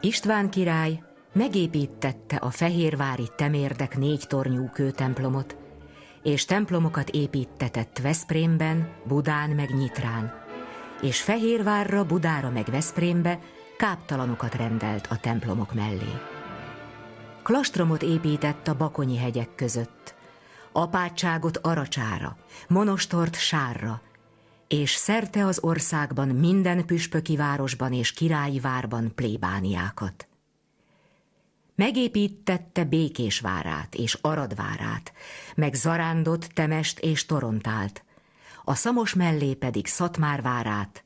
István király megépítette a fehérvári temérdek négy tornyú kőtemplomot, és templomokat építetett Veszprémben, Budán meg Nyitrán, és Fehérvárra, Budára meg Veszprémbe káptalanokat rendelt a templomok mellé. Klastromot épített a bakonyi hegyek között, apátságot aracsára, monostort sárra, és szerte az országban minden püspöki városban és királyi várban plébániákat. Megépítette Békésvárát és Aradvárát, meg Zarándot, Temest és Torontált, a Szamos mellé pedig Szatmárvárát,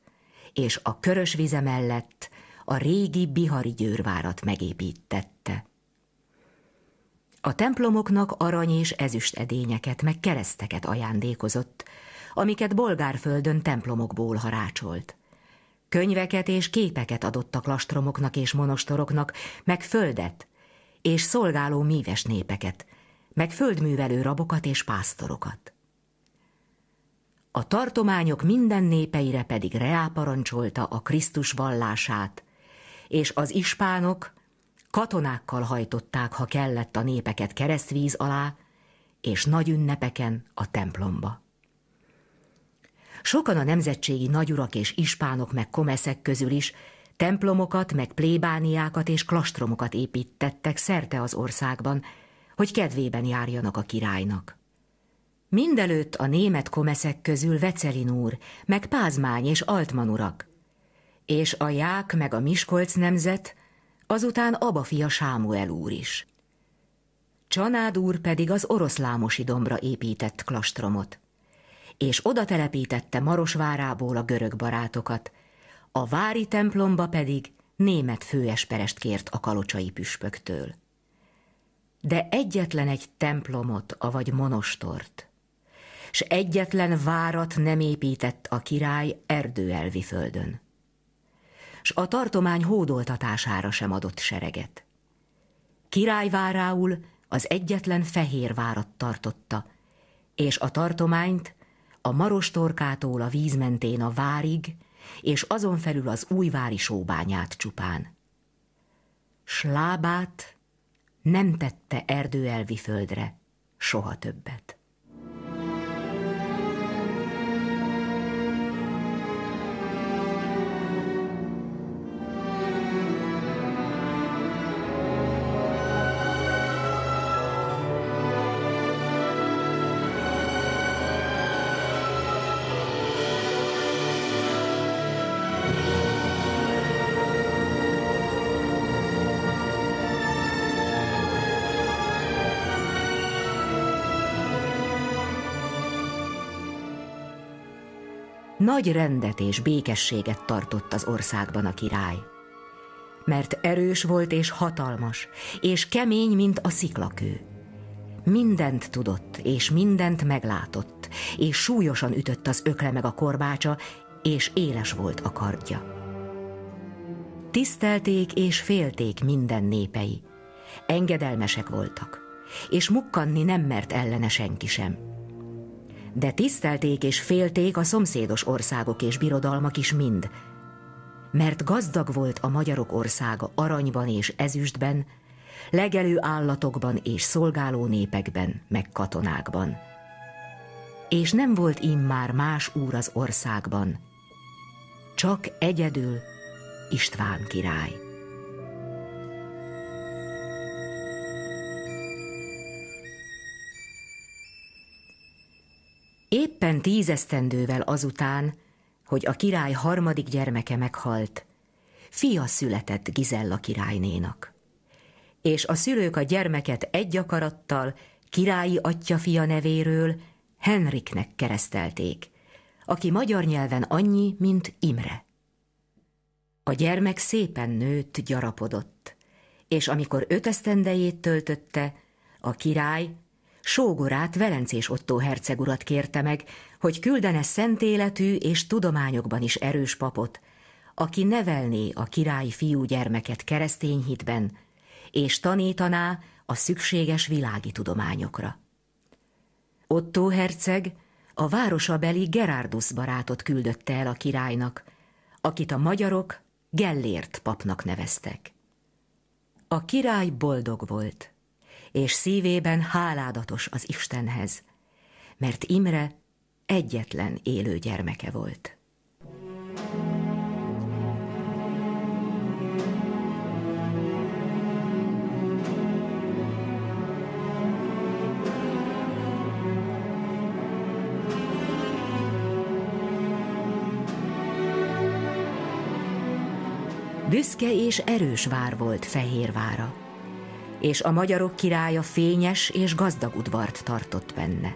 és a Körös vize mellett a régi Bihari győrvárat megépítette. A templomoknak arany és ezüst edényeket, meg kereszteket ajándékozott, amiket bolgárföldön templomokból harácsolt. Könyveket és képeket adottak klastromoknak és monostoroknak, meg földet, és szolgáló míves népeket, meg földművelő rabokat és pásztorokat. A tartományok minden népeire pedig reáparancsolta a Krisztus vallását, és az ispánok katonákkal hajtották, ha kellett a népeket keresztvíz alá, és nagy ünnepeken a templomba. Sokan a nemzetségi nagyurak és ispánok meg komeszek közül is templomokat, meg plébániákat és klastromokat építettek szerte az országban, hogy kedvében járjanak a királynak. Mindelőtt a német komeszek közül Vecelin úr, meg Pázmány és Altman urak, és a Ják meg a Miskolc nemzet, azután Aba fia Sámuel úr is. Csanád úr pedig az oroszlámosi dombra épített klastromot, és oda telepítette Marosvárából a görög barátokat, a vári templomba pedig német főesperest kért a kalocsai püspöktől. De egyetlen egy templomot, avagy monostort, s egyetlen várat nem épített a király erdőelvi földön s a tartomány hódoltatására sem adott sereget. Királyvárául az egyetlen fehér várat tartotta, és a tartományt a Marostorkától a víz mentén a várig, és azon felül az újvári sóbányát csupán. Slábát nem tette erdőelvi földre soha többet. Nagy rendet és békességet tartott az országban a király, mert erős volt és hatalmas, és kemény, mint a sziklakő. Mindent tudott, és mindent meglátott, és súlyosan ütött az ökle meg a korbácsa, és éles volt a kardja. Tisztelték és félték minden népei. Engedelmesek voltak, és mukkanni nem mert ellene senki sem de tisztelték és félték a szomszédos országok és birodalmak is mind, mert gazdag volt a magyarok országa aranyban és ezüstben, legelő állatokban és szolgáló népekben, meg katonákban. És nem volt immár más úr az országban, csak egyedül István király. Éppen tízesztendővel azután, hogy a király harmadik gyermeke meghalt, fia született Gizella királynénak. És a szülők a gyermeket egy akarattal királyi atya fia nevéről Henriknek keresztelték, aki magyar nyelven annyi, mint Imre. A gyermek szépen nőtt, gyarapodott, és amikor ötesztendejét töltötte, a király sógorát Velencés Ottó urat kérte meg, hogy küldene szent életű és tudományokban is erős papot, aki nevelné a király fiú gyermeket keresztény hitben, és tanítaná a szükséges világi tudományokra. Ottó herceg a városabeli Gerardus barátot küldötte el a királynak, akit a magyarok Gellért papnak neveztek. A király boldog volt – és szívében háládatos az Istenhez, mert Imre egyetlen élő gyermeke volt. Büszke és erős vár volt Fehérvára és a magyarok királya fényes és gazdag udvart tartott benne.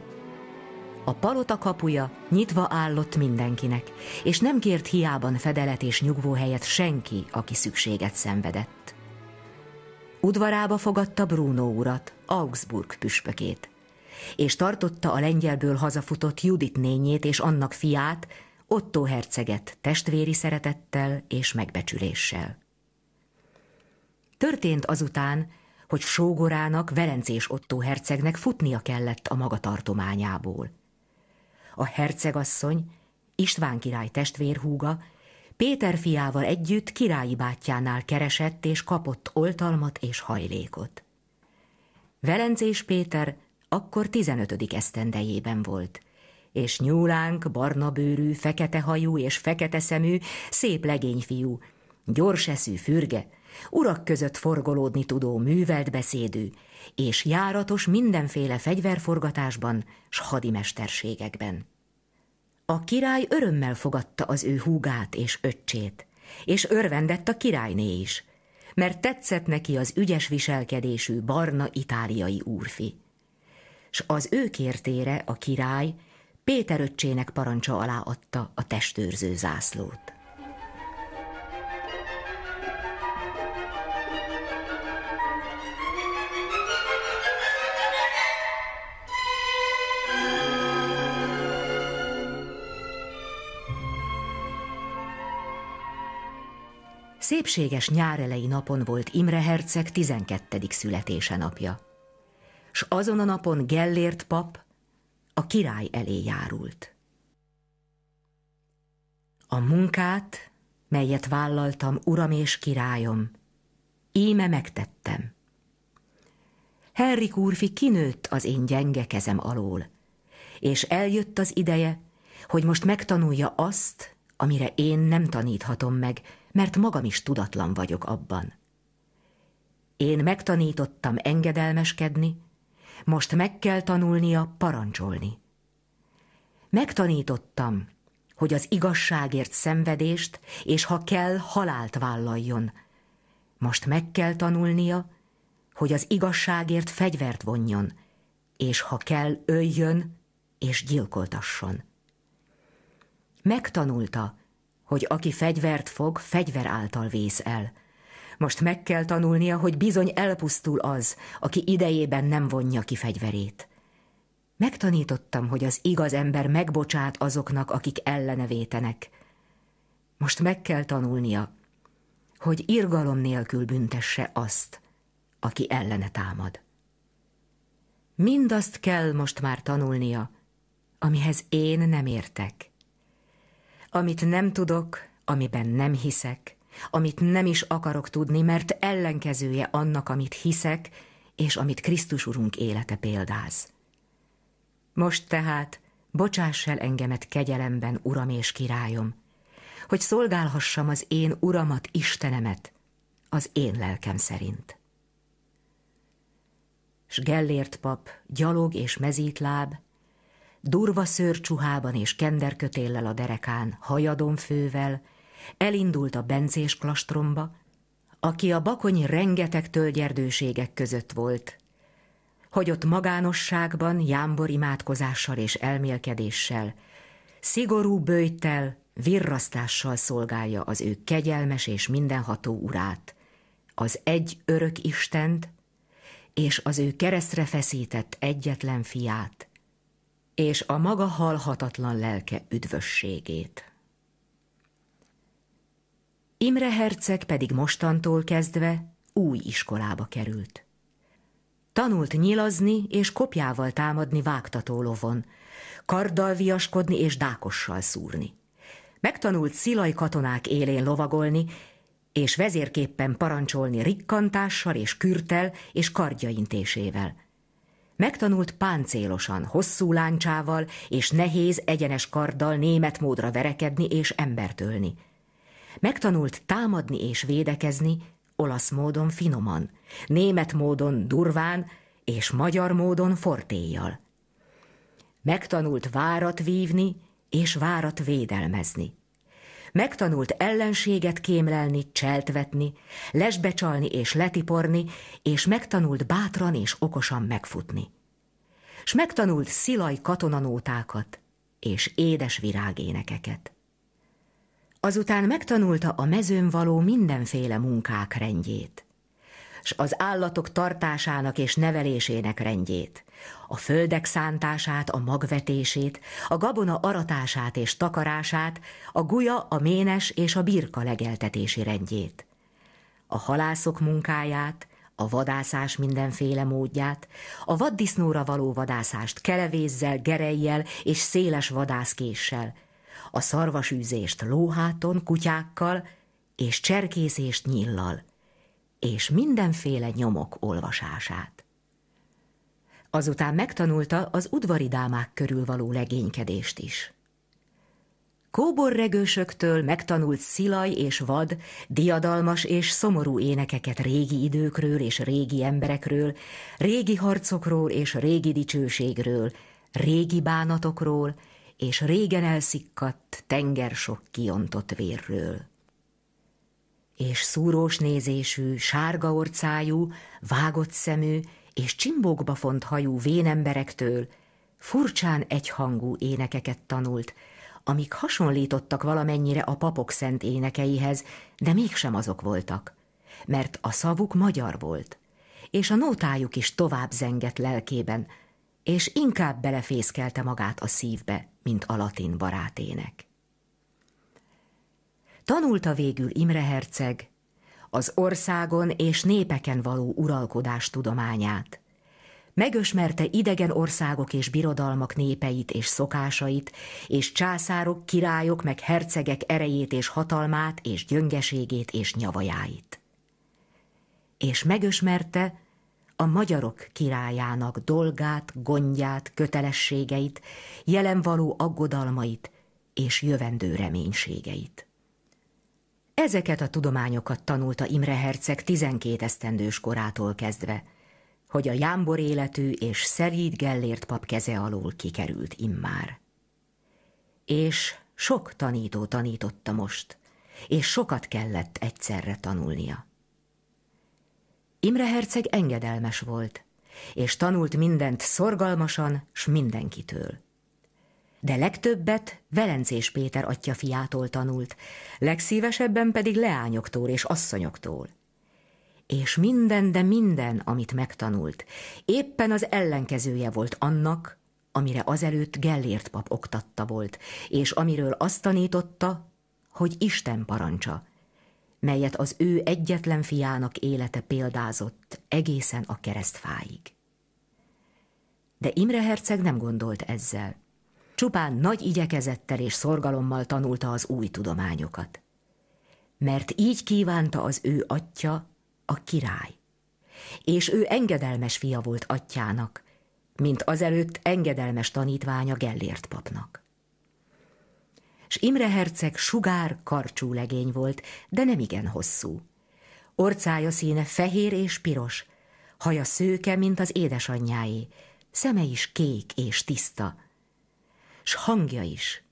A palota kapuja nyitva állott mindenkinek, és nem kért hiában fedelet és helyet senki, aki szükséget szenvedett. Udvarába fogadta Bruno urat, Augsburg püspökét, és tartotta a lengyelből hazafutott Judit nényét és annak fiát, Otto herceget testvéri szeretettel és megbecsüléssel. Történt azután, hogy sógorának, Velencés Ottó hercegnek futnia kellett a maga tartományából. A hercegasszony, István király testvérhúga, Péter fiával együtt királyi bátyjánál keresett és kapott oltalmat és hajlékot. Velencés Péter akkor 15. esztendejében volt, és nyúlánk, barna bőrű, fekete hajú és fekete szemű, szép legényfiú, gyors eszű fürge, urak között forgolódni tudó művelt beszédű, és járatos mindenféle fegyverforgatásban s hadimesterségekben. A király örömmel fogadta az ő húgát és öccsét, és örvendett a királyné is, mert tetszett neki az ügyes viselkedésű barna itáliai úrfi. S az ő kértére a király Péter öccsének parancsa alá adta a testőrző zászlót. szépséges nyárelei napon volt Imre Herceg 12. születése napja, s azon a napon Gellért pap a király elé járult. A munkát, melyet vállaltam, uram és királyom, íme megtettem. Henrik úrfi kinőtt az én gyenge kezem alól, és eljött az ideje, hogy most megtanulja azt, amire én nem taníthatom meg, mert magam is tudatlan vagyok abban. Én megtanítottam engedelmeskedni, most meg kell tanulnia parancsolni. Megtanítottam, hogy az igazságért szenvedést, és ha kell, halált vállaljon. Most meg kell tanulnia, hogy az igazságért fegyvert vonjon, és ha kell, öljön és gyilkoltasson. Megtanulta, hogy aki fegyvert fog, fegyver által vész el. Most meg kell tanulnia, hogy bizony elpusztul az, aki idejében nem vonja ki fegyverét. Megtanítottam, hogy az igaz ember megbocsát azoknak, akik ellene vétenek. Most meg kell tanulnia, hogy irgalom nélkül büntesse azt, aki ellene támad. Mindazt kell most már tanulnia, amihez én nem értek amit nem tudok, amiben nem hiszek, amit nem is akarok tudni, mert ellenkezője annak, amit hiszek, és amit Krisztus Urunk élete példáz. Most tehát bocsáss el engemet kegyelemben, Uram és Királyom, hogy szolgálhassam az én Uramat, Istenemet, az én lelkem szerint. S Gellért pap gyalog és mezítláb, durva szőrcsuhában és kenderkötéllel a derekán, hajadon fővel, elindult a bencés klastromba, aki a bakony rengeteg tölgyerdőségek között volt, hogy ott magánosságban, jámbor imádkozással és elmélkedéssel, szigorú bőjtel, virrasztással szolgálja az ő kegyelmes és mindenható urát, az egy örök Istent és az ő keresztre feszített egyetlen fiát, és a maga halhatatlan lelke üdvösségét. Imre herceg pedig mostantól kezdve új iskolába került. Tanult nyilazni és kopjával támadni vágtató lovon, karddal viaskodni és dákossal szúrni. Megtanult szilaj katonák élén lovagolni, és vezérképpen parancsolni rikkantással és kürtel és kardjaintésével – Megtanult páncélosan, hosszú láncsával és nehéz, egyenes karddal német módra verekedni és embert ölni. Megtanult támadni és védekezni, olasz módon finoman, német módon durván és magyar módon fortéjjal. Megtanult várat vívni és várat védelmezni. Megtanult ellenséget kémlelni, cseltvetni, lesbecsalni és letiporni, és megtanult bátran és okosan megfutni. S megtanult szilaj katonanótákat és édes virágénekeket. Azután megtanulta a mezőn való mindenféle munkák rendjét, s az állatok tartásának és nevelésének rendjét, a földek szántását, a magvetését, a gabona aratását és takarását, a guja, a ménes és a birka legeltetési rendjét, a halászok munkáját, a vadászás mindenféle módját, a vaddisznóra való vadászást kelevézzel, gerejjel és széles vadászkéssel, a szarvasűzést lóháton, kutyákkal és cserkészést nyillal, és mindenféle nyomok olvasását. Azután megtanulta az udvari dámák körül való legénykedést is. Kóborregősöktől megtanult szilaj és vad, diadalmas és szomorú énekeket régi időkről és régi emberekről, régi harcokról és régi dicsőségről, régi bánatokról és régen elszikkadt tenger sok kiontott vérről. És szúrós nézésű, sárga orcájú, vágott szemű és csimbókba font hajú vénemberektől furcsán egyhangú énekeket tanult, amik hasonlítottak valamennyire a papok szent énekeihez, de mégsem azok voltak, mert a szavuk magyar volt, és a nótájuk is tovább zengett lelkében, és inkább belefészkelte magát a szívbe, mint a latin barátének. Tanulta végül Imre Herceg, az országon és népeken való uralkodás tudományát. Megösmerte idegen országok és birodalmak népeit és szokásait, és császárok, királyok meg hercegek erejét és hatalmát, és gyöngeségét és nyavajáit. És megösmerte a magyarok királyának dolgát, gondját, kötelességeit, jelenvaló aggodalmait és jövendő reménységeit. Ezeket a tudományokat tanulta Imre Herceg 12 esztendős korától kezdve, hogy a jámbor életű és szerít Gellért pap keze alól kikerült immár. És sok tanító tanította most, és sokat kellett egyszerre tanulnia. Imre Herceg engedelmes volt, és tanult mindent szorgalmasan s mindenkitől de legtöbbet Velencés Péter atya fiától tanult, legszívesebben pedig leányoktól és asszonyoktól. És minden, de minden, amit megtanult, éppen az ellenkezője volt annak, amire azelőtt Gellért pap oktatta volt, és amiről azt tanította, hogy Isten parancsa, melyet az ő egyetlen fiának élete példázott egészen a keresztfáig. De Imre herceg nem gondolt ezzel. Csupán nagy igyekezettel és szorgalommal tanulta az új tudományokat. Mert így kívánta az ő atya, a király. És ő engedelmes fia volt atyának, mint azelőtt engedelmes tanítványa Gellért papnak. S Imre herceg sugár, karcsú legény volt, de nem igen hosszú. Orcája színe fehér és piros, haja szőke, mint az édesanyjáé, szeme is kék és tiszta, s hangja is,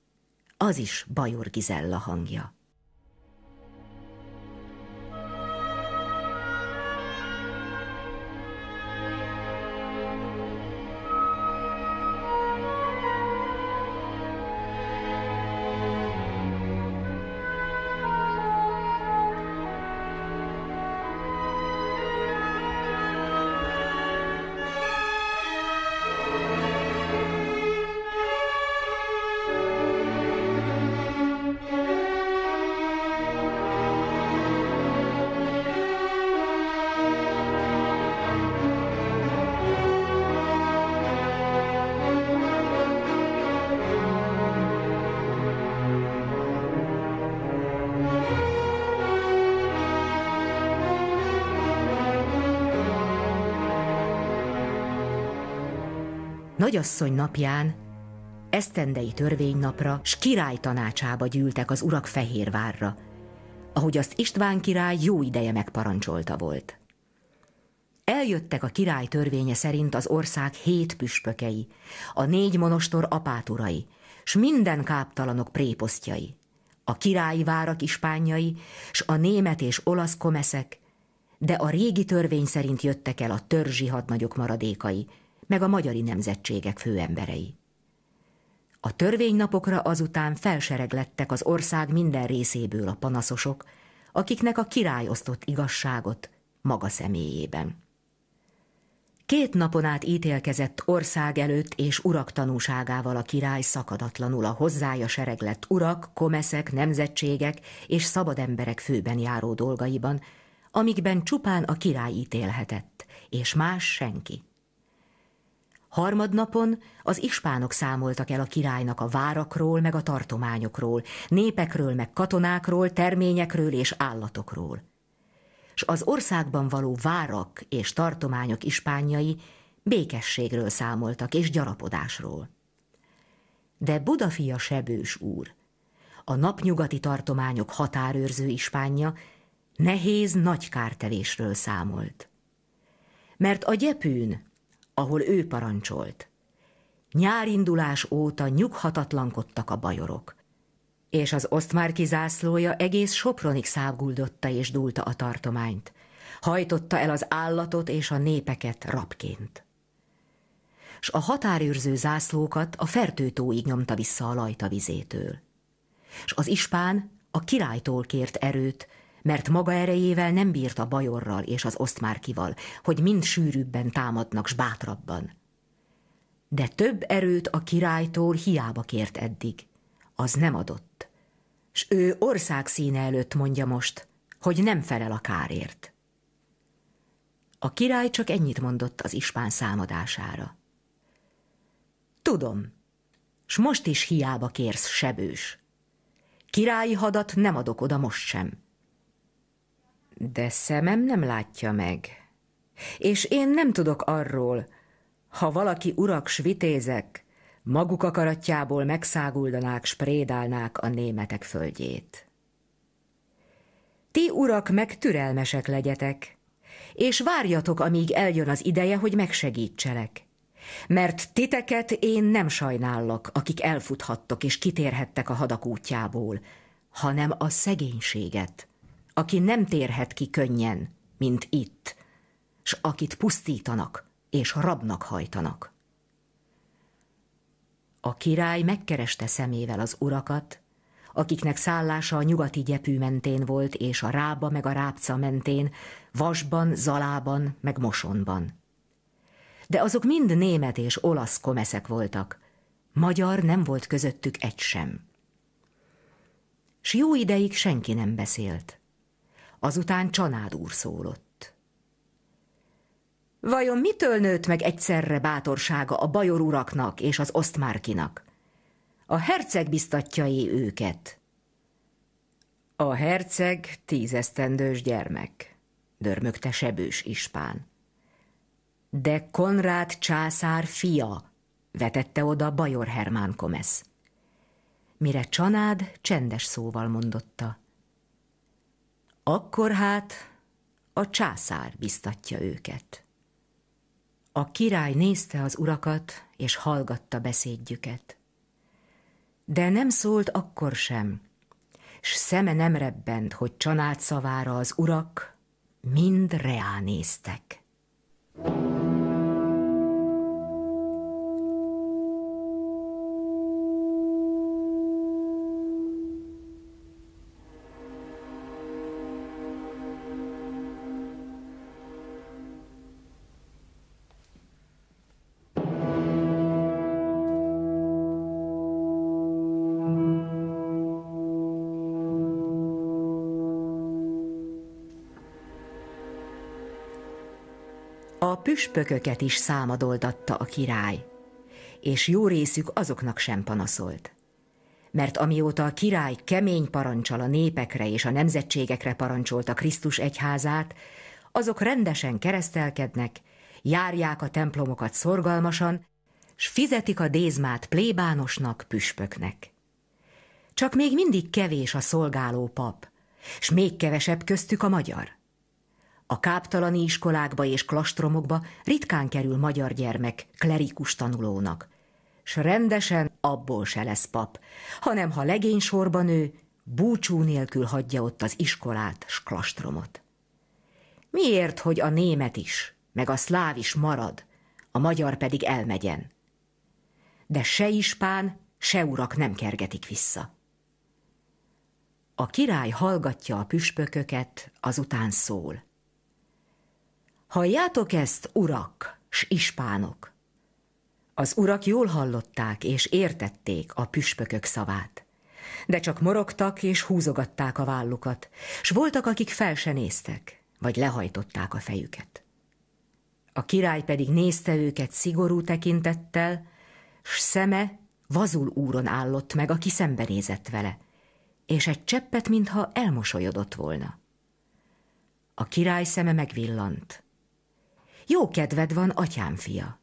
az is Bajor Gizella hangja. nagyasszony napján, esztendei törvénynapra, s király tanácsába gyűltek az urak Fehérvárra, ahogy azt István király jó ideje megparancsolta volt. Eljöttek a király törvénye szerint az ország hét püspökei, a négy monostor apáturai, s minden káptalanok préposztjai, a királyi várak ispányai, s a német és olasz komeszek, de a régi törvény szerint jöttek el a törzsi hadnagyok maradékai, meg a magyari nemzetségek főemberei. A törvénynapokra azután felsereglettek az ország minden részéből a panaszosok, akiknek a király osztott igazságot maga személyében. Két napon át ítélkezett ország előtt és urak tanúságával a király szakadatlanul a hozzája sereglett urak, komeszek, nemzetségek és szabad emberek főben járó dolgaiban, amikben csupán a király ítélhetett, és más senki. Harmadnapon az ispánok számoltak el a királynak a várakról, meg a tartományokról, népekről, meg katonákról, terményekről és állatokról. S az országban való várak és tartományok ispánjai békességről számoltak és gyarapodásról. De Budafia sebős úr, a napnyugati tartományok határőrző ispánja nehéz nagy kártelésről számolt. Mert a gyepűn ahol ő parancsolt. Nyárindulás óta nyughatatlankodtak a bajorok, és az osztmárki zászlója egész Sopronig száguldotta és dúlta a tartományt, hajtotta el az állatot és a népeket rabként. S a határőrző zászlókat a fertőtóig nyomta vissza a lajta vizétől. S az ispán a királytól kért erőt, mert maga erejével nem bírta Bajorral és az osztmárkival, hogy mind sűrűbben támadnak s bátrabban. De több erőt a királytól hiába kért eddig. Az nem adott. S ő ország színe előtt mondja most, hogy nem felel a kárért. A király csak ennyit mondott az ispán számadására. Tudom, s most is hiába kérsz, sebős. Királyi hadat nem adok oda most sem de szemem nem látja meg. És én nem tudok arról, ha valaki urak svitézek, maguk akaratjából megszáguldanák, sprédálnák a németek földjét. Ti urak meg türelmesek legyetek, és várjatok, amíg eljön az ideje, hogy megsegítselek. Mert titeket én nem sajnállak, akik elfuthattok és kitérhettek a hadak útjából, hanem a szegénységet, aki nem térhet ki könnyen, mint itt, s akit pusztítanak és rabnak hajtanak. A király megkereste szemével az urakat, akiknek szállása a nyugati gyepű mentén volt, és a rába meg a rápca mentén, vasban, zalában, meg mosonban. De azok mind német és olasz komeszek voltak. Magyar nem volt közöttük egy sem. S jó ideig senki nem beszélt azután Csanád úr szólott. Vajon mitől nőtt meg egyszerre bátorsága a bajor uraknak és az osztmárkinak? A herceg biztatjai őket. A herceg tízesztendős gyermek, dörmögte sebős ispán. De Konrád császár fia, vetette oda Bajor Hermán Komesz. Mire Csanád csendes szóval mondotta – akkor hát a császár biztatja őket. A király nézte az urakat, és hallgatta beszédjüket. De nem szólt akkor sem, s szeme nem rebbent, hogy csanád szavára az urak mind reánéztek. néztek. püspököket is számadoltatta a király, és jó részük azoknak sem panaszolt. Mert amióta a király kemény parancsal a népekre és a nemzetségekre parancsolta Krisztus egyházát, azok rendesen keresztelkednek, járják a templomokat szorgalmasan, s fizetik a dézmát plébánosnak, püspöknek. Csak még mindig kevés a szolgáló pap, s még kevesebb köztük a magyar. A káptalani iskolákba és klastromokba ritkán kerül magyar gyermek klerikus tanulónak. S rendesen abból se lesz pap, hanem ha legény sorban nő, búcsú nélkül hagyja ott az iskolát, s klastromot. Miért, hogy a német is, meg a szláv is marad, a magyar pedig elmegyen? De se ispán, se urak nem kergetik vissza. A király hallgatja a püspököket, azután szól. Halljátok ezt, urak s ispánok! Az urak jól hallották és értették a püspökök szavát. De csak morogtak és húzogatták a vállukat, s voltak, akik fel se néztek, vagy lehajtották a fejüket. A király pedig nézte őket szigorú tekintettel, s szeme vazul úron állott meg, aki szembenézett vele, és egy cseppet, mintha elmosolyodott volna. A király szeme megvillant, jó kedved van, atyám fia.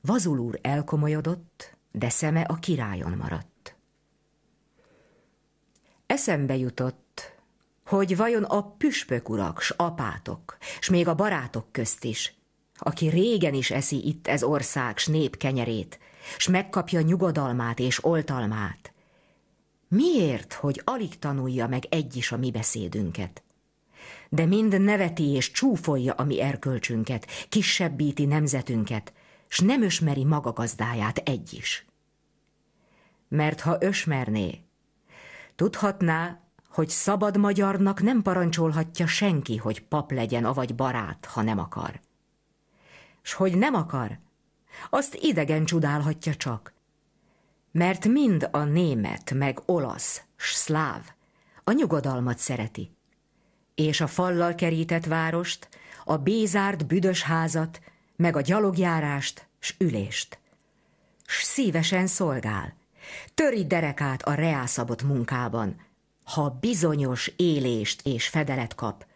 Vazul úr elkomolyodott, de szeme a királyon maradt. Eszembe jutott, hogy vajon a püspök urak, s apátok, s még a barátok közt is, aki régen is eszi itt ez ország s nép kenyerét, s megkapja nyugodalmát és oltalmát, miért, hogy alig tanulja meg egy is a mi beszédünket? de mind neveti és csúfolja a mi erkölcsünket, kisebbíti nemzetünket, s nem ösmeri maga gazdáját egy is. Mert ha ösmerné, tudhatná, hogy szabad magyarnak nem parancsolhatja senki, hogy pap legyen, avagy barát, ha nem akar. S hogy nem akar, azt idegen csodálhatja csak, mert mind a német, meg olasz, s szláv a nyugodalmat szereti, és a fallal kerített várost, a bézárt büdös házat, meg a gyalogjárást s ülést. S szívesen szolgál, töri derekát a reászabott munkában, ha bizonyos élést és fedelet kap,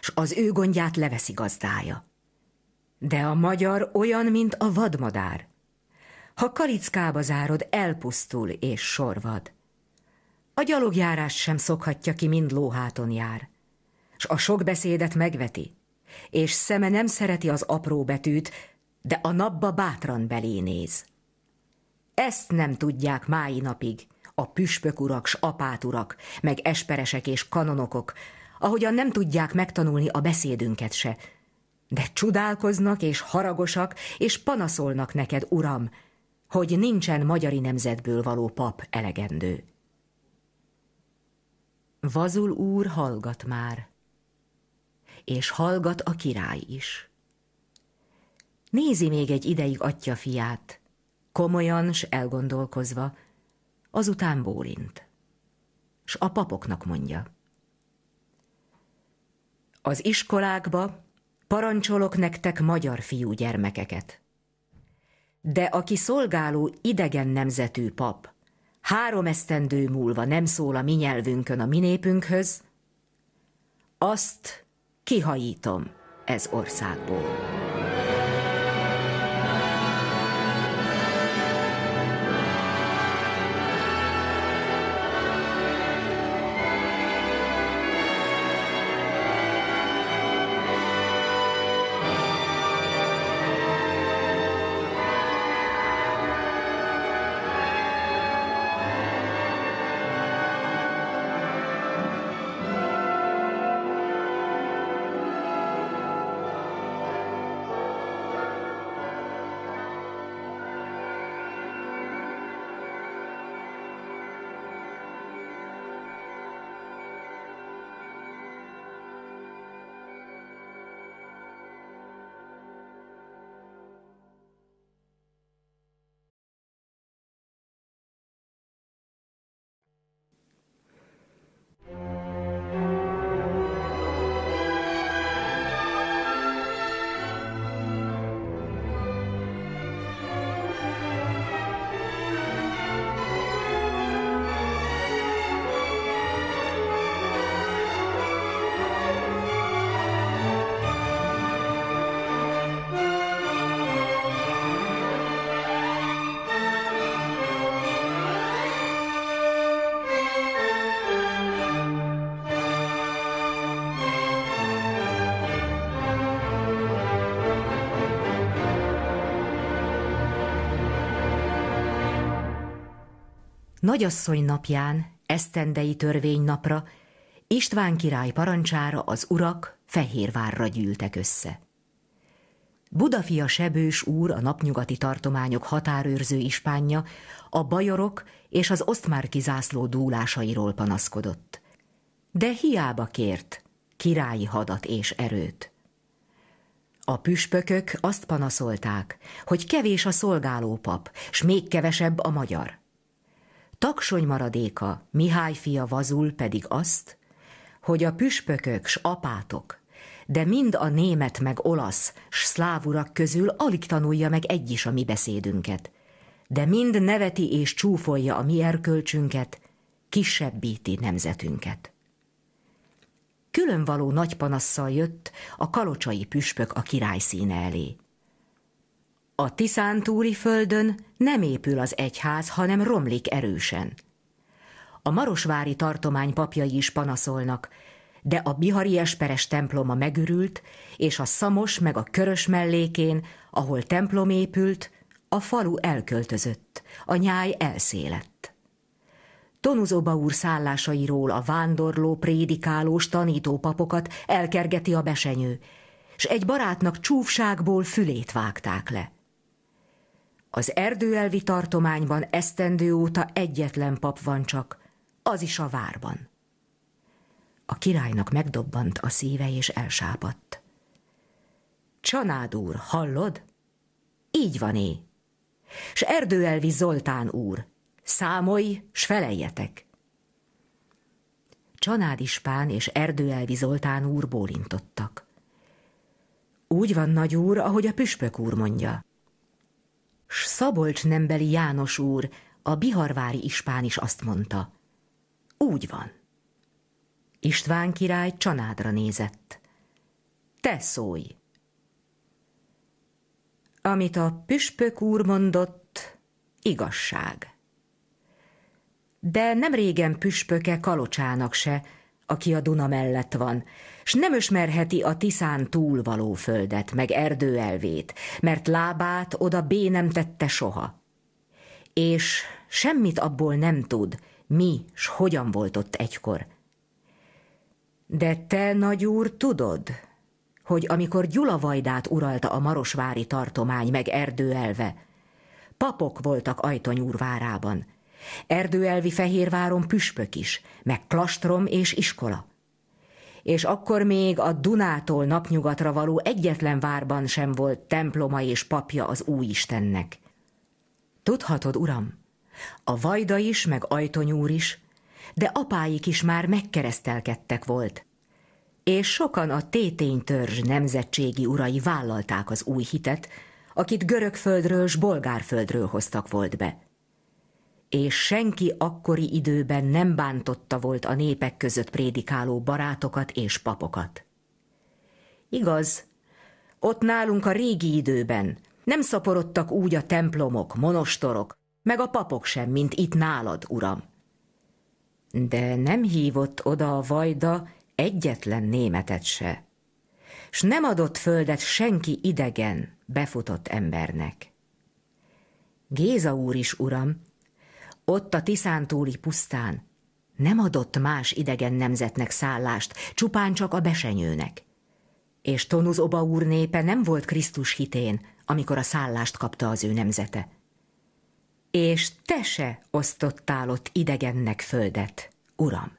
s az ő gondját leveszi gazdája. De a magyar olyan, mint a vadmadár. Ha kalickába zárod, elpusztul és sorvad. A gyalogjárás sem szokhatja ki, mind lóháton jár s a sok beszédet megveti, és szeme nem szereti az apró betűt, de a napba bátran belé néz. Ezt nem tudják mái napig a püspök urak s apát urak, meg esperesek és kanonokok, ahogyan nem tudják megtanulni a beszédünket se, de csodálkoznak és haragosak, és panaszolnak neked, uram, hogy nincsen magyari nemzetből való pap elegendő. Vazul úr hallgat már és hallgat a király is. Nézi még egy ideig atya fiát, komolyan s elgondolkozva, azután bólint. S a papoknak mondja. Az iskolákba parancsolok nektek magyar fiú gyermekeket. De aki szolgáló idegen nemzetű pap, három esztendő múlva nem szól a mi nyelvünkön a minépünkhöz, azt kihajítom ez országból. nagyasszony napján, esztendei törvénynapra, István király parancsára az urak Fehérvárra gyűltek össze. Budafia Sebős úr, a napnyugati tartományok határőrző ispánja, a bajorok és az osztmárki zászló dúlásairól panaszkodott. De hiába kért királyi hadat és erőt. A püspökök azt panaszolták, hogy kevés a szolgálópap, s még kevesebb a magyar. Taksony maradéka, Mihály fia vazul pedig azt, hogy a püspökök s apátok, de mind a német meg olasz s szlávurak közül alig tanulja meg egy is a mi beszédünket, de mind neveti és csúfolja a mi erkölcsünket, kisebbíti nemzetünket. Különvaló nagy panasszal jött a kalocsai püspök a király színe elé. A Tiszántúri földön nem épül az egyház, hanem romlik erősen. A Marosvári tartomány papjai is panaszolnak, de a bihari esperes temploma megürült, és a szamos meg a körös mellékén, ahol templom épült, a falu elköltözött, a nyáj elszélett. Tonuzoba úr szállásairól a vándorló, prédikálós, tanító papokat elkergeti a besenyő, s egy barátnak csúfságból fülét vágták le. Az erdőelvi tartományban esztendő óta egyetlen pap van csak, az is a várban. A királynak megdobbant a szíve és elsápadt. Csanád úr, hallod? Így van é. S erdőelvi Zoltán úr, számolj, s felejjetek. Csanád Ispán és erdőelvi Zoltán úr bólintottak. Úgy van, nagy úr, ahogy a püspök úr mondja. S Szabolcs nembeli János úr, a biharvári ispán is azt mondta. Úgy van. István király csanádra nézett. Te szólj! Amit a püspök úr mondott, igazság. De nem régen püspöke Kalocsának se, aki a Duna mellett van, s nem ösmerheti a Tiszán túl való földet, meg erdő elvét, mert lábát oda bé nem tette soha. És semmit abból nem tud, mi s hogyan volt ott egykor. De te, nagy úr, tudod, hogy amikor Gyulavajdát uralta a marosvári tartomány meg erdőelve, papok voltak ajtonyúrvárában, erdőelvi fehérváron püspök is, meg klastrom és iskola és akkor még a Dunától napnyugatra való egyetlen várban sem volt temploma és papja az Újistennek. Tudhatod, uram, a Vajda is, meg Ajtonyúr is, de apáik is már megkeresztelkedtek volt, és sokan a téténytörzs nemzetségi urai vállalták az új hitet, akit görögföldről s bolgárföldről hoztak volt be és senki akkori időben nem bántotta volt a népek között prédikáló barátokat és papokat. Igaz, ott nálunk a régi időben nem szaporodtak úgy a templomok, monostorok, meg a papok sem, mint itt nálad, uram. De nem hívott oda a vajda egyetlen németet se, s nem adott földet senki idegen, befutott embernek. Géza úr is, uram, ott a Tiszántúli pusztán nem adott más idegen nemzetnek szállást, csupán csak a besenyőnek. És Tonuz Oba úr népe nem volt Krisztus hitén, amikor a szállást kapta az ő nemzete. És te se osztottál ott idegennek földet, uram.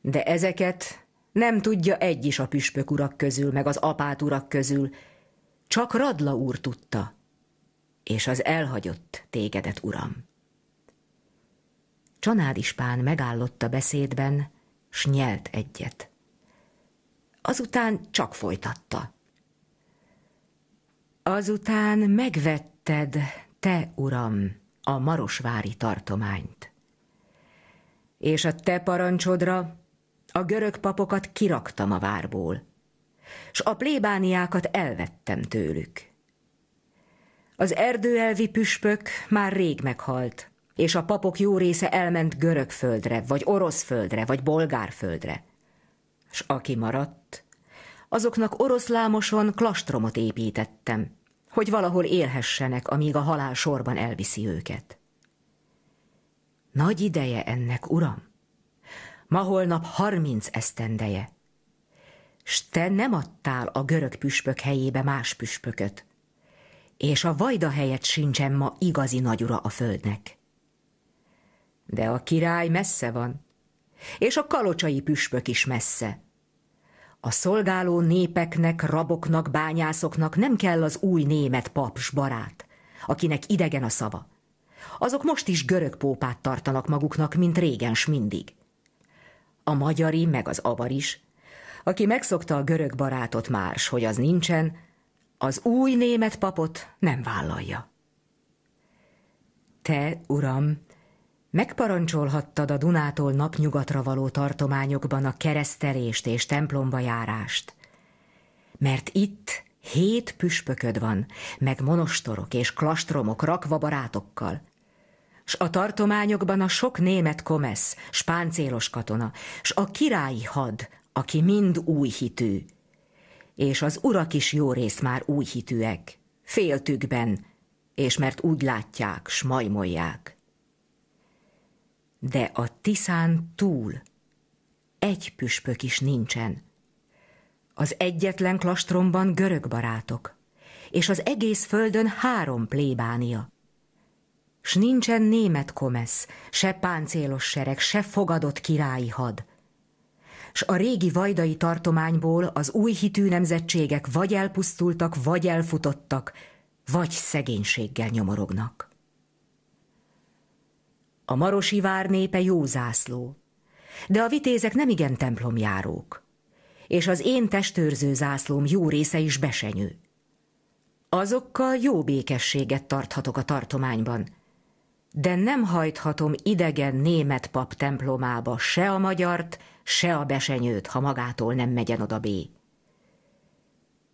De ezeket nem tudja egy is a püspök urak közül, meg az apát urak közül, csak Radla úr tudta – és az elhagyott tégedet, uram. Csanád ispán megállott a beszédben, s nyelt egyet. Azután csak folytatta. Azután megvetted, te, uram, a marosvári tartományt. És a te parancsodra a görög papokat kiraktam a várból, s a plébániákat elvettem tőlük. Az erdőelvi püspök már rég meghalt, és a papok jó része elment görög földre, vagy orosz földre, vagy bolgár földre. S aki maradt, azoknak oroszlámoson klastromot építettem, hogy valahol élhessenek, amíg a halál sorban elviszi őket. Nagy ideje ennek, uram. Ma holnap harminc esztendeje. S te nem adtál a görög püspök helyébe más püspököt, és a vajda helyett sincsen ma igazi nagyura a földnek. De a király messze van, és a kalocsai püspök is messze. A szolgáló népeknek, raboknak, bányászoknak nem kell az új német paps barát, akinek idegen a szava. Azok most is görög pópát tartanak maguknak, mint régen s mindig. A magyari, meg az avar is, aki megszokta a görög barátot már, hogy az nincsen, az új német papot nem vállalja. Te, uram, megparancsolhattad a Dunától napnyugatra való tartományokban a keresztelést és templomba járást, mert itt hét püspököd van, meg monostorok és klastromok rakva barátokkal, s a tartományokban a sok német komesz, spáncélos katona, s a királyi had, aki mind új hitű, és az urak is jó rész már új hitűek, féltükben, és mert úgy látják, majmolják. De a Tiszán túl egy püspök is nincsen. Az egyetlen klastromban görög barátok, és az egész földön három plébánia. S nincsen német komesz, se páncélos sereg, se fogadott királyi had – s a régi vajdai tartományból az új hitű nemzetségek vagy elpusztultak, vagy elfutottak, vagy szegénységgel nyomorognak. A marosi vár népe jó zászló, de a vitézek nem igen templomjárók, és az én testőrző zászlóm jó része is besenyő. Azokkal jó békességet tarthatok a tartományban, de nem hajthatom idegen német pap templomába se a magyart, se a besenyőt, ha magától nem megyen oda B.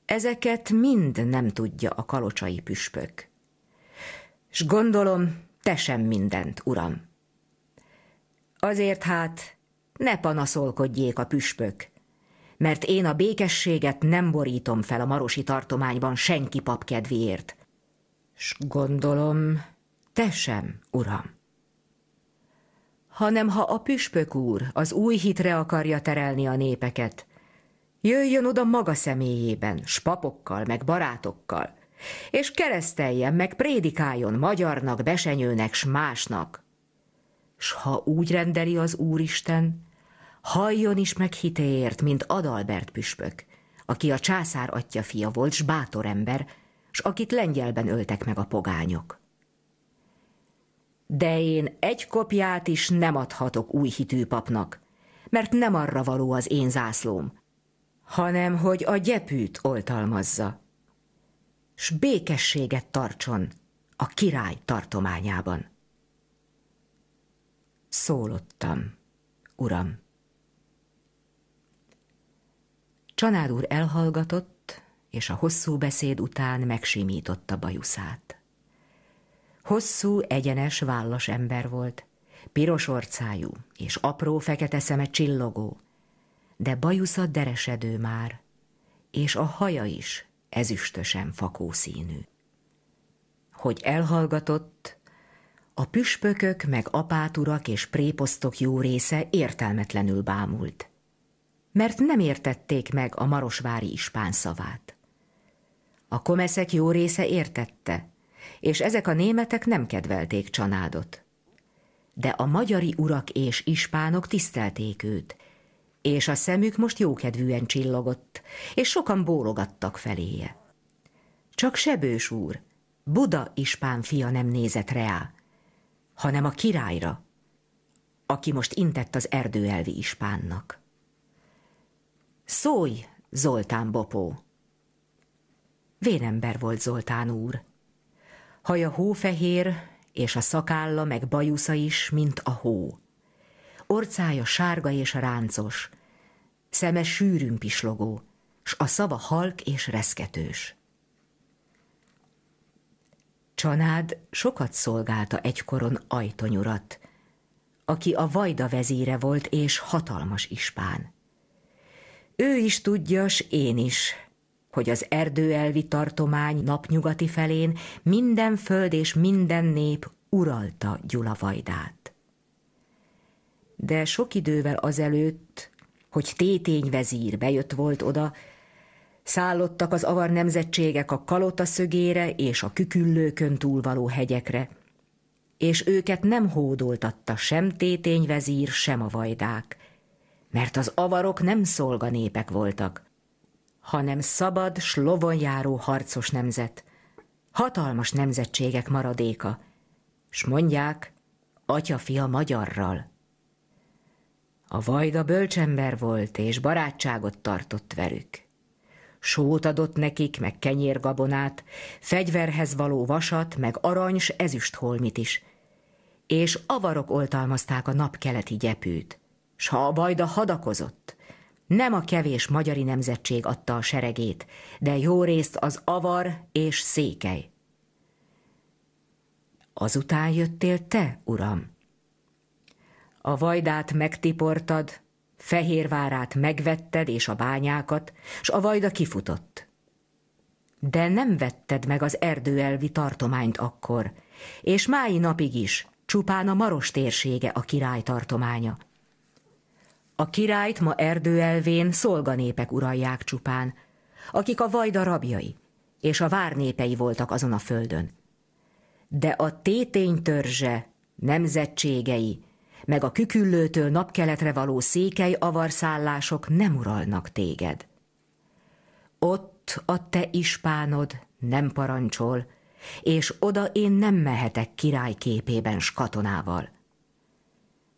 Ezeket mind nem tudja a kalocsai püspök. S gondolom, te sem mindent, uram. Azért hát ne panaszolkodjék a püspök, mert én a békességet nem borítom fel a marosi tartományban senki pap kedvéért. S gondolom, te sem, uram hanem ha a püspök úr az új hitre akarja terelni a népeket. Jöjjön oda maga személyében, s papokkal, meg barátokkal, és kereszteljen, meg prédikáljon magyarnak, besenyőnek, s másnak. S ha úgy rendeli az Úristen, halljon is meg hitéért, mint Adalbert püspök, aki a császár atya fia volt, s bátor ember, s akit lengyelben öltek meg a pogányok de én egy kopját is nem adhatok új hitű papnak, mert nem arra való az én zászlóm, hanem hogy a gyepűt oltalmazza, s békességet tartson a király tartományában. Szólottam, uram. Csanád úr elhallgatott, és a hosszú beszéd után megsimította bajuszát. Hosszú, egyenes, vállas ember volt, piros orcájú és apró fekete szeme csillogó, de bajusza deresedő már, és a haja is ezüstösen fakó színű. Hogy elhallgatott, a püspökök meg apáturak és préposztok jó része értelmetlenül bámult, mert nem értették meg a marosvári ispán szavát. A komeszek jó része értette, és ezek a németek nem kedvelték csanádot. De a magyari urak és ispánok tisztelték őt, és a szemük most jókedvűen csillogott, és sokan bólogattak feléje. Csak Sebős úr, Buda ispán fia nem nézett reá, hanem a királyra, aki most intett az erdőelvi ispánnak. Szólj, Zoltán Bopó! Vénember volt Zoltán úr, Haja hófehér, és a szakálla meg bajusza is, mint a hó. Orcája sárga és ráncos, szeme sűrűn pislogó, s a szava halk és reszketős. Csanád sokat szolgálta egykoron ajtonyurat, aki a vajda vezére volt és hatalmas ispán. Ő is tudja, s én is, hogy az erdőelvi tartomány napnyugati felén minden föld és minden nép uralta Gyula vajdát. De sok idővel azelőtt, hogy tétény vezír bejött volt oda, szállottak az avar nemzetségek a kalota szögére és a küküllőkön túlvaló hegyekre, és őket nem hódoltatta sem tétény vezír, sem a vajdák, mert az avarok nem szolganépek voltak, hanem szabad, slovon járó harcos nemzet, hatalmas nemzetségek maradéka, s mondják, atyafia magyarral. A vajda bölcsember volt, és barátságot tartott velük. Sót adott nekik, meg kenyérgabonát, fegyverhez való vasat, meg arany ezüst holmit is. És avarok oltalmazták a napkeleti gyepűt, s ha a vajda hadakozott, nem a kevés magyari nemzetség adta a seregét, de jó részt az avar és székely. Azután jöttél te, uram? A vajdát megtiportad, Fehérvárát megvetted és a bányákat, s a vajda kifutott. De nem vetted meg az erdőelvi tartományt akkor, és mái napig is csupán a maros térsége a király tartománya. A királyt ma erdőelvén szolganépek uralják csupán, akik a vajda rabjai és a várnépei voltak azon a földön. De a tétény törzse, nemzetségei, meg a küküllőtől napkeletre való székely avarszállások nem uralnak téged. Ott a te ispánod nem parancsol, és oda én nem mehetek király képében s katonával.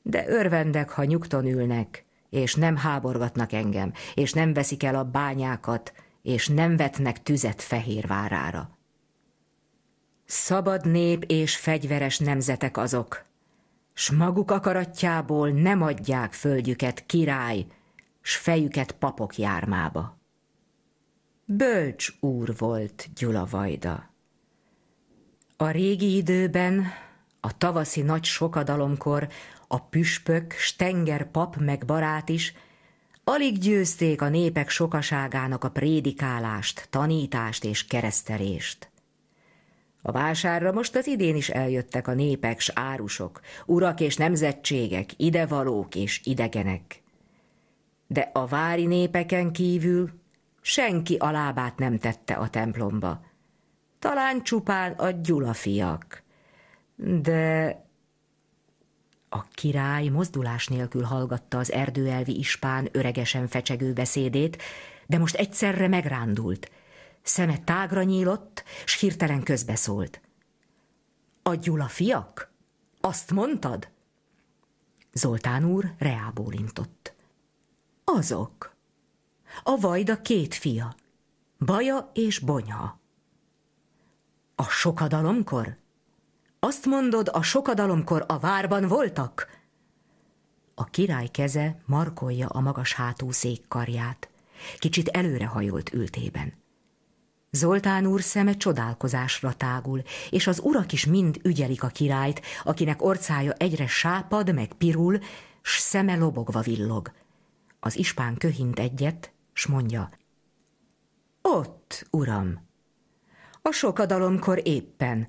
De örvendek, ha nyugton ülnek, és nem háborgatnak engem, és nem veszik el a bányákat, és nem vetnek tüzet Fehérvárára. Szabad nép és fegyveres nemzetek azok, s maguk akaratjából nem adják földjüket király, s fejüket papok jármába. Bölcs úr volt Gyula Vajda. A régi időben, a tavaszi nagy sokadalomkor a püspök, Stenger pap meg barát is, alig győzték a népek sokaságának a prédikálást, tanítást és keresztelést. A vásárra most az idén is eljöttek a népek s árusok, urak és nemzetségek, idevalók és idegenek. De a vári népeken kívül senki alábát nem tette a templomba. Talán csupán a gyulafiak. De a király mozdulás nélkül hallgatta az erdőelvi ispán öregesen fecsegő beszédét, de most egyszerre megrándult. Szeme tágra nyílott, s hirtelen közbeszólt. A Gyula fiak? Azt mondtad? Zoltán úr reábólintott. Azok. A vajda két fia, Baja és Bonya. A sokadalomkor? Azt mondod, a sokadalomkor a várban voltak? A király keze markolja a magas hátú székkarját, kicsit Kicsit előrehajolt ültében. Zoltán úr szeme csodálkozásra tágul, és az urak is mind ügyelik a királyt, akinek orcája egyre sápad, meg pirul, s szeme lobogva villog. Az ispán köhint egyet, s mondja, Ott, uram! A sokadalomkor éppen –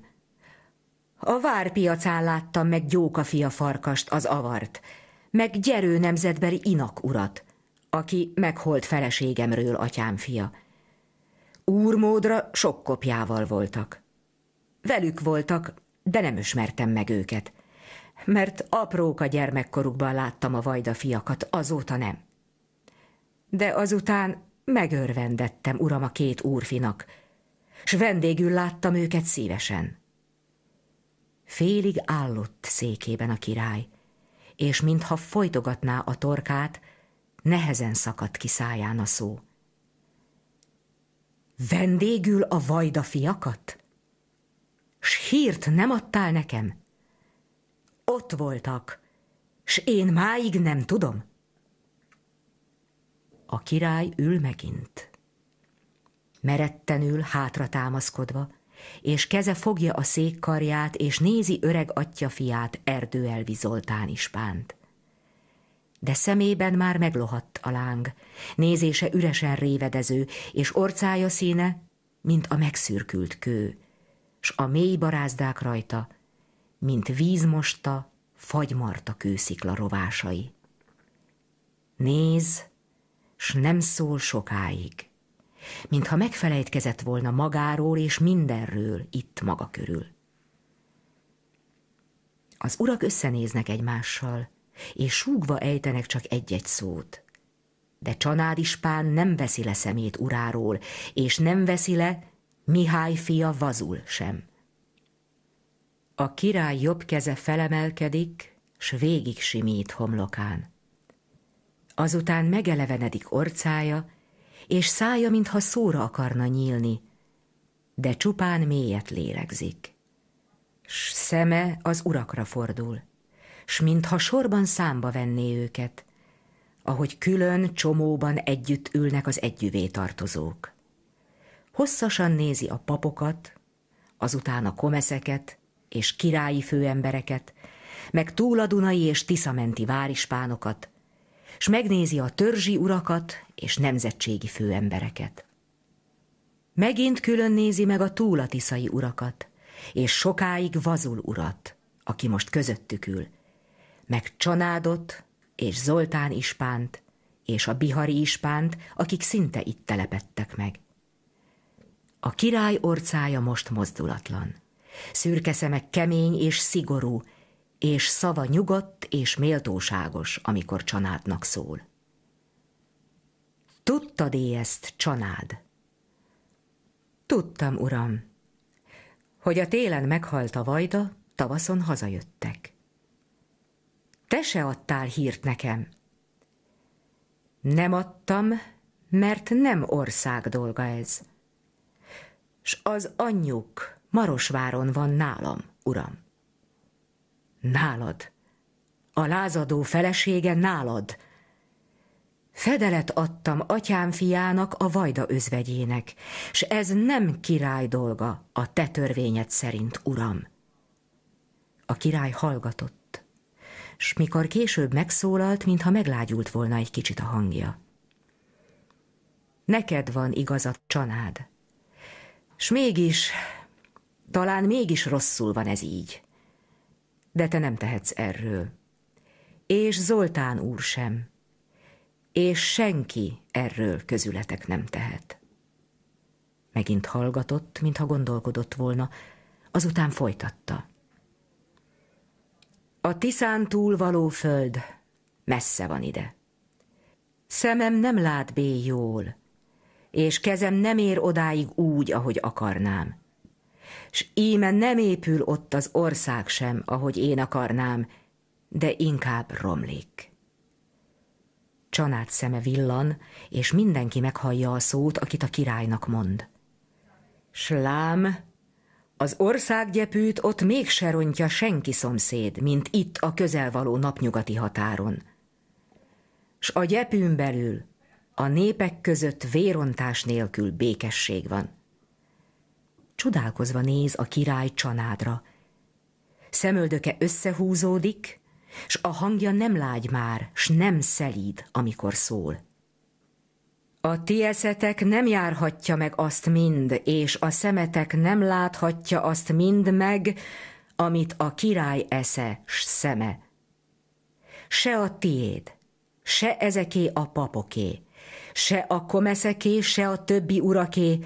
a várpiacán láttam meg gyókafia farkast, az avart, meg gyerő nemzetbeli inak urat, aki megholt feleségemről atyám fia. Úrmódra sok kopjával voltak. Velük voltak, de nem ismertem meg őket, mert aprók a gyermekkorukban láttam a vajda fiakat, azóta nem. De azután megörvendettem uram a két úrfinak, s vendégül láttam őket szívesen. Félig állott székében a király, és mintha folytogatná a torkát, nehezen szakadt ki száján a szó. Vendégül a vajda fiakat? S hírt nem adtál nekem? Ott voltak, s én máig nem tudom. A király ül megint. ül, hátra támaszkodva, és keze fogja a székkarját és nézi öreg atya fiát, Erdőelvi Zoltán ispánt. De szemében már meglohadt a láng, nézése üresen révedező, és orcája színe, mint a megszürkült kő, s a mély barázdák rajta, mint vízmosta, fagymarta kőszikla rovásai. Néz, s nem szól sokáig mintha megfelejtkezett volna magáról és mindenről itt maga körül. Az urak összenéznek egymással, és súgva ejtenek csak egy-egy szót. De Csanád ispán nem veszi le szemét uráról, és nem veszi le Mihály fia vazul sem. A király jobb keze felemelkedik, s végig simít homlokán. Azután megelevenedik orcája, és szája, mintha szóra akarna nyílni, de csupán mélyet lélegzik. S szeme az urakra fordul, s mintha sorban számba venné őket, ahogy külön csomóban együtt ülnek az együvé tartozók. Hosszasan nézi a papokat, azután a komeszeket és királyi főembereket, meg túladunai és tiszamenti várispánokat, s megnézi a törzsi urakat és nemzetségi főembereket. Megint külön nézi meg a túlatiszai urakat, és sokáig vazul urat, aki most közöttük ül, meg Csanádot és Zoltán ispánt, és a bihari ispánt, akik szinte itt telepettek meg. A király orcája most mozdulatlan. Szürke szeme kemény és szigorú, és szava nyugodt és méltóságos, amikor csanádnak szól tudtad -e ezt, csanád? Tudtam, uram, hogy a télen meghalt a vajda, tavaszon hazajöttek. Te se adtál hírt nekem. Nem adtam, mert nem ország dolga ez. S az anyjuk Marosváron van nálam, uram. Nálad. A lázadó felesége nálad, Fedelet adtam atyám fiának, a vajda özvegyének, s ez nem király dolga a te törvényed szerint, uram. A király hallgatott, s mikor később megszólalt, mintha meglágyult volna egy kicsit a hangja. Neked van igazat csanád, s mégis, talán mégis rosszul van ez így, de te nem tehetsz erről, és Zoltán úr sem, és senki erről közületek nem tehet. Megint hallgatott, mintha gondolkodott volna, azután folytatta. A Tiszán túl való föld messze van ide. Szemem nem lát bé jól, és kezem nem ér odáig úgy, ahogy akarnám. S íme nem épül ott az ország sem, ahogy én akarnám, de inkább romlik csanád szeme villan, és mindenki meghallja a szót, akit a királynak mond. Slám, az országgyepűt ott mégse rontja senki szomszéd, mint itt a közelvaló napnyugati határon. S a gyepűn belül a népek között vérontás nélkül békesség van. Csodálkozva néz a király csanádra. Szemöldöke összehúzódik, s a hangja nem lágy már, s nem szelíd, amikor szól. A ti eszetek nem járhatja meg azt mind, és a szemetek nem láthatja azt mind meg, amit a király esze s szeme. Se a tiéd, se ezeké a papoké, se a komeszeké, se a többi uraké,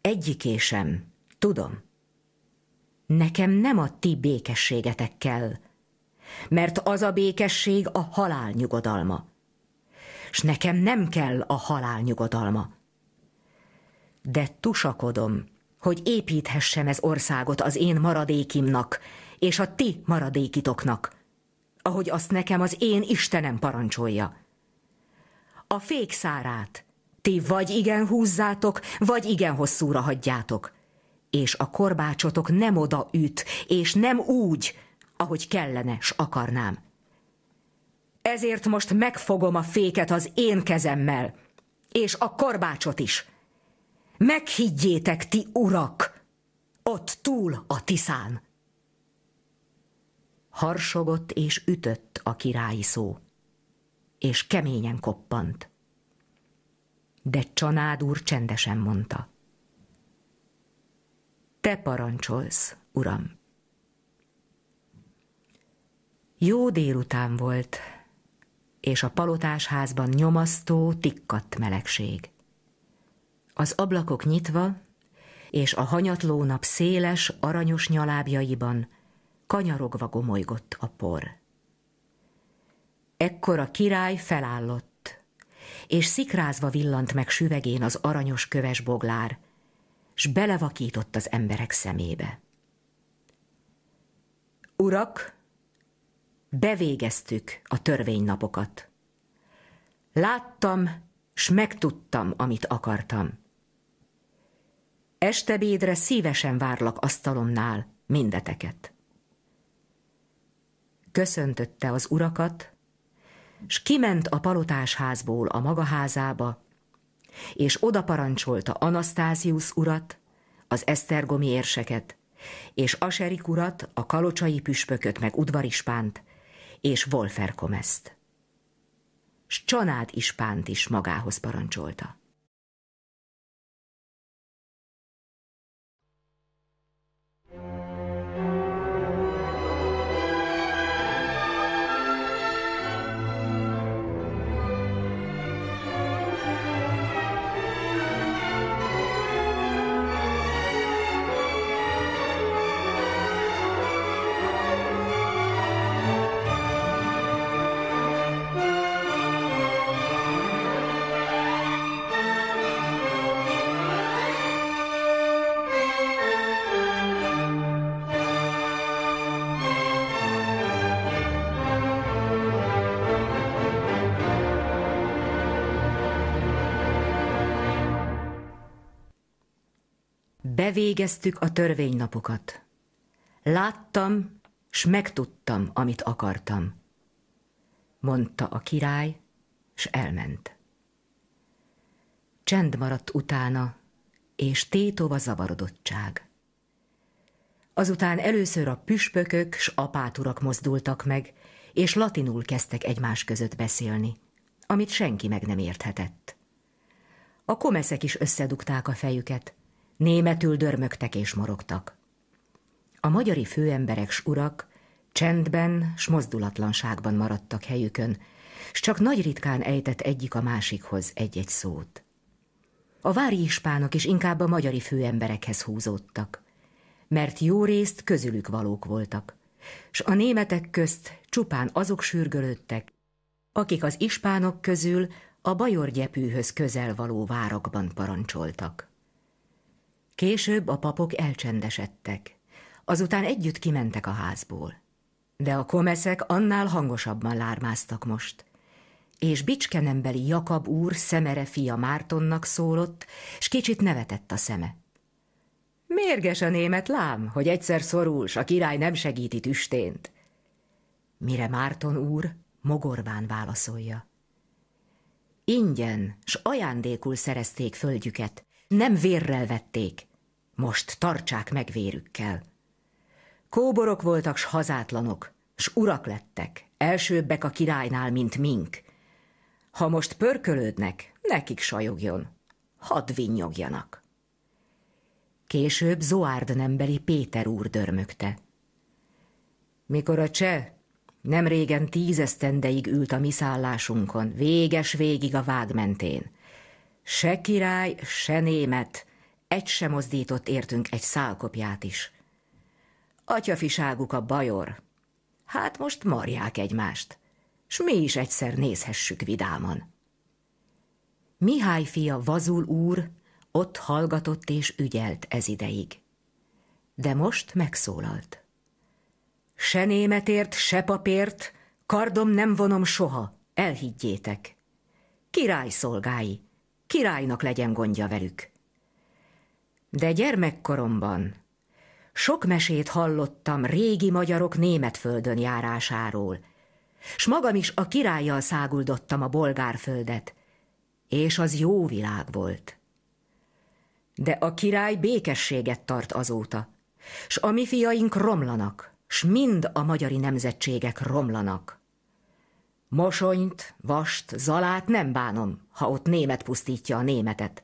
egyiké sem, tudom. Nekem nem a ti békességetek kell, mert az a békesség a halál nyugodalma. S nekem nem kell a halál nyugodalma. De tusakodom, hogy építhessem ez országot az én maradékimnak és a ti maradékitoknak, ahogy azt nekem az én Istenem parancsolja. A fékszárát ti vagy igen húzzátok, vagy igen hosszúra hagyjátok, és a korbácsotok nem oda üt, és nem úgy, ahogy kellene, s akarnám. Ezért most megfogom a féket az én kezemmel, és a korbácsot is. Meghiggyétek, ti urak, ott túl a Tiszán. Harsogott és ütött a királyi szó, és keményen koppant. De Csanád úr csendesen mondta. Te parancsolsz, uram. Jó délután volt, és a palotás házban nyomasztó, tikkadt melegség. Az ablakok nyitva, és a hanyatló nap széles, aranyos nyalábjaiban kanyarogva gomolygott a por. Ekkor a király felállott, és szikrázva villant meg süvegén az aranyos köves boglár, s belevakított az emberek szemébe. Urak! Bevégeztük a törvénynapokat. Láttam, s megtudtam, amit akartam. Estebédre szívesen várlak asztalomnál mindeteket. Köszöntötte az urakat, s kiment a palotás házból a maga házába, és oda parancsolta urat, az esztergomi érseket, és Aserik urat, a kalocsai püspököt meg udvarispánt, és Wolfer Komeszt. S Csanád ispánt is magához parancsolta. Bevégeztük a törvénynapokat. Láttam, s megtudtam, amit akartam, mondta a király, s elment. Csend maradt utána, és tétova zavarodottság. Azután először a püspökök s apáturak mozdultak meg, és latinul kezdtek egymás között beszélni, amit senki meg nem érthetett. A komeszek is összedugták a fejüket, németül dörmögtek és morogtak. A magyari főemberek s urak csendben s mozdulatlanságban maradtak helyükön, s csak nagy ritkán ejtett egyik a másikhoz egy-egy szót. A vári ispánok is inkább a magyari főemberekhez húzódtak, mert jó részt közülük valók voltak, s a németek közt csupán azok sürgölődtek, akik az ispánok közül a bajorgyepűhöz közel való várakban parancsoltak. Később a papok elcsendesedtek. Azután együtt kimentek a házból. De a komeszek annál hangosabban lármáztak most. És bicskenembeli Jakab úr szemere fia Mártonnak szólott, s kicsit nevetett a szeme. Mérges a német lám, hogy egyszer szorul, a király nem segíti tüstént. Mire Márton úr mogorván válaszolja. Ingyen, s ajándékul szerezték földjüket, nem vérrel vették, most tartsák meg vérükkel. Kóborok voltak s hazátlanok, s urak lettek, elsőbbek a királynál, mint mink. Ha most pörkölődnek, nekik sajogjon, hadd vinnyogjanak. Később Zoárd nembeli Péter úr dörmögte. Mikor a cseh nem régen tízesztendeig ült a mi szállásunkon, véges végig a vág mentén, Se király, se német, egy sem mozdított értünk egy szálkopját is. Atyafiságuk a bajor. Hát most marják egymást, s mi is egyszer nézhessük vidáman. Mihály fia Vazul úr ott hallgatott és ügyelt ez ideig. De most megszólalt. Se németért, se papért, kardom nem vonom soha, elhiggyétek. Király szolgái, királynak legyen gondja velük. De gyermekkoromban sok mesét hallottam régi magyarok német földön járásáról, s magam is a királlyal száguldottam a bolgárföldet, és az jó világ volt. De a király békességet tart azóta, s a mi fiaink romlanak, s mind a magyari nemzetségek romlanak. Mosonyt, vast, zalát nem bánom, ha ott német pusztítja a németet.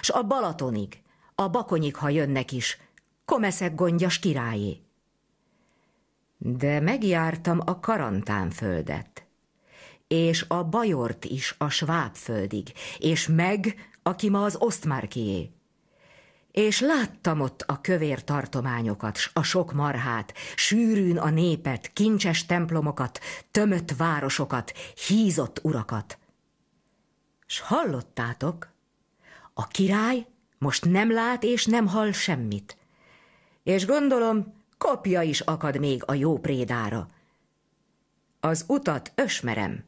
S a Balatonig, a Bakonyig, ha jönnek is, komeszek gondjas királyé. De megjártam a karantánföldet, és a Bajort is a Svábföldig, és meg, aki ma az Osztmárkié és láttam ott a kövér tartományokat, a sok marhát, sűrűn a népet, kincses templomokat, tömött városokat, hízott urakat. S hallottátok, a király most nem lát és nem hall semmit, és gondolom, kopja is akad még a jó prédára. Az utat ösmerem.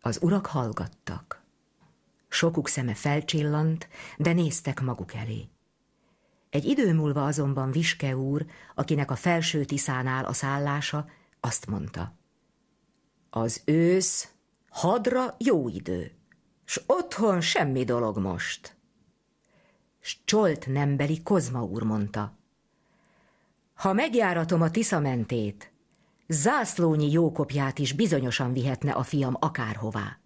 Az urak hallgattak. Sokuk szeme felcsillant, de néztek maguk elé. Egy idő múlva azonban Viske úr, akinek a felső tiszánál a szállása, azt mondta. Az ősz hadra jó idő, s otthon semmi dolog most. S Csolt nembeli Kozma úr mondta. Ha megjáratom a tiszamentét, zászlónyi jókopját is bizonyosan vihetne a fiam akárhová.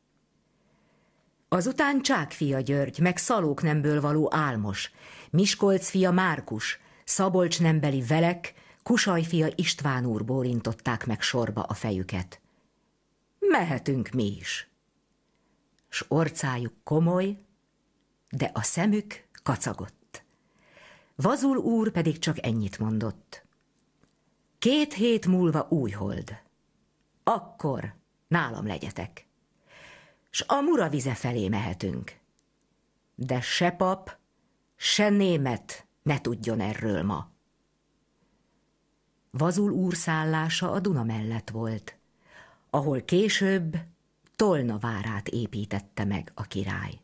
Azután fia György, meg Szalók nemből való Álmos, Miskolc fia Márkus, Szabolcs nembeli Velek, Kusaj fia István úr bólintották meg sorba a fejüket. Mehetünk mi is. S orcájuk komoly, de a szemük kacagott. Vazul úr pedig csak ennyit mondott. Két hét múlva újhold. Akkor nálam legyetek s a muravize felé mehetünk. De se pap, se német ne tudjon erről ma. Vazul úr szállása a Duna mellett volt, ahol később Tolna várát építette meg a király.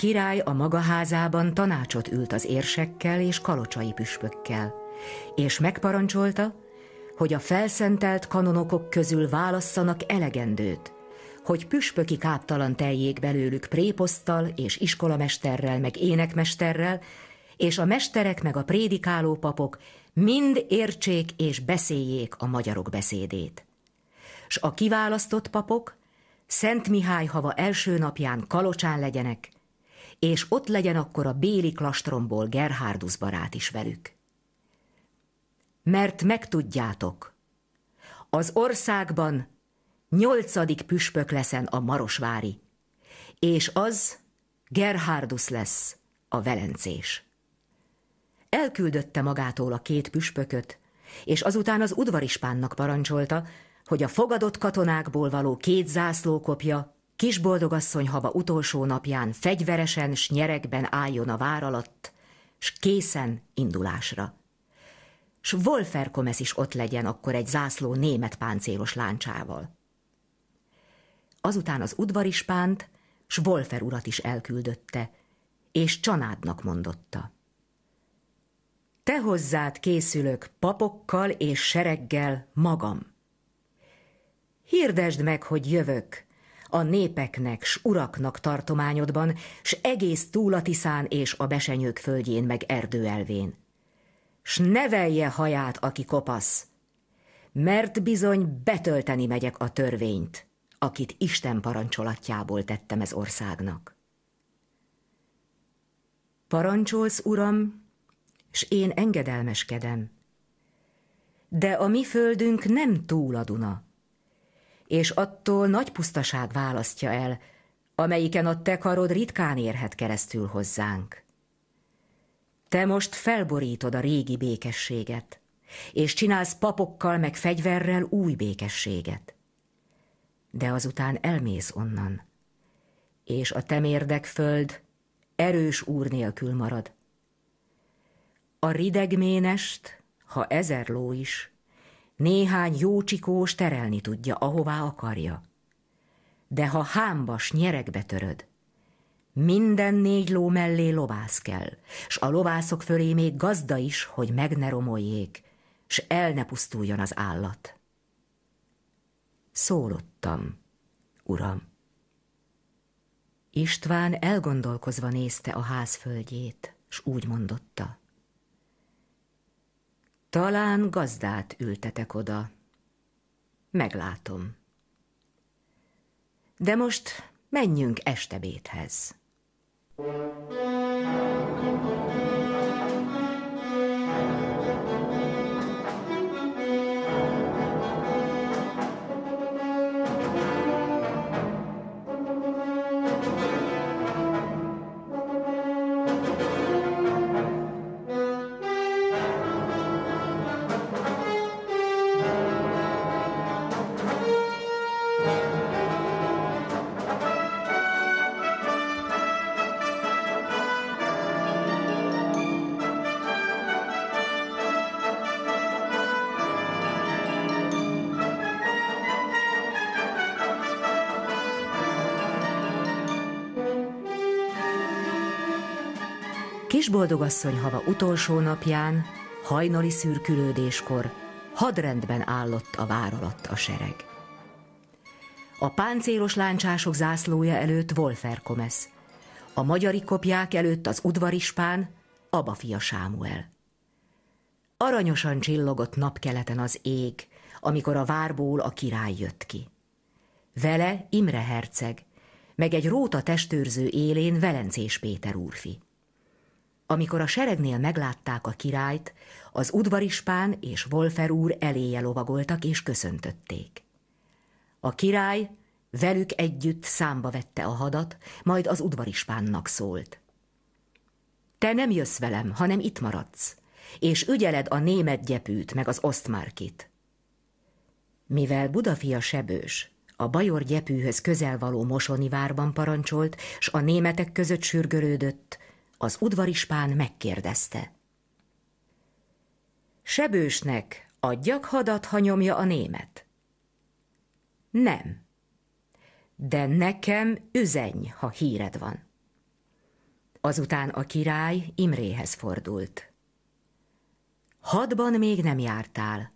király a maga házában tanácsot ült az érsekkel és kalocsai püspökkel, és megparancsolta, hogy a felszentelt kanonokok közül válasszanak elegendőt, hogy püspöki káptalan teljék belőlük préposztal és iskolamesterrel meg énekmesterrel, és a mesterek meg a prédikáló papok mind értsék és beszéljék a magyarok beszédét. S a kiválasztott papok Szent Mihály hava első napján kalocsán legyenek, és ott legyen akkor a Béli klastromból Gerhardus barát is velük. Mert megtudjátok, az országban nyolcadik püspök leszen a Marosvári, és az Gerhardus lesz a Velencés. Elküldötte magától a két püspököt, és azután az udvarispánnak parancsolta, hogy a fogadott katonákból való két zászlókopja kis boldogasszony haba utolsó napján fegyveresen s nyerekben álljon a vár alatt, s készen indulásra. S Wolfer Komesz is ott legyen akkor egy zászló német páncélos láncsával. Azután az udvarispánt, s Wolfer urat is elküldötte, és csanádnak mondotta. Te hozzád készülök papokkal és sereggel magam. Hirdesd meg, hogy jövök, a népeknek s uraknak tartományodban, s egész túlatiszán és a besenyők földjén meg erdőelvén. S nevelje haját, aki kopasz, mert bizony betölteni megyek a törvényt, akit Isten parancsolatjából tettem ez országnak. Parancsolsz, Uram, s én engedelmeskedem, de a mi földünk nem túl a Duna, és attól nagy pusztaság választja el, amelyiken a te karod ritkán érhet keresztül hozzánk. Te most felborítod a régi békességet, és csinálsz papokkal meg fegyverrel új békességet. De azután elmész onnan, és a temérdek föld erős úr nélkül marad. A ridegménest, ha ezer ló is, néhány jócsikós terelni tudja, ahová akarja. De ha hámbas nyeregbe töröd, minden négy ló mellé lovász kell, s a lovászok fölé még gazda is, hogy meg ne romoljék, s el ne pusztuljon az állat. Szólottam, uram. István elgondolkozva nézte a ház földjét, s úgy mondotta. Talán gazdát ültetek oda. Meglátom. De most menjünk estebédhez. Thank you. Kisboldogasszony hava utolsó napján, hajnali szürkülődéskor hadrendben állott a vár alatt a sereg. A páncélos láncsások zászlója előtt Wolfer Komesz, a magyari kopják előtt az udvarispán, fia Sámuel. Aranyosan csillogott napkeleten az ég, amikor a várból a király jött ki. Vele Imre herceg, meg egy róta testőrző élén Velencés Péter úrfi. Amikor a seregnél meglátták a királyt, az udvarispán és Wolfer úr eléje lovagoltak és köszöntötték. A király velük együtt számba vette a hadat, majd az udvarispánnak szólt. Te nem jössz velem, hanem itt maradsz, és ügyeled a német gyepűt meg az osztmárkit. Mivel Budafia sebős, a bajor gyepűhöz közel való várban parancsolt, s a németek között sürgörődött, az udvarispán megkérdezte. Sebősnek adjak hadat, ha nyomja a német? Nem. De nekem üzeny, ha híred van. Azután a király Imréhez fordult. Hadban még nem jártál,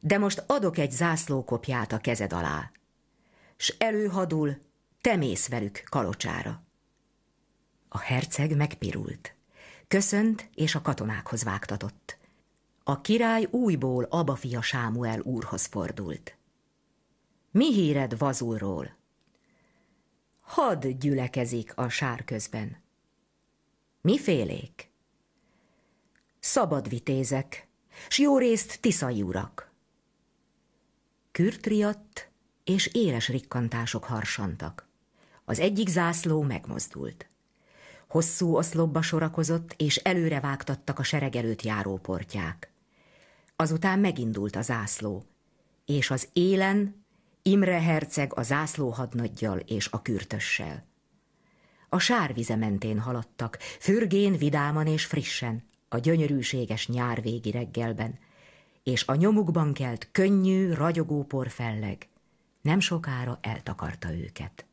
de most adok egy zászlókopját a kezed alá, s előhadul, te mész velük kalocsára. A herceg megpirult. Köszönt és a katonákhoz vágtatott. A király újból Abba fia Sámuel úrhoz fordult. Mi híred vazulról? Had gyülekezik a sár közben. félék? Szabad vitézek, s jó részt tiszai urak. Kürt riadt, és éles rikkantások harsantak. Az egyik zászló megmozdult. Hosszú oszlopba sorakozott, és előre vágtattak a sereg előtt járó portyák. Azután megindult a zászló, és az élen Imre herceg a zászló hadnaggyal és a kürtössel. A sárvize mentén haladtak, fürgén, vidáman és frissen, a gyönyörűséges nyárvégi reggelben, és a nyomukban kelt könnyű, ragyogó porfelleg nem sokára eltakarta őket.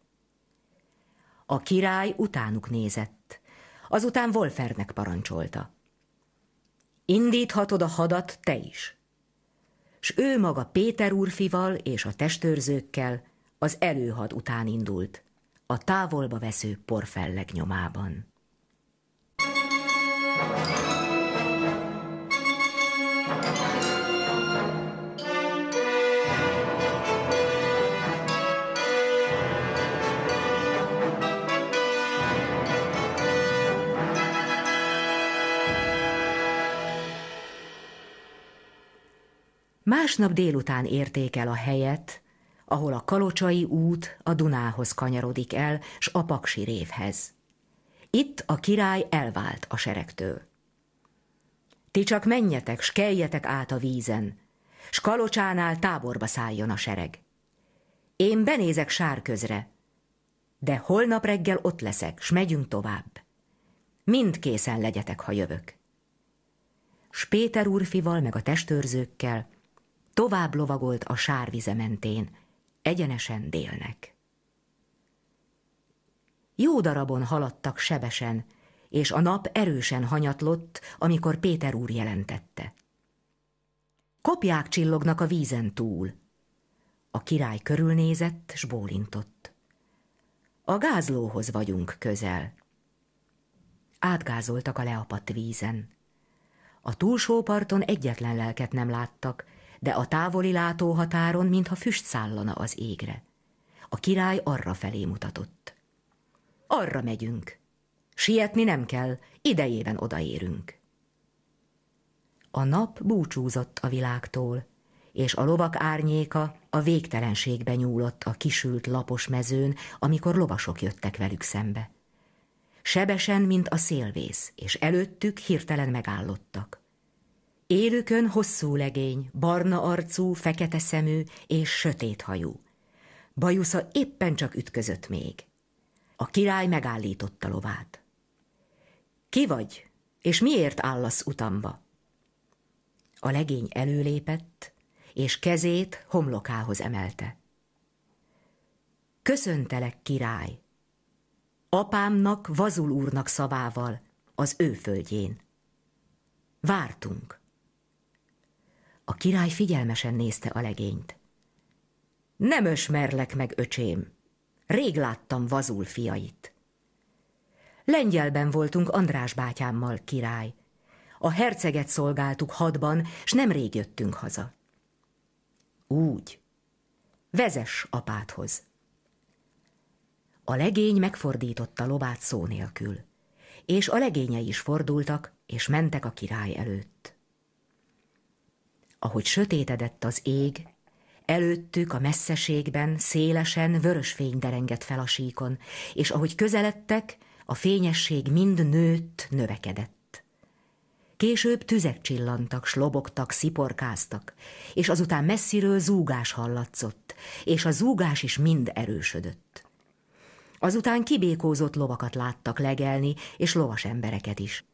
A király utánuk nézett, Azután Wolfernek parancsolta. Indíthatod a hadat te is. S ő maga Péter úrfival és a testőrzőkkel az előhad után indult, a távolba vesző porfelleg nyomában. thank you Másnap délután érték el a helyet, ahol a Kalocsai út a Dunához kanyarodik el, s a Paksi révhez. Itt a király elvált a seregtől. Ti csak menjetek, s keljetek át a vízen, s Kalocsánál táborba szálljon a sereg. Én benézek sárközre, de holnap reggel ott leszek, s megyünk tovább. Mind készen legyetek, ha jövök. S Péter úrfival meg a testőrzőkkel Tovább lovagolt a sárvize mentén, egyenesen délnek. Jó darabon haladtak sebesen, és a nap erősen hanyatlott, amikor Péter úr jelentette. Kopják csillognak a vízen túl. A király körülnézett, s bólintott. A gázlóhoz vagyunk közel. Átgázoltak a leapadt vízen. A túlsó parton egyetlen lelket nem láttak, de a távoli látóhatáron, mintha füst szállana az égre. A király arra felé mutatott. Arra megyünk. Sietni nem kell, idejében odaérünk. A nap búcsúzott a világtól, és a lovak árnyéka a végtelenségbe nyúlott a kisült lapos mezőn, amikor lovasok jöttek velük szembe. Sebesen, mint a szélvész, és előttük hirtelen megállottak. Élükön hosszú legény, barna arcú, fekete szemű és sötét hajú. Bajusza éppen csak ütközött még. A király megállította lovát. Ki vagy, és miért állasz utamba? A legény előlépett, és kezét homlokához emelte. Köszöntelek, király! Apámnak, Vazul úrnak szavával, az ő földjén. Vártunk. A király figyelmesen nézte a legényt. Nem ösmerlek meg, öcsém. Rég láttam vazul fiait. Lengyelben voltunk András bátyámmal, király. A herceget szolgáltuk hadban, s rég jöttünk haza. Úgy. Vezes apádhoz. A legény megfordította lobát szó nélkül, és a legényei is fordultak, és mentek a király előtt. Ahogy sötétedett az ég, előttük a messzeségben szélesen vörös fény derengett fel a síkon, és ahogy közeledtek, a fényesség mind nőtt, növekedett. Később tüzek csillantak, slobogtak, sziporkáztak, és azután messziről zúgás hallatszott, és a zúgás is mind erősödött. Azután kibékózott lovakat láttak legelni, és lovas embereket is.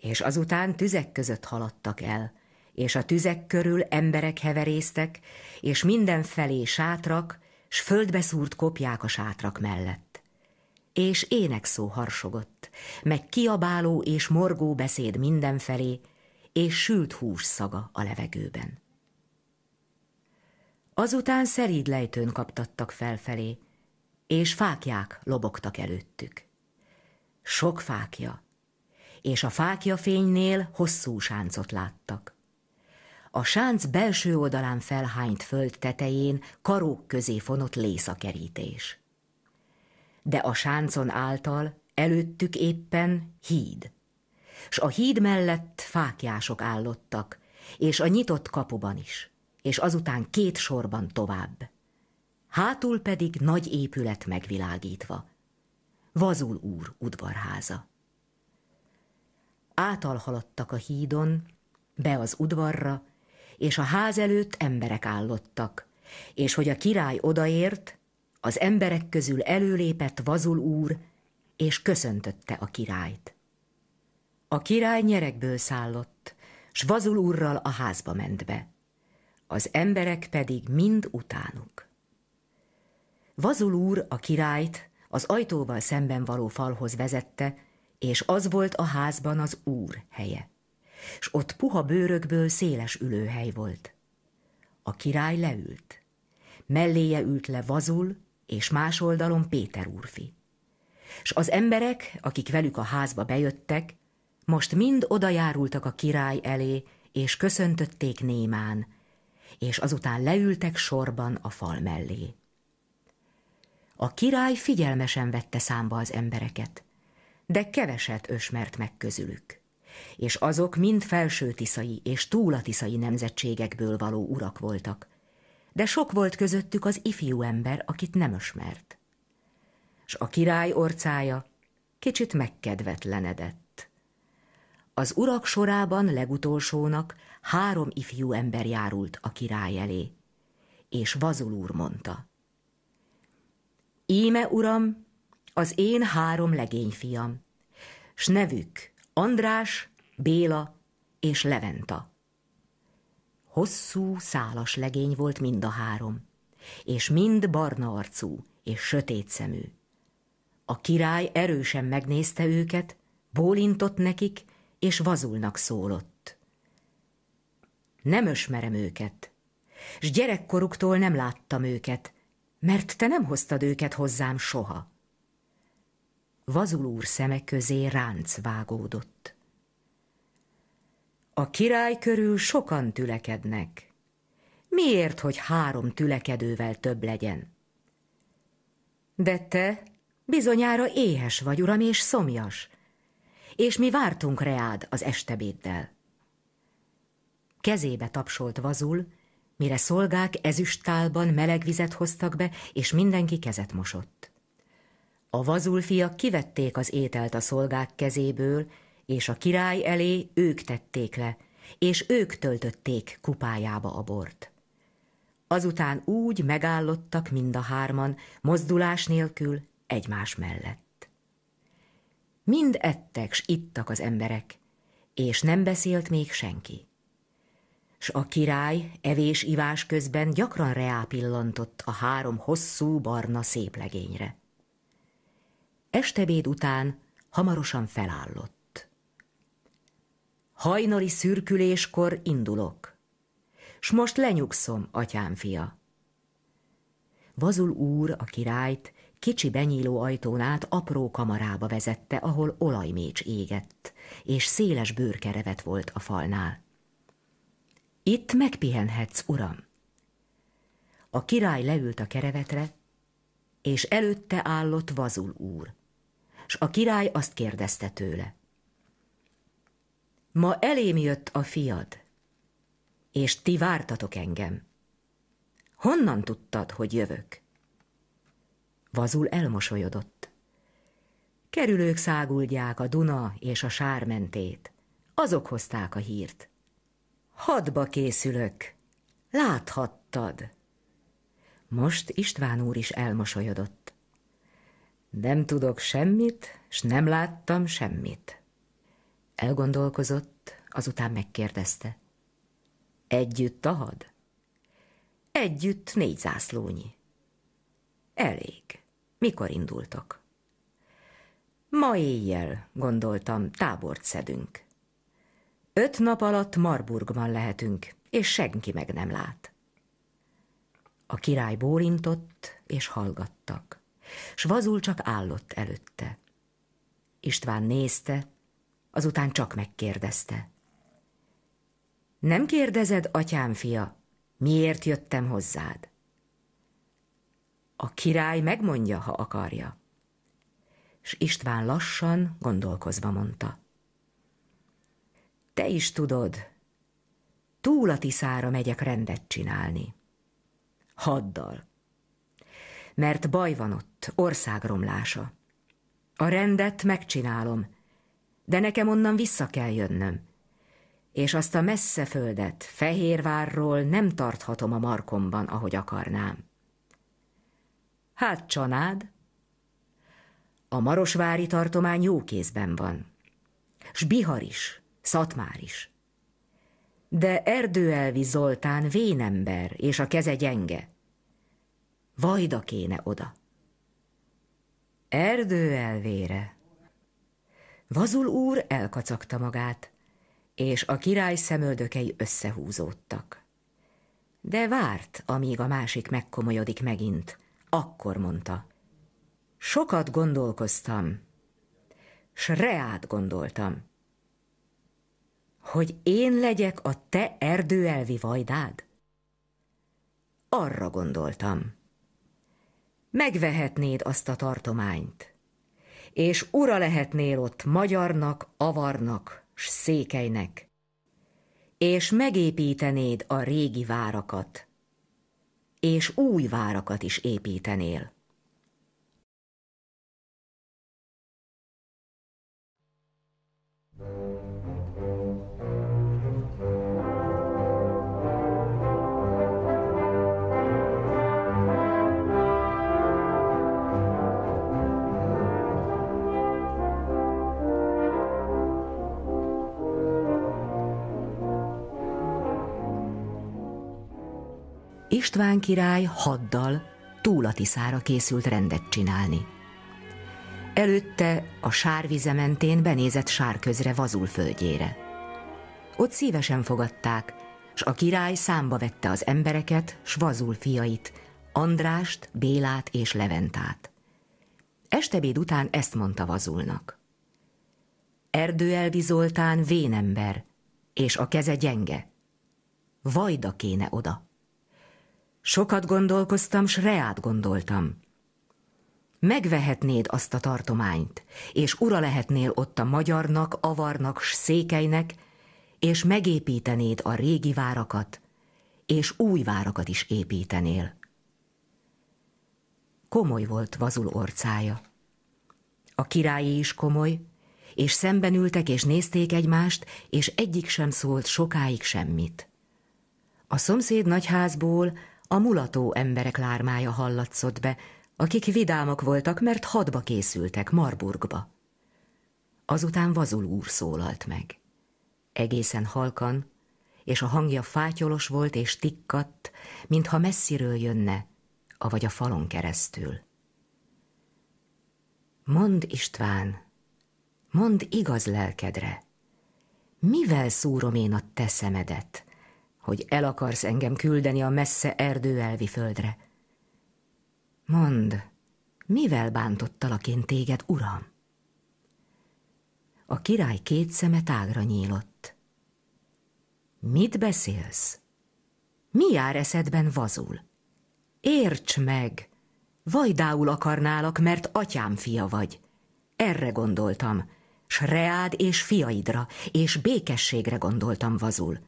És azután tüzek között haladtak el – és a tüzek körül emberek heverésztek, és mindenfelé sátrak, s földbe szúrt kopják a sátrak mellett. És énekszó harsogott, meg kiabáló és morgó beszéd mindenfelé, és sült hús szaga a levegőben. Azután szeríd lejtőn kaptattak felfelé, és fákják lobogtak előttük. Sok fákja, és a fákja fénynél hosszú sáncot láttak a sánc belső oldalán felhányt föld tetején karók közé fonott lészakerítés. De a sáncon által előttük éppen híd, s a híd mellett fákjások állottak, és a nyitott kapuban is, és azután két sorban tovább. Hátul pedig nagy épület megvilágítva. Vazul úr udvarháza. Átalhaladtak a hídon, be az udvarra, és a ház előtt emberek állottak, és hogy a király odaért, az emberek közül előlépett vazul úr, és köszöntötte a királyt. A király nyerekből szállott, s vazul úrral a házba ment be, az emberek pedig mind utánuk. Vazul úr a királyt az ajtóval szemben való falhoz vezette, és az volt a házban az úr helye s ott puha bőrökből széles ülőhely volt. A király leült. Melléje ült le vazul, és más oldalon Péter úrfi. S az emberek, akik velük a házba bejöttek, most mind odajárultak a király elé, és köszöntötték némán, és azután leültek sorban a fal mellé. A király figyelmesen vette számba az embereket, de keveset ösmert meg közülük és azok mind felső-tiszai és túlatiszai nemzetségekből való urak voltak. De sok volt közöttük az ifjú ember, akit nem ösmert. S a király orcája kicsit megkedvetlenedett. Az urak sorában legutolsónak három ifjú ember járult a király elé, és Vazul úr mondta. Íme, uram, az én három legényfiam, s nevük András, Béla és Leventa. Hosszú, szálas legény volt mind a három, és mind barna arcú és sötét szemű. A király erősen megnézte őket, bólintott nekik, és vazulnak szólott. Nem ösmerem őket, s gyerekkoruktól nem láttam őket, mert te nem hoztad őket hozzám soha. Vazul úr szeme közé ránc vágódott. A király körül sokan tülekednek. Miért, hogy három tülekedővel több legyen? De te bizonyára éhes vagy, uram, és szomjas, és mi vártunk reád az estebéddel. Kezébe tapsolt vazul, mire szolgák ezüstálban meleg vizet hoztak be, és mindenki kezet mosott. A vazulfiak kivették az ételt a szolgák kezéből, és a király elé ők tették le, és ők töltötték kupájába a bort. Azután úgy megállottak mind a hárman, mozdulás nélkül egymás mellett. Mind ettek s ittak az emberek, és nem beszélt még senki. S a király evés-ivás közben gyakran reápillantott a három hosszú barna szép legényre. Estebéd után hamarosan felállott. Hajnali szürküléskor indulok, s most lenyugszom, atyám fia. Vazul úr a királyt kicsi benyíló ajtón át apró kamarába vezette, ahol olajmécs égett, és széles bőrkerevet volt a falnál. Itt megpihenhetsz, uram. A király leült a kerevetre, és előtte állott vazul úr s a király azt kérdezte tőle. Ma elém jött a fiad, és ti vártatok engem. Honnan tudtad, hogy jövök? Vazul elmosolyodott. Kerülők száguldják a Duna és a sármentét. Azok hozták a hírt. Hadba készülök. Láthattad. Most István úr is elmosolyodott. Nem tudok semmit, s nem láttam semmit. Elgondolkozott, azután megkérdezte. Együtt a had? Együtt négy zászlónyi. Elég. Mikor indultok? Ma éjjel, gondoltam, tábort szedünk. Öt nap alatt Marburgban lehetünk, és senki meg nem lát. A király bólintott, és hallgattak s vazul csak állott előtte. István nézte, azután csak megkérdezte. Nem kérdezed, atyám fia, miért jöttem hozzád? A király megmondja, ha akarja. S István lassan, gondolkozva mondta. Te is tudod, túl a Tiszára megyek rendet csinálni. Haddal. Mert baj van ott lett országromlása. A rendet megcsinálom, de nekem onnan vissza kell jönnöm, és azt a messze földet Fehérvárról nem tarthatom a markomban, ahogy akarnám. Hát, csanád? A marosvári tartomány jó kézben van. S Bihar is, Szatmár is. De Erdőelvi Zoltán vénember, és a keze gyenge. Vajda kéne oda. Erdő elvére. Vazul úr elkacagta magát, és a király szemöldökei összehúzódtak. De várt, amíg a másik megkomolyodik megint. Akkor mondta. Sokat gondolkoztam, s reát gondoltam. Hogy én legyek a te erdőelvi vajdád? Arra gondoltam megvehetnéd azt a tartományt, és ura lehetnél ott magyarnak, avarnak, s székelynek, és megépítenéd a régi várakat, és új várakat is építenél. thank you István király haddal túl a Tiszára készült rendet csinálni. Előtte a sárvize mentén benézett sárközre vazul földjére. Ott szívesen fogadták, s a király számba vette az embereket, s vazul fiait, Andrást, Bélát és Leventát. Estebéd után ezt mondta vazulnak. Erdőelvi Zoltán vénember, és a keze gyenge. Vajda kéne oda. Sokat gondolkoztam, s reát gondoltam. Megvehetnéd azt a tartományt, és ura lehetnél ott a magyarnak, avarnak, s székelynek, és megépítenéd a régi várakat, és új várakat is építenél. Komoly volt vazul orcája. A királyi is komoly, és szemben ültek és nézték egymást, és egyik sem szólt sokáig semmit. A szomszéd nagyházból a mulató emberek lármája hallatszott be, akik vidámak voltak, mert hadba készültek Marburgba. Azután Vazul úr szólalt meg. Egészen halkan, és a hangja fátyolos volt és tikkadt, mintha messziről jönne, avagy a falon keresztül. Mond István, mond igaz lelkedre, mivel szúrom én a te szemedet? hogy el akarsz engem küldeni a messze erdő elvi földre. Mond, mivel bántottalak én téged, uram? A király két szeme tágra nyílott. Mit beszélsz? Mi jár eszedben vazul? Érts meg! Vajdául akarnálak, mert atyám fia vagy. Erre gondoltam, s reád és fiaidra, és békességre gondoltam vazul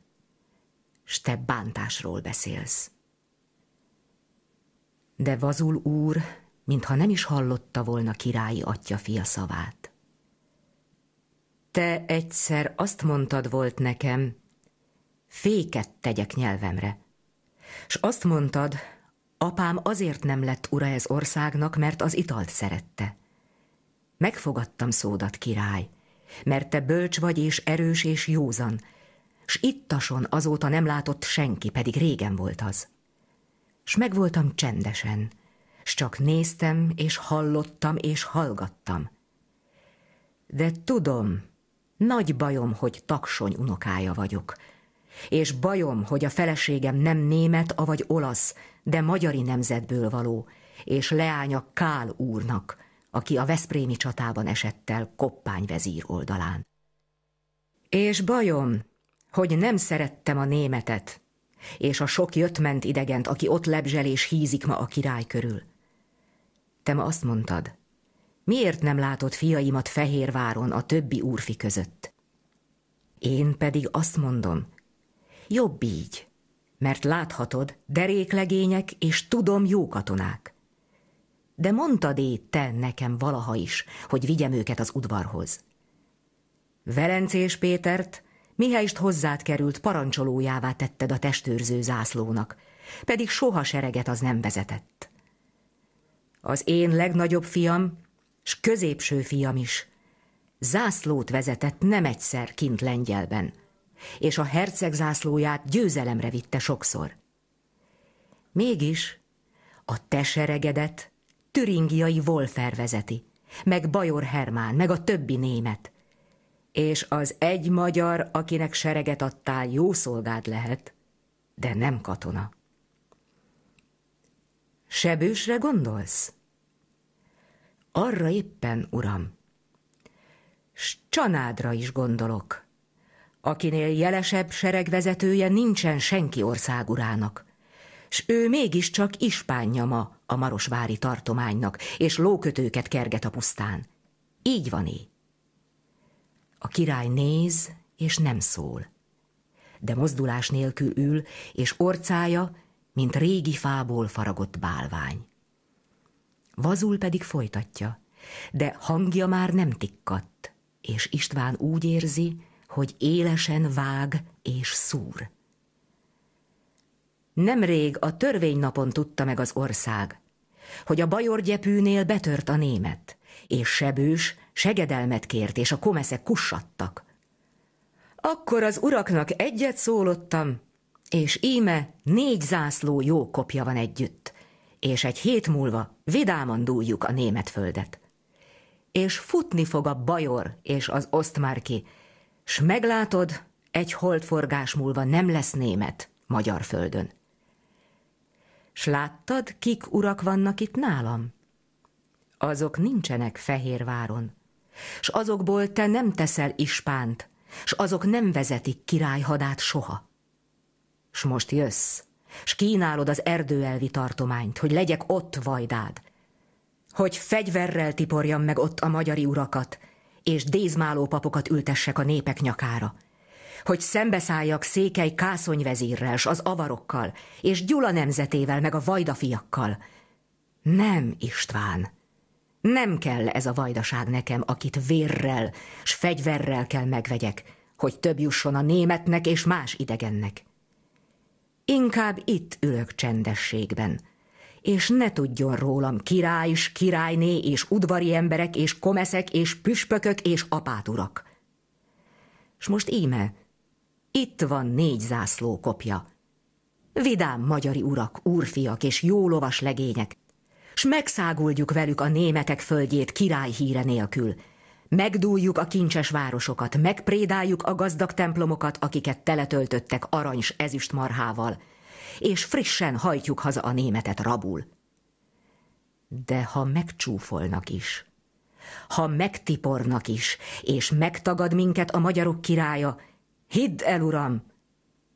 s te bántásról beszélsz. De vazul úr, mintha nem is hallotta volna királyi atya fia szavát. Te egyszer azt mondtad volt nekem, féket tegyek nyelvemre, s azt mondtad, apám azért nem lett ura ez országnak, mert az italt szerette. Megfogadtam szódat, király, mert te bölcs vagy és erős és józan, s ittason azóta nem látott senki, pedig régen volt az. S megvoltam csendesen, s csak néztem, és hallottam, és hallgattam. De tudom, nagy bajom, hogy taksony unokája vagyok, és bajom, hogy a feleségem nem német, avagy olasz, de magyari nemzetből való, és leánya Kál úrnak, aki a Veszprémi csatában esett el koppányvezír oldalán. És bajom, hogy nem szerettem a németet, és a sok jött-ment idegent, aki ott lebzsel és hízik ma a király körül. Te ma azt mondtad, miért nem látod fiaimat Fehérváron a többi úrfi között? Én pedig azt mondom, jobb így, mert láthatod deréklegények és tudom jó katonák. De mondtad é te nekem valaha is, hogy vigyem őket az udvarhoz. Velencés Pétert Mihelyst hozzád került, parancsolójává tetted a testőrző zászlónak, pedig soha sereget az nem vezetett. Az én legnagyobb fiam, s középső fiam is, zászlót vezetett nem egyszer kint Lengyelben, és a herceg zászlóját győzelemre vitte sokszor. Mégis a te seregedet türingiai Wolfer vezeti, meg Bajor Hermán, meg a többi német, és az egy magyar, akinek sereget adtál, jó szolgád lehet, de nem katona. Sebősre gondolsz? Arra éppen, uram. S csanádra is gondolok, akinél jelesebb seregvezetője nincsen senki országurának, s ő mégiscsak ma a marosvári tartománynak, és lókötőket kerget a pusztán. Így van így. A király néz, és nem szól. De mozdulás nélkül ül, és orcája, mint régi fából faragott bálvány. Vazul pedig folytatja, de hangja már nem tikkadt, és István úgy érzi, hogy élesen vág és szúr. Nemrég a törvénynapon tudta meg az ország, hogy a bajorgyepűnél betört a német – és sebős segedelmet kért, és a komeszek kussattak. Akkor az uraknak egyet szólottam, és íme négy zászló jó kopja van együtt, és egy hét múlva vidáman dúljuk a német földet. És futni fog a bajor és az osztmárki, s meglátod, egy holdforgás múlva nem lesz német magyar földön. S láttad, kik urak vannak itt nálam? azok nincsenek Fehérváron, s azokból te nem teszel ispánt, s azok nem vezetik királyhadát soha. S most jössz, s kínálod az erdőelvi tartományt, hogy legyek ott vajdád, hogy fegyverrel tiporjam meg ott a magyari urakat, és dézmáló papokat ültessek a népek nyakára, hogy szembeszálljak székely kászonyvezírrel, s az avarokkal, és Gyula nemzetével, meg a vajdafiakkal. Nem, István! Nem kell ez a vajdaság nekem, akit vérrel s fegyverrel kell megvegyek, hogy több jusson a németnek és más idegennek. Inkább itt ülök csendességben, és ne tudjon rólam király is, királyné és udvari emberek és komeszek és püspökök és apáturak. S most íme, itt van négy zászló kopja. Vidám magyari urak, úrfiak és jó lovas legények, s megszáguldjuk velük a németek földjét király híre nélkül. Megdúljuk a kincses városokat, megprédáljuk a gazdag templomokat, akiket teletöltöttek arany s ezüst marhával, és frissen hajtjuk haza a németet rabul. De ha megcsúfolnak is, ha megtipornak is, és megtagad minket a magyarok királya, hidd el, uram,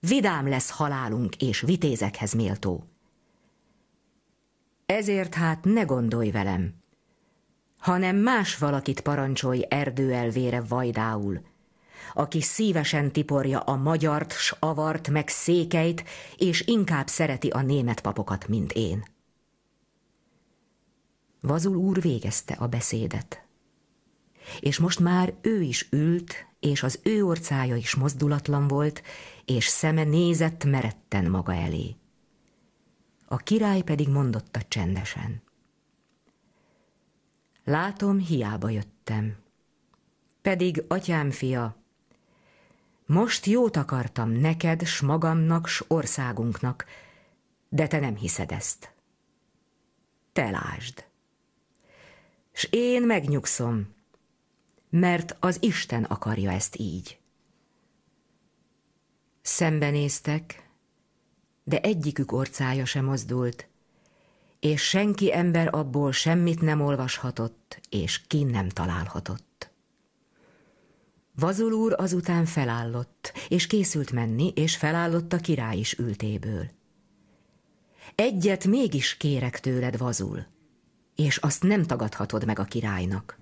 vidám lesz halálunk és vitézekhez méltó. Ezért hát ne gondolj velem, hanem más valakit parancsolj erdőelvére vajdául, aki szívesen tiporja a magyart, s avart, meg székeit, és inkább szereti a német papokat, mint én. Vazul úr végezte a beszédet, és most már ő is ült, és az ő orcája is mozdulatlan volt, és szeme nézett meretten maga elé a király pedig mondotta csendesen. Látom, hiába jöttem. Pedig, atyám fia, most jót akartam neked, s magamnak, s országunknak, de te nem hiszed ezt. Te lásd. S én megnyugszom, mert az Isten akarja ezt így. Szembenéztek, de egyikük orcája sem mozdult, és senki ember abból semmit nem olvashatott, és ki nem találhatott. Vazul úr azután felállott, és készült menni, és felállott a király is ültéből. Egyet mégis kérek tőled, vazul, és azt nem tagadhatod meg a királynak.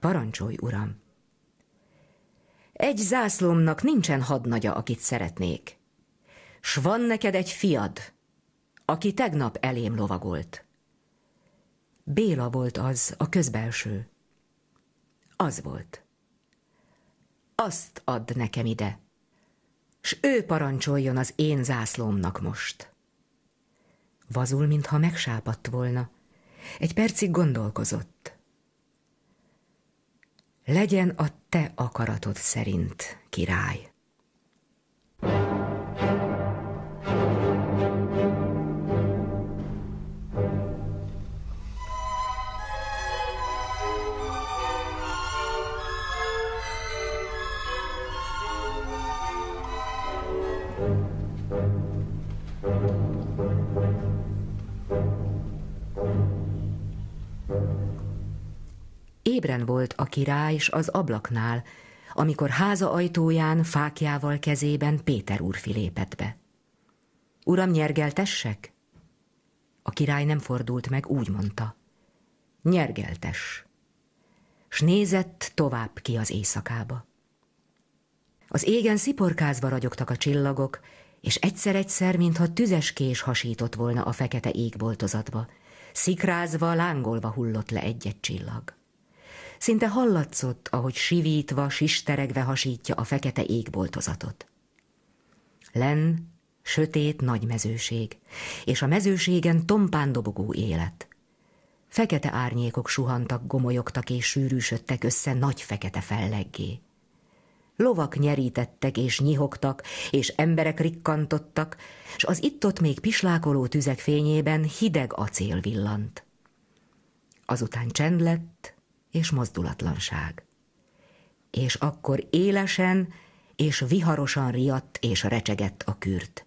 Parancsolj, uram! Egy zászlomnak nincsen hadnagya, akit szeretnék, s van neked egy fiad, aki tegnap elém lovagolt. Béla volt az, a közbelső. Az volt. Azt add nekem ide, s ő parancsoljon az én zászlómnak most. Vazul, mintha megsápadt volna. Egy percig gondolkozott. Legyen a te akaratod szerint, király. éren volt a király és az ablaknál, amikor háza ajtóján fákjával kezében Péter úrfi lépett be. Uram, nyergeltessek? A király nem fordult meg, úgy mondta. Nyergeltes. S nézett tovább ki az éjszakába. Az égen sziporkázva ragyogtak a csillagok, és egyszer-egyszer, mintha tüzes kés hasított volna a fekete égboltozatba, szikrázva, lángolva hullott le egy-egy csillag. Szinte hallatszott, ahogy sivítva, sisteregve hasítja a fekete égboltozatot. Len sötét nagy mezőség, és a mezőségen tompán dobogó élet. Fekete árnyékok suhantak, gomolyogtak és sűrűsödtek össze nagy fekete felleggé. Lovak nyerítettek és nyihogtak, és emberek rikkantottak, s az itt-ott még pislákoló tüzek fényében hideg acél villant. Azután csend lett, és mozdulatlanság. És akkor élesen és viharosan riadt és recsegett a kürt.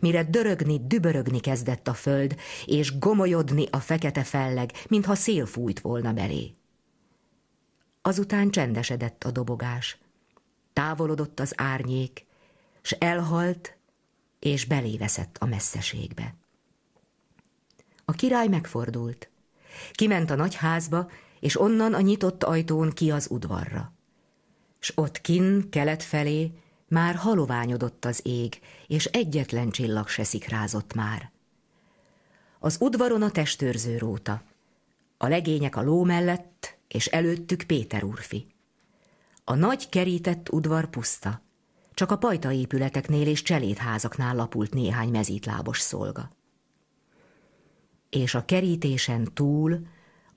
Mire dörögni, dübörögni kezdett a föld, és gomolyodni a fekete felleg, mintha szél fújt volna belé. Azután csendesedett a dobogás. Távolodott az árnyék, s elhalt, és beléveszett a messzeségbe. A király megfordult. Kiment a nagyházba, és onnan a nyitott ajtón ki az udvarra. S ott kin, kelet felé, már haloványodott az ég, és egyetlen csillag se szikrázott már. Az udvaron a testőrző róta, a legények a ló mellett, és előttük Péter úrfi. A nagy kerített udvar puszta, csak a pajta épületeknél és cselédházaknál lapult néhány mezítlábos szolga. És a kerítésen túl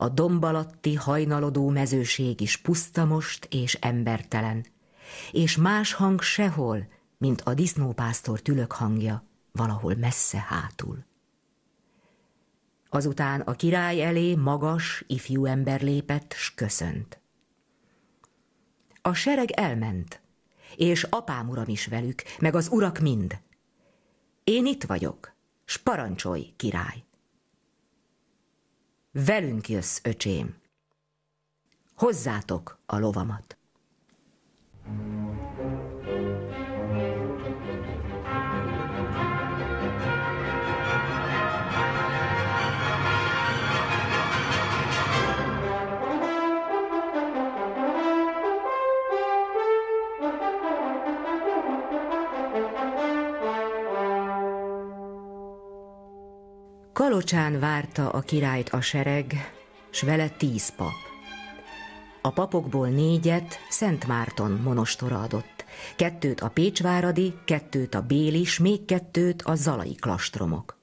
a dombalatti hajnalodó mezőség is puszta most és embertelen, és más hang sehol, mint a disznópásztor tülök hangja valahol messze hátul. Azután a király elé magas, ifjú ember lépett, s köszönt. A sereg elment, és apám uram is velük, meg az urak mind. Én itt vagyok, s parancsolj, király! Velünk jössz, öcsém. Hozzátok a lovamat. thank you Kalocsán várta a királyt a sereg, s vele tíz pap. A papokból négyet Szent Márton monostora adott, kettőt a Pécsváradi, kettőt a Bélis, még kettőt a Zalai klastromok.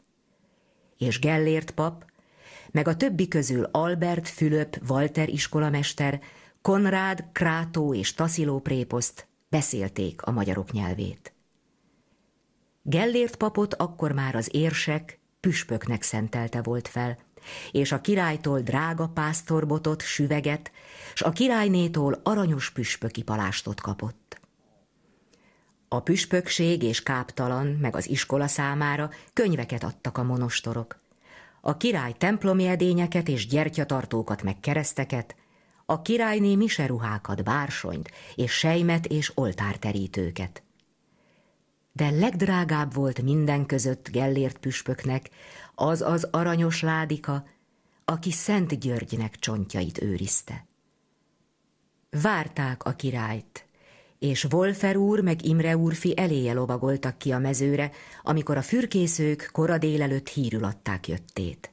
És Gellért pap, meg a többi közül Albert, Fülöp, Walter iskolamester, Konrád, Krátó és Tasziló préposzt beszélték a magyarok nyelvét. Gellért papot akkor már az érsek, püspöknek szentelte volt fel, és a királytól drága pásztorbotot, süveget, s a királynétól aranyos püspöki palástot kapott. A püspökség és káptalan, meg az iskola számára könyveket adtak a monostorok. A király templomi edényeket és gyertyatartókat meg kereszteket, a királyné miseruhákat, bársonyt és sejmet és oltárterítőket de legdrágább volt minden között Gellért püspöknek az az aranyos ládika, aki Szent Györgynek csontjait őrizte. Várták a királyt, és Wolfer úr meg Imre úrfi eléje lovagoltak ki a mezőre, amikor a fürkészők kora délelőtt hírül adták jöttét.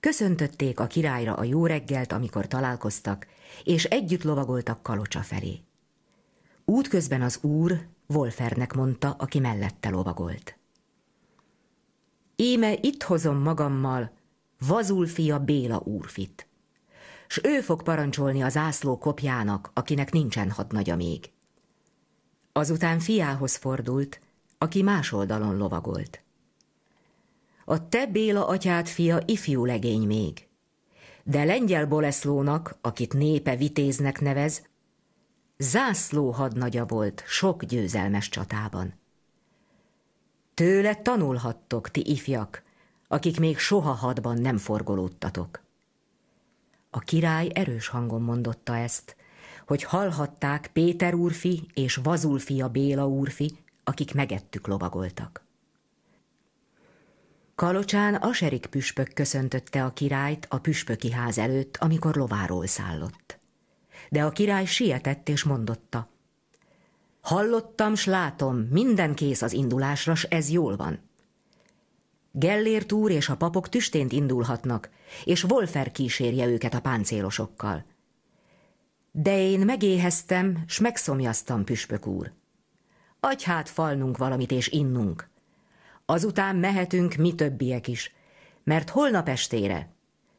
Köszöntötték a királyra a jó reggelt, amikor találkoztak, és együtt lovagoltak Kalocsa felé. Útközben az úr Wolfernek mondta, aki mellette lovagolt. Íme itt hozom magammal vazul fia Béla úrfit, s ő fog parancsolni az zászló kopjának, akinek nincsen hadnagya még. Azután fiához fordult, aki más oldalon lovagolt. A te Béla atyád fia ifjú legény még, de lengyel Boleszlónak, akit népe vitéznek nevez, zászló hadnagya volt sok győzelmes csatában. Tőle tanulhattok, ti ifjak, akik még soha hadban nem forgolódtatok. A király erős hangon mondotta ezt, hogy hallhatták Péter úrfi és Vazulfia Béla úrfi, akik megettük lovagoltak. Kalocsán Aserik püspök köszöntötte a királyt a püspöki ház előtt, amikor lováról szállott de a király sietett és mondotta. Hallottam, s látom, minden kész az indulásra, s ez jól van. Gellért úr és a papok tüstént indulhatnak, és Wolfer kísérje őket a páncélosokkal. De én megéheztem, s megszomjaztam, püspök úr. Adj hát falnunk valamit és innunk. Azután mehetünk mi többiek is, mert holnap estére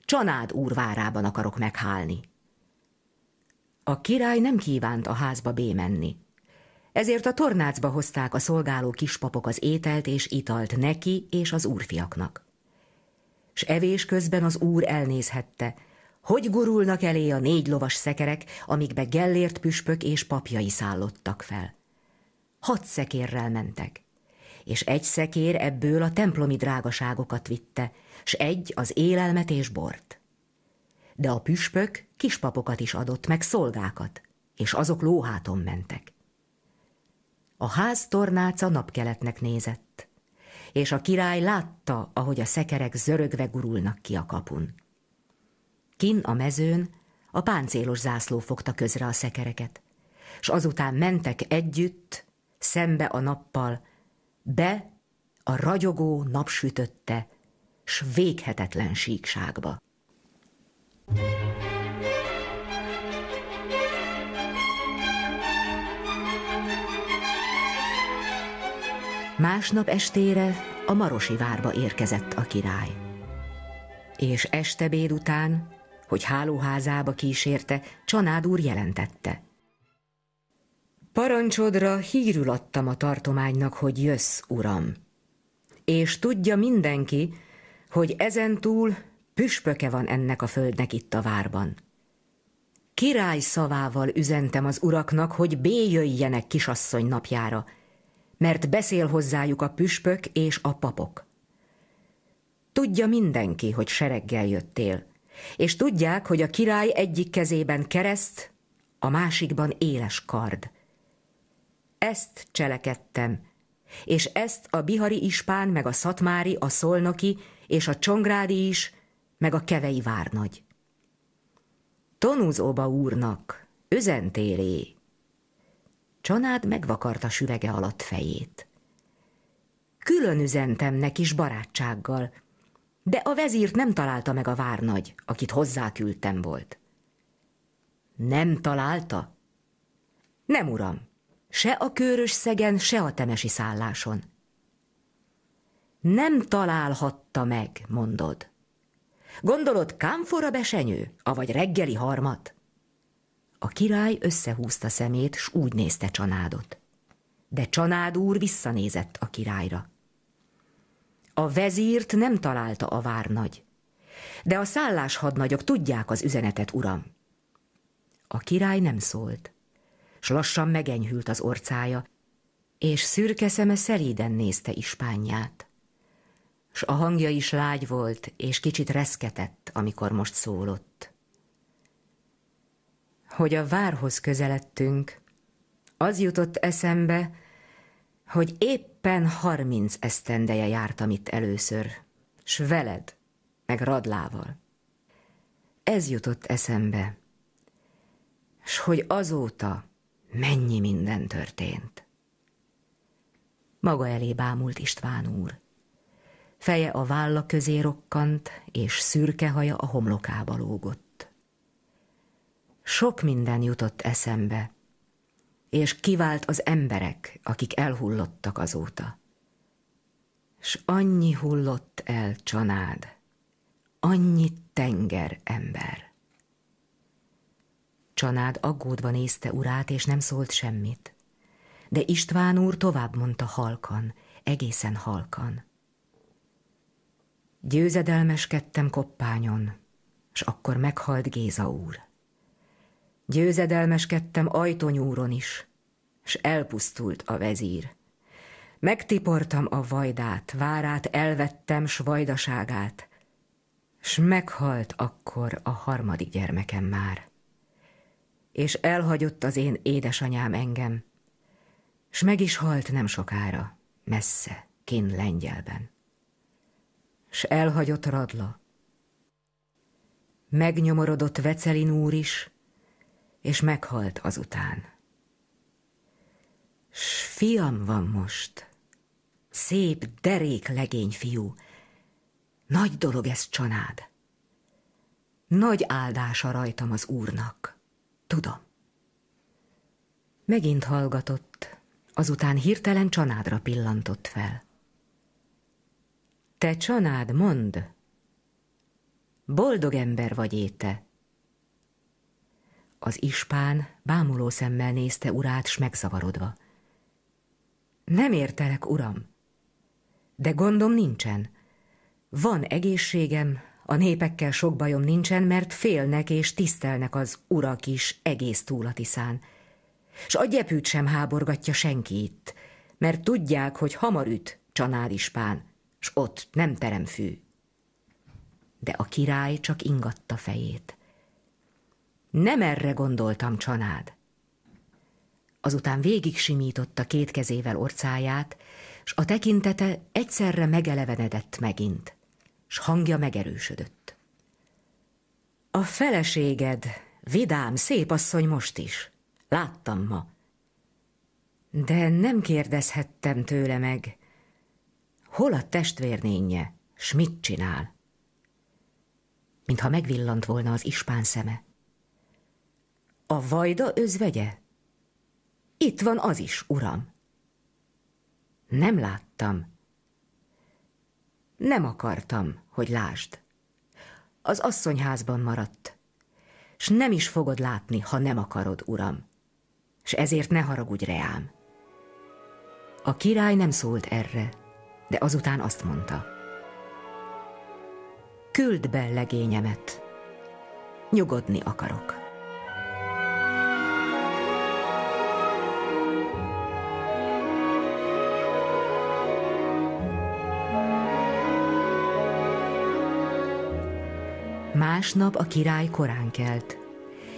Csanád úr várában akarok meghálni. A király nem kívánt a házba bémenni. Ezért a tornácba hozták a szolgáló kispapok az ételt és italt neki és az úrfiaknak. S evés közben az úr elnézhette, hogy gurulnak elé a négy lovas szekerek, amikbe Gellért püspök és papjai szállottak fel. Hat szekérrel mentek, és egy szekér ebből a templomi drágaságokat vitte, s egy az élelmet és bort. De a püspök kispapokat is adott, meg szolgákat, és azok lóháton mentek. A ház tornáca napkeletnek nézett, és a király látta, ahogy a szekerek zörögve gurulnak ki a kapun. Kin a mezőn a páncélos zászló fogta közre a szekereket, s azután mentek együtt, szembe a nappal, be a ragyogó napsütötte, s véghetetlen síkságba. Thank you. Másnap estére a Marosi várba érkezett a király. És este után, hogy hálóházába kísérte, Csanád úr jelentette. Parancsodra hírül adtam a tartománynak, hogy jössz, uram. És tudja mindenki, hogy ezentúl püspöke van ennek a földnek itt a várban. Király szavával üzentem az uraknak, hogy béjöjjenek kisasszony napjára, mert beszél hozzájuk a püspök és a papok. Tudja mindenki, hogy sereggel jöttél, és tudják, hogy a király egyik kezében kereszt, a másikban éles kard. Ezt cselekedtem, és ezt a bihari ispán, meg a szatmári, a szolnoki, és a csongrádi is, meg a kevei várnagy. Tonúzóba úrnak, üzentélé, Csanád megvakarta süvege alatt fejét. Külön üzentem neki is barátsággal, de a vezírt nem találta meg a várnagy, akit hozzáküldtem volt. Nem találta? Nem, uram, se a körös szegen, se a temesi szálláson. Nem találhatta meg, mondod. Gondolod, kámfora besenyő, avagy reggeli harmat? A király összehúzta szemét, s úgy nézte Csanádot. De Csanád úr visszanézett a királyra. A vezírt nem találta a várnagy, de a szállás hadnagyok tudják az üzenetet, uram. A király nem szólt, s lassan megenyhült az orcája, és szürke szeme szelíden nézte ispányját. S a hangja is lágy volt, és kicsit reszketett, amikor most szólott hogy a várhoz közeledtünk. Az jutott eszembe, hogy éppen harminc esztendeje jártam itt először, s veled, meg Radlával. Ez jutott eszembe, s hogy azóta mennyi minden történt. Maga elé bámult István úr. Feje a válla közé rokkant, és szürke haja a homlokába lógott. Sok minden jutott eszembe, és kivált az emberek, akik elhullottak azóta. S annyi hullott el csanád, annyi tenger ember. Csanád aggódva nézte urát, és nem szólt semmit. De István úr tovább mondta halkan, egészen halkan. Győzedelmeskedtem koppányon, s akkor meghalt Géza úr. Győzedelmeskedtem ajtonyúron is, s elpusztult a vezír. Megtiportam a vajdát, várát elvettem s vajdaságát, s meghalt akkor a harmadik gyermekem már. És elhagyott az én édesanyám engem, s meg is halt nem sokára, messze, kin Lengyelben. S elhagyott Radla. Megnyomorodott Vecelin úr is, és meghalt azután. S fiam van most, szép derék legény fiú, nagy dolog ez csanád. Nagy áldása rajtam az úrnak, tudom. Megint hallgatott, azután hirtelen csanádra pillantott fel. Te csanád, mond! Boldog ember vagy éte, az ispán bámuló szemmel nézte urát, s megzavarodva. Nem értelek, uram. De gondom nincsen. Van egészségem, a népekkel sok bajom nincsen, mert félnek és tisztelnek az urak is egész túlatiszán. S a gyepűt sem háborgatja senki itt, mert tudják, hogy hamar üt csanád ispán, s ott nem terem fű. De a király csak ingatta fejét. Nem erre gondoltam, csanád. Azután végig simította két kezével orcáját, s a tekintete egyszerre megelevenedett megint, s hangja megerősödött. A feleséged, vidám, szép asszony most is. Láttam ma. De nem kérdezhettem tőle meg, hol a testvérnénye, s mit csinál? Mintha megvillant volna az ispán szeme. A vajda özvegye? Itt van az is, uram. Nem láttam. Nem akartam, hogy lásd. Az asszonyházban maradt. S nem is fogod látni, ha nem akarod, uram. S ezért ne haragudj reám. A király nem szólt erre, de azután azt mondta. Küld be legényemet. Nyugodni akarok. Másnap a király korán kelt,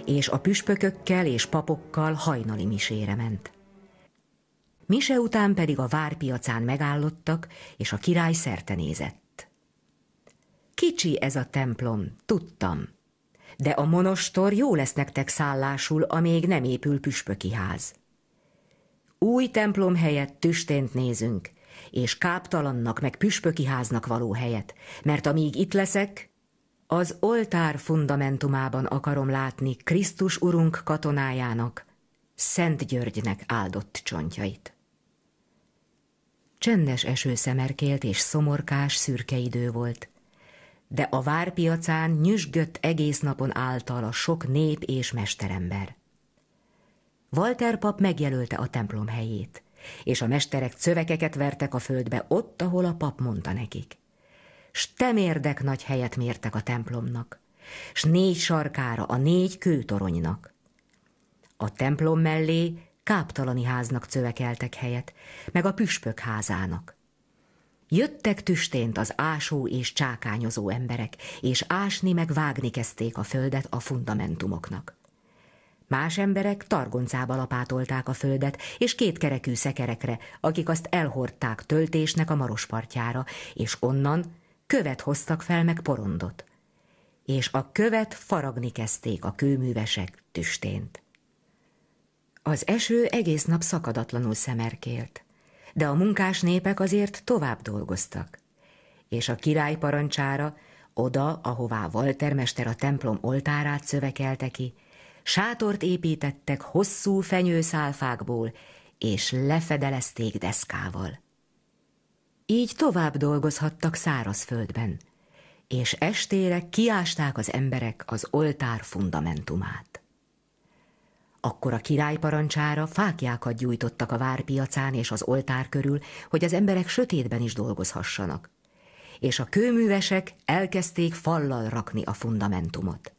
és a püspökökkel és papokkal hajnali misére ment. Mise után pedig a várpiacán megállottak, és a király szerte nézett. Kicsi ez a templom, tudtam, de a monostor jó lesz nektek szállásul, amíg nem épül püspöki ház. Új templom helyett tüstént nézünk, és káptalannak meg püspöki háznak való helyet, mert amíg itt leszek, az oltár fundamentumában akarom látni Krisztus Urunk katonájának, Szent Györgynek áldott csontjait. Csendes eső szemerkélt és szomorkás szürke idő volt, de a várpiacán nyüsgött egész napon által a sok nép és mesterember. Walter pap megjelölte a templom helyét, és a mesterek cövekeket vertek a földbe ott, ahol a pap mondta nekik s temérdek nagy helyet mértek a templomnak, s négy sarkára a négy kőtoronynak. A templom mellé káptalani háznak cövekeltek helyet, meg a püspök házának. Jöttek tüstént az ásó és csákányozó emberek, és ásni meg vágni kezdték a földet a fundamentumoknak. Más emberek targoncába lapátolták a földet, és kerekű szekerekre, akik azt elhordták töltésnek a marospartjára, és onnan követ hoztak fel meg porondot, és a követ faragni kezdték a kőművesek tüstént. Az eső egész nap szakadatlanul szemerkélt, de a munkás népek azért tovább dolgoztak, és a király parancsára oda, ahová Waltermester a templom oltárát szövekelte ki, sátort építettek hosszú fenyőszálfákból, és lefedelezték deszkával. Így tovább dolgozhattak szárazföldben, és estére kiásták az emberek az oltár fundamentumát. Akkor a király parancsára fákjákat gyújtottak a várpiacán és az oltár körül, hogy az emberek sötétben is dolgozhassanak, és a kőművesek elkezdték fallal rakni a fundamentumot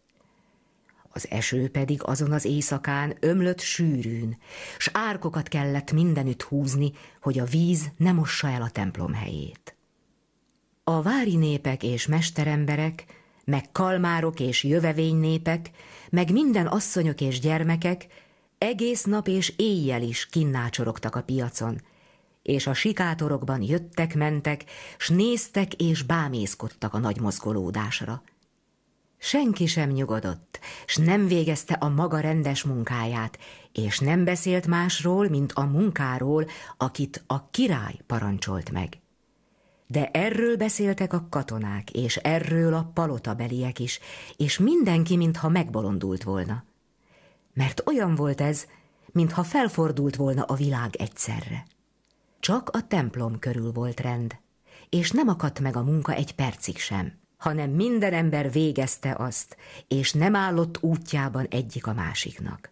az eső pedig azon az éjszakán ömlött sűrűn, s árkokat kellett mindenütt húzni, hogy a víz ne mossa el a templom helyét. A vári népek és mesteremberek, meg kalmárok és népek, meg minden asszonyok és gyermekek egész nap és éjjel is kinnácsorogtak a piacon, és a sikátorokban jöttek-mentek, s néztek és bámészkodtak a nagy mozgolódásra. Senki sem nyugodott, s nem végezte a maga rendes munkáját, és nem beszélt másról, mint a munkáról, akit a király parancsolt meg. De erről beszéltek a katonák, és erről a palotabeliek is, és mindenki, mintha megbolondult volna. Mert olyan volt ez, mintha felfordult volna a világ egyszerre. Csak a templom körül volt rend, és nem akadt meg a munka egy percig sem – hanem minden ember végezte azt, és nem állott útjában egyik a másiknak.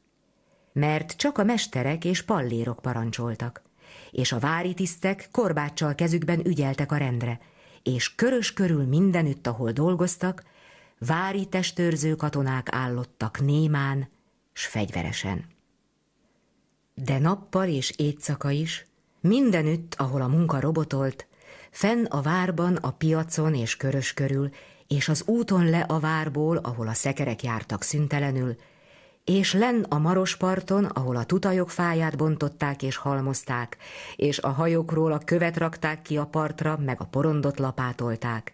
Mert csak a mesterek és pallérok parancsoltak, és a vári tisztek korbáccsal kezükben ügyeltek a rendre, és körös körül mindenütt, ahol dolgoztak, vári testőrző katonák állottak némán, s fegyveresen. De nappal és éjszaka is, mindenütt, ahol a munka robotolt, fenn a várban, a piacon és körös körül, és az úton le a várból, ahol a szekerek jártak szüntelenül, és len a marosparton, ahol a tutajok fáját bontották és halmozták, és a hajókról a követ rakták ki a partra, meg a porondot lapátolták,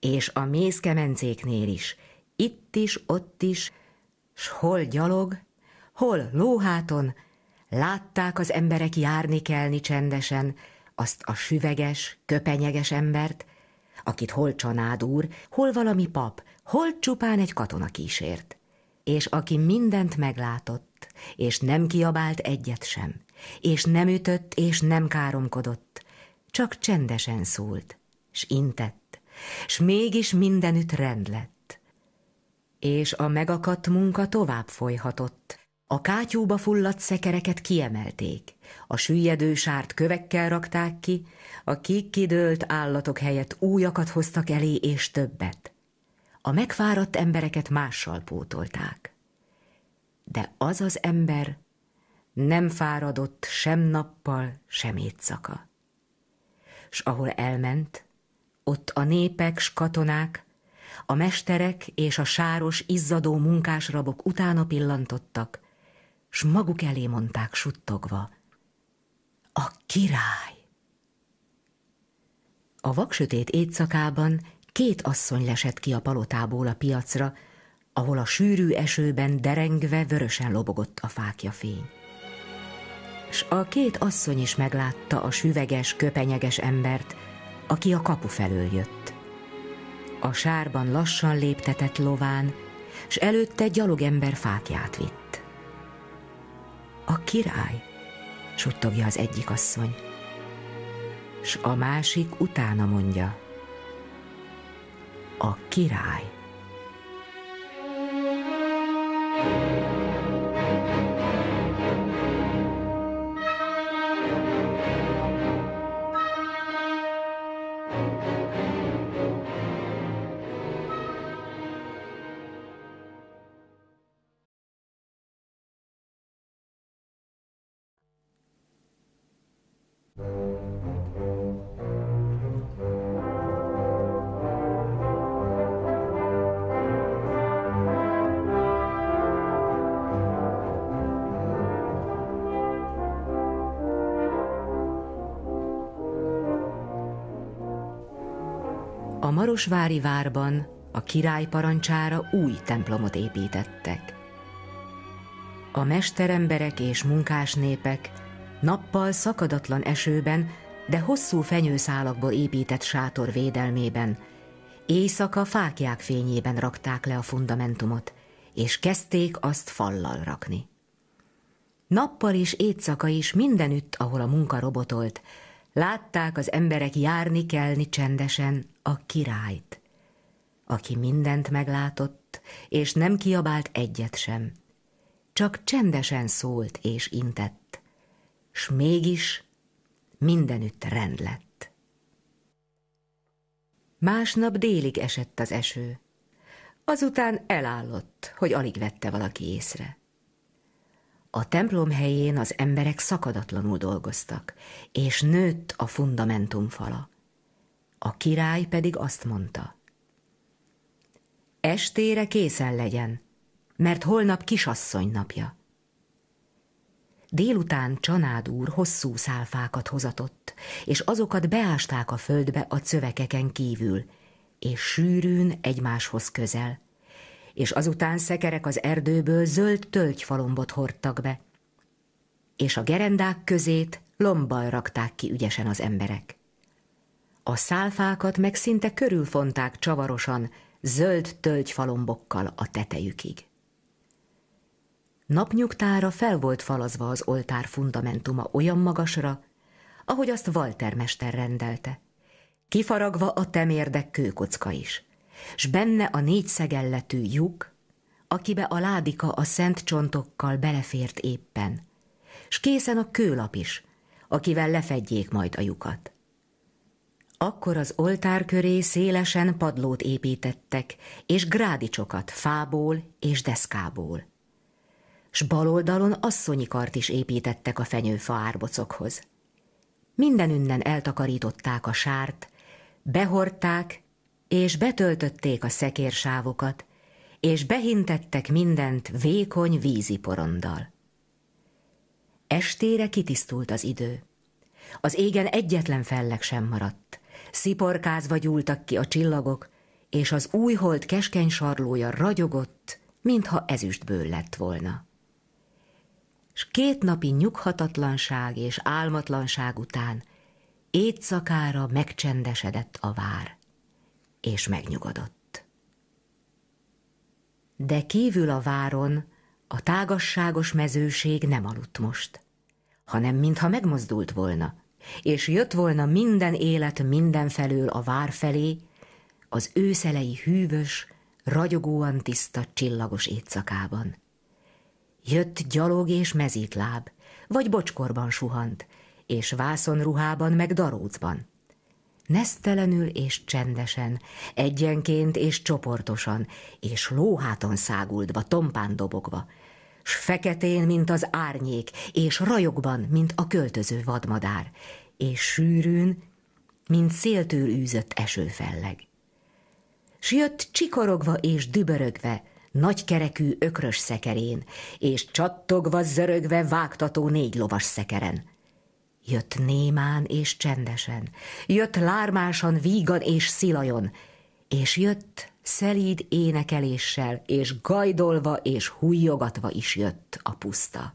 és a mészkemencéknél is, itt is, ott is, s hol gyalog, hol lóháton, látták az emberek járni-kelni csendesen, azt a süveges, köpenyeges embert, akit hol csanád úr, hol valami pap, hol csupán egy katona kísért, és aki mindent meglátott, és nem kiabált egyet sem, és nem ütött, és nem káromkodott, csak csendesen szólt, s intett, s mégis mindenütt rend lett. És a megakadt munka tovább folyhatott, a kátyúba fulladt szekereket kiemelték, a süllyedő sárt kövekkel rakták ki, a kikidőlt állatok helyett újakat hoztak elé és többet. A megfáradt embereket mással pótolták. De az az ember nem fáradott sem nappal, sem éjszaka. S ahol elment, ott a népek, s katonák, a mesterek és a sáros, izzadó munkásrabok utána pillantottak, s maguk elé mondták suttogva – a király! A vaksötét éjszakában két asszony lesett ki a palotából a piacra, ahol a sűrű esőben derengve vörösen lobogott a fákja fény. S a két asszony is meglátta a süveges, köpenyeges embert, aki a kapu felől jött. A sárban lassan léptetett lován, s előtte gyalogember fákját vitt. A király! suttogja az egyik asszony. S a másik utána mondja, a király. Marosvári várban a király parancsára új templomot építettek. A mesteremberek és munkásnépek nappal szakadatlan esőben, de hosszú fenyőszálakból épített sátor védelmében, éjszaka fákják fényében rakták le a fundamentumot, és kezdték azt fallal rakni. Nappal és éjszaka is mindenütt, ahol a munka robotolt, látták az emberek járni-kelni csendesen, a királyt, aki mindent meglátott, és nem kiabált egyet sem, csak csendesen szólt és intett, s mégis mindenütt rend lett. Másnap délig esett az eső, azután elállott, hogy alig vette valaki észre. A templom helyén az emberek szakadatlanul dolgoztak, és nőtt a fundamentum fala. A király pedig azt mondta. Estére készen legyen, mert holnap kisasszony napja. Délután Csanád úr hosszú szálfákat hozatott, és azokat beásták a földbe a cövekeken kívül, és sűrűn egymáshoz közel, és azután szekerek az erdőből zöld tölgyfalombot hordtak be, és a gerendák közét lombbal rakták ki ügyesen az emberek. A szálfákat meg szinte körülfonták csavarosan, zöld tölgyfalombokkal a tetejükig. Napnyugtára fel volt falazva az oltár fundamentuma olyan magasra, ahogy azt Walter mester rendelte. Kifaragva a temérdek kőkocka is, s benne a négy szegelletű lyuk, akibe a ládika a szent csontokkal belefért éppen, s készen a kőlap is, akivel lefedjék majd a lyukat. Akkor az oltár köré szélesen padlót építettek, és grádicsokat fából és deszkából. S bal oldalon asszonyi kart is építettek a fenyőfa árbocokhoz. Mindenünnen eltakarították a sárt, behordták és betöltötték a szekérsávokat, és behintettek mindent vékony vízi poronddal. Estére kitisztult az idő. Az égen egyetlen felleg sem maradt, sziporkázva gyúltak ki a csillagok, és az újhold keskeny sarlója ragyogott, mintha ezüstből lett volna. S két napi nyughatatlanság és álmatlanság után éjszakára megcsendesedett a vár, és megnyugodott. De kívül a váron a tágasságos mezőség nem aludt most, hanem mintha megmozdult volna, és jött volna minden élet mindenfelől a vár felé, az őszelei hűvös, ragyogóan tiszta csillagos éjszakában. Jött gyalog és mezítláb, vagy bocskorban suhant, és vászonruhában meg darócban. Nesztelenül és csendesen, egyenként és csoportosan, és lóháton száguldva, tompán dobogva, s feketén, mint az árnyék, és rajokban, mint a költöző vadmadár, és sűrűn, mint széltől űzött esőfelleg. S jött csikorogva és dübörögve, nagy kerekű ökrös szekerén, és csattogva, zörögve vágtató négy lovas szekeren. Jött némán és csendesen, jött lármásan, vígan és szilajon, és jött szelíd énekeléssel, és gajdolva és hújogatva is jött a puszta.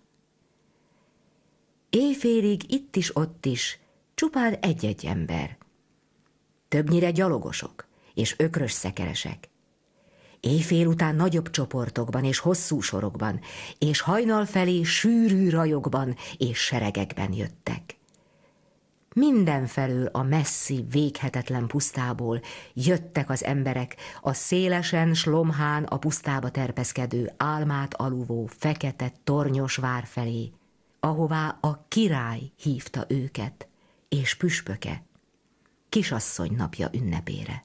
Éjfélig itt is, ott is, csupán egy-egy ember. Többnyire gyalogosok és ökrös szekeresek. Éjfél után nagyobb csoportokban és hosszú sorokban, és hajnal felé sűrű rajokban és seregekben jöttek. Mindenfelől a messzi, véghetetlen pusztából jöttek az emberek, a szélesen slomhán a pusztába terpeszkedő, álmát aluvó, fekete, tornyos vár felé, ahová a király hívta őket, és püspöke, kisasszony napja ünnepére.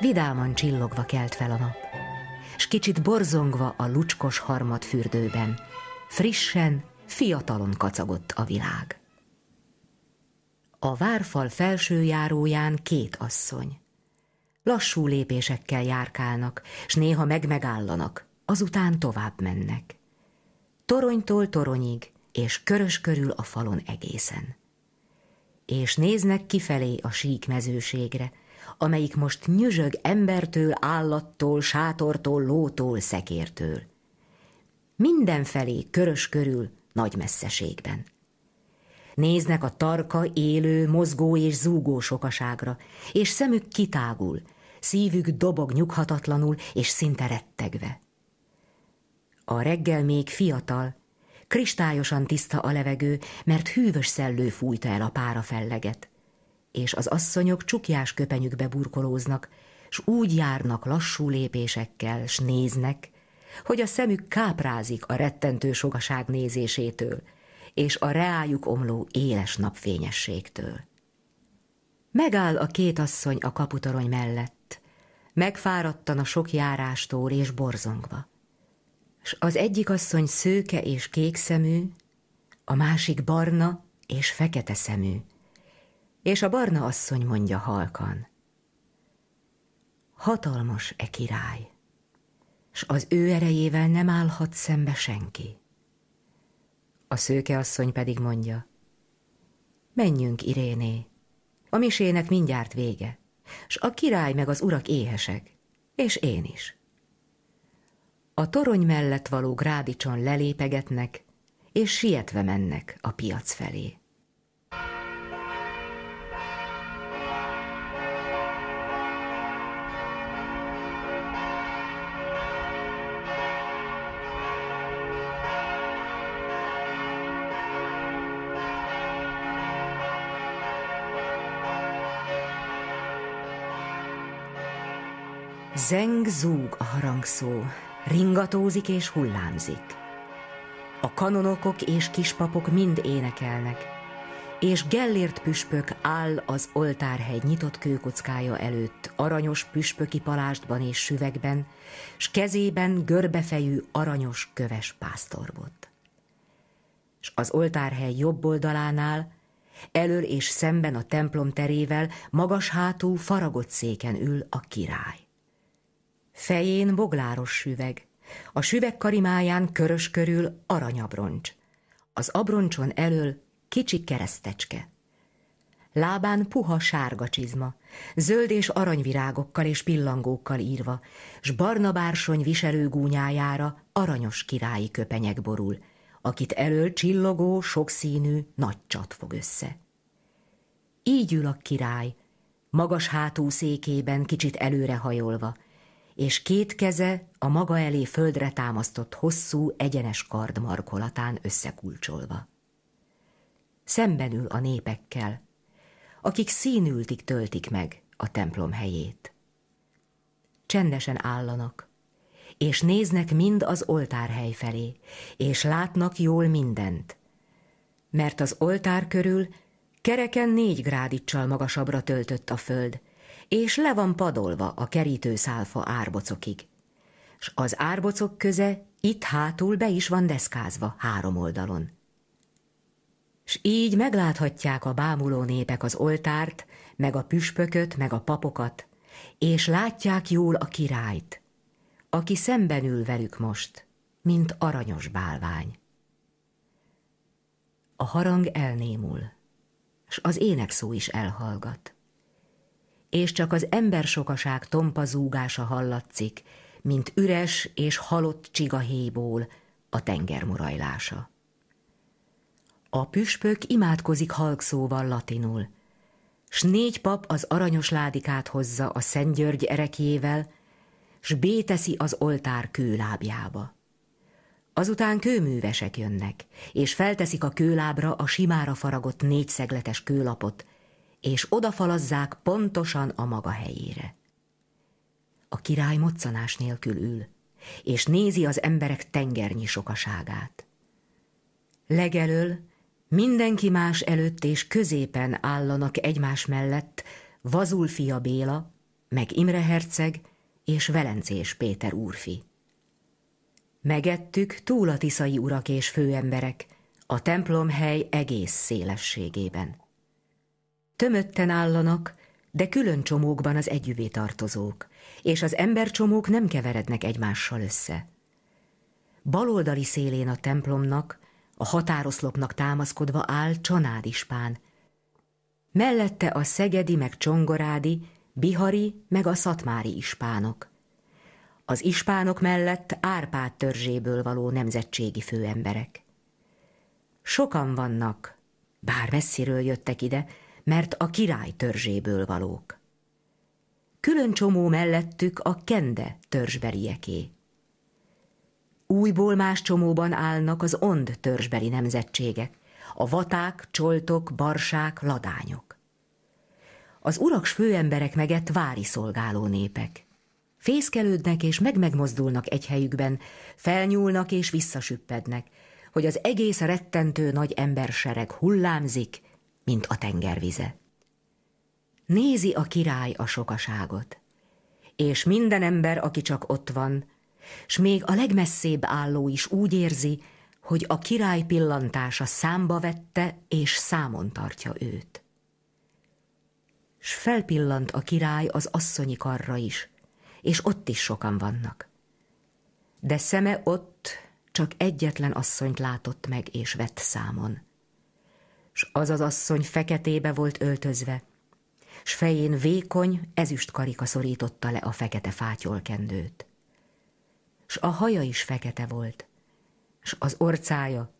Vidáman csillogva kelt fel a nap, s kicsit borzongva a lucskos harmad fürdőben, frissen, fiatalon kacagott a világ. A várfal felső járóján két asszony. Lassú lépésekkel járkálnak, s néha megmegállanak, azután tovább mennek. Toronytól toronyig, és körös körül a falon egészen. És néznek kifelé a sík mezőségre, amelyik most nyüzsög embertől, állattól, sátortól, lótól, szekértől. Mindenfelé, körös körül, nagy messzeségben. Néznek a tarka, élő, mozgó és zúgó sokaságra, és szemük kitágul, szívük dobog nyughatatlanul és szinte rettegve. A reggel még fiatal, kristályosan tiszta a levegő, mert hűvös szellő fújta el a pára felleget és az asszonyok csukjás köpenyükbe burkolóznak, s úgy járnak lassú lépésekkel, s néznek, hogy a szemük káprázik a rettentő sokaság nézésétől, és a reájuk omló éles napfényességtől. Megáll a két asszony a kaputorony mellett, megfáradtan a sok járástól és borzongva. S az egyik asszony szőke és kék szemű, a másik barna és fekete szemű és a barna asszony mondja halkan. Hatalmas e király, s az ő erejével nem állhat szembe senki. A szőke asszony pedig mondja, menjünk, Iréné, a misének mindjárt vége, s a király meg az urak éhesek, és én is. A torony mellett való grádicson lelépegetnek, és sietve mennek a piac felé. Zeng-zúg a harangszó, ringatózik és hullámzik. A kanonokok és kispapok mind énekelnek, és Gellért püspök áll az oltárhegy nyitott kőkockája előtt, aranyos püspöki palástban és süvegben, s kezében görbefejű aranyos köves pásztorbot. S az oltárhely jobb oldalánál, elől és szemben a templom terével magas hátú faragott széken ül a király. Fején bogláros süveg, a süveg karimáján körös körül aranyabroncs, az abroncson elől kicsi keresztecske. Lábán puha sárga csizma, zöld és aranyvirágokkal és pillangókkal írva, s barna bársony viselő gúnyájára aranyos királyi köpenyek borul, akit elől csillogó, sokszínű nagy csat fog össze. Így ül a király, magas hátú székében kicsit előrehajolva, és két keze a maga elé földre támasztott hosszú, egyenes kard markolatán összekulcsolva. Szemben ül a népekkel, akik színültig töltik meg a templom helyét. Csendesen állanak, és néznek mind az oltárhely felé, és látnak jól mindent, mert az oltár körül kereken négy grádicsal magasabbra töltött a föld, és le van padolva a kerítőszálfa árbocokig. S az árbocok köze itt hátul be is van deszkázva három oldalon. S így megláthatják a bámuló népek az oltárt, meg a püspököt, meg a papokat, és látják jól a királyt, aki szemben ül velük most, mint aranyos bálvány. A harang elnémul, s az énekszó is elhallgat és csak az embersokaság tompa zúgása hallatszik, mint üres és halott csigahéból a tenger morajlása. A püspök imádkozik halkszóval latinul, s négy pap az aranyos ládikát hozza a Szent György erekjével, s béteszi az oltár kőlábjába. Azután kőművesek jönnek, és felteszik a kőlábra a simára faragott négyszegletes kőlapot, és odafalazzák pontosan a maga helyére. A király moccanás nélkül ül, és nézi az emberek tengernyi sokaságát. Legelől mindenki más előtt és középen állanak egymás mellett Vazulfia Béla, meg Imre Herceg és Velencés Péter úrfi. Megettük túl a tiszai urak és főemberek, a templomhely egész szélességében. Tömötten állanak, de külön csomókban az együvé tartozók, és az embercsomók nem keverednek egymással össze. Baloldali szélén a templomnak, a határoszlopnak támaszkodva áll Csanádispán. Mellette a szegedi meg csongorádi, bihari meg a szatmári ispánok. Az ispánok mellett Árpád törzséből való nemzetségi főemberek. Sokan vannak, bár messziről jöttek ide, mert a király törzséből valók. Külön csomó mellettük a kende törzsberieké. Újból más csomóban állnak az ond törzsbeli nemzetségek, a vaták, csoltok, barsák, ladányok. Az uraks főemberek megett vári szolgáló népek. Fészkelődnek és megmegmozdulnak egy helyükben, felnyúlnak és visszasüppednek, hogy az egész rettentő nagy embersereg hullámzik mint a tengervize. Nézi a király a sokaságot, és minden ember, aki csak ott van, s még a legmesszébb álló is úgy érzi, hogy a király pillantása számba vette és számon tartja őt. S felpillant a király az asszonyi karra is, és ott is sokan vannak. De szeme ott csak egyetlen asszonyt látott meg és vett számon s az az asszony feketébe volt öltözve, s fején vékony, ezüst karika szorította le a fekete fátyolkendőt. S a haja is fekete volt, s az orcája,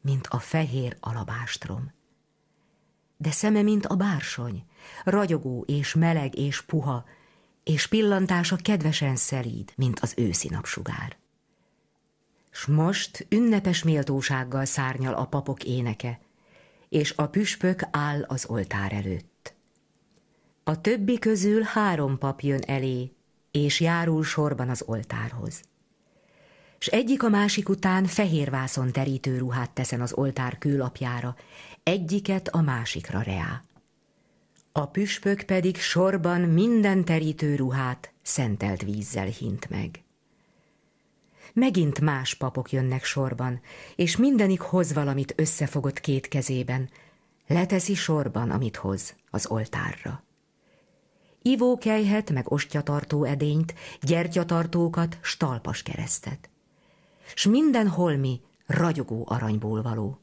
mint a fehér alabástrom. De szeme, mint a bársony, ragyogó és meleg és puha, és pillantása kedvesen szelíd, mint az őszi napsugár. S most ünnepes méltósággal szárnyal a papok éneke, és a püspök áll az oltár előtt. A többi közül három pap jön elé, és járul sorban az oltárhoz. S egyik a másik után fehér vászon terítő ruhát teszen az oltár kőlapjára, egyiket a másikra reá. A püspök pedig sorban minden terítő ruhát szentelt vízzel hint meg megint más papok jönnek sorban, és mindenik hoz valamit összefogott két kezében, leteszi sorban, amit hoz, az oltárra. kejhet, meg ostyatartó edényt, gyertyatartókat, stalpas keresztet. S minden holmi ragyogó aranyból való.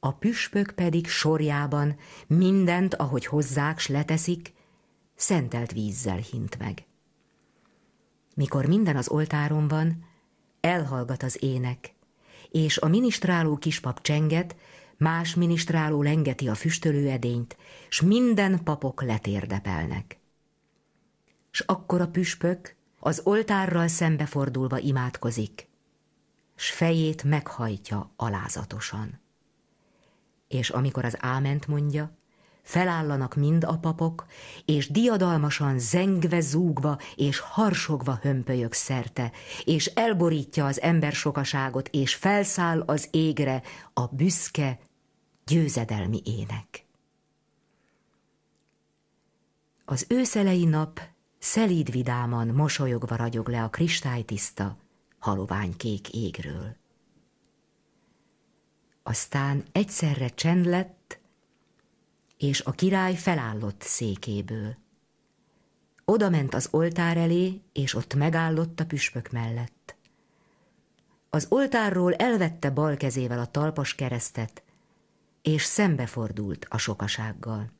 A püspök pedig sorjában mindent, ahogy hozzák, s leteszik, szentelt vízzel hint meg. Mikor minden az oltáron van, elhallgat az ének, és a minisztráló kispap csenget, más minisztráló lengeti a füstölő edényt, s minden papok letérdepelnek. S akkor a püspök az oltárral szembefordulva imádkozik, s fejét meghajtja alázatosan. És amikor az áment mondja, felállanak mind a papok, és diadalmasan zengve, zúgva és harsogva hömpölyök szerte, és elborítja az ember sokaságot, és felszáll az égre a büszke, győzedelmi ének. Az őszelei nap szelíd vidáman mosolyogva ragyog le a kristálytiszta, haloványkék égről. Aztán egyszerre csend lett, és a király felállott székéből. Oda ment az oltár elé, és ott megállott a püspök mellett. Az oltárról elvette bal kezével a talpas keresztet, és szembefordult a sokasággal.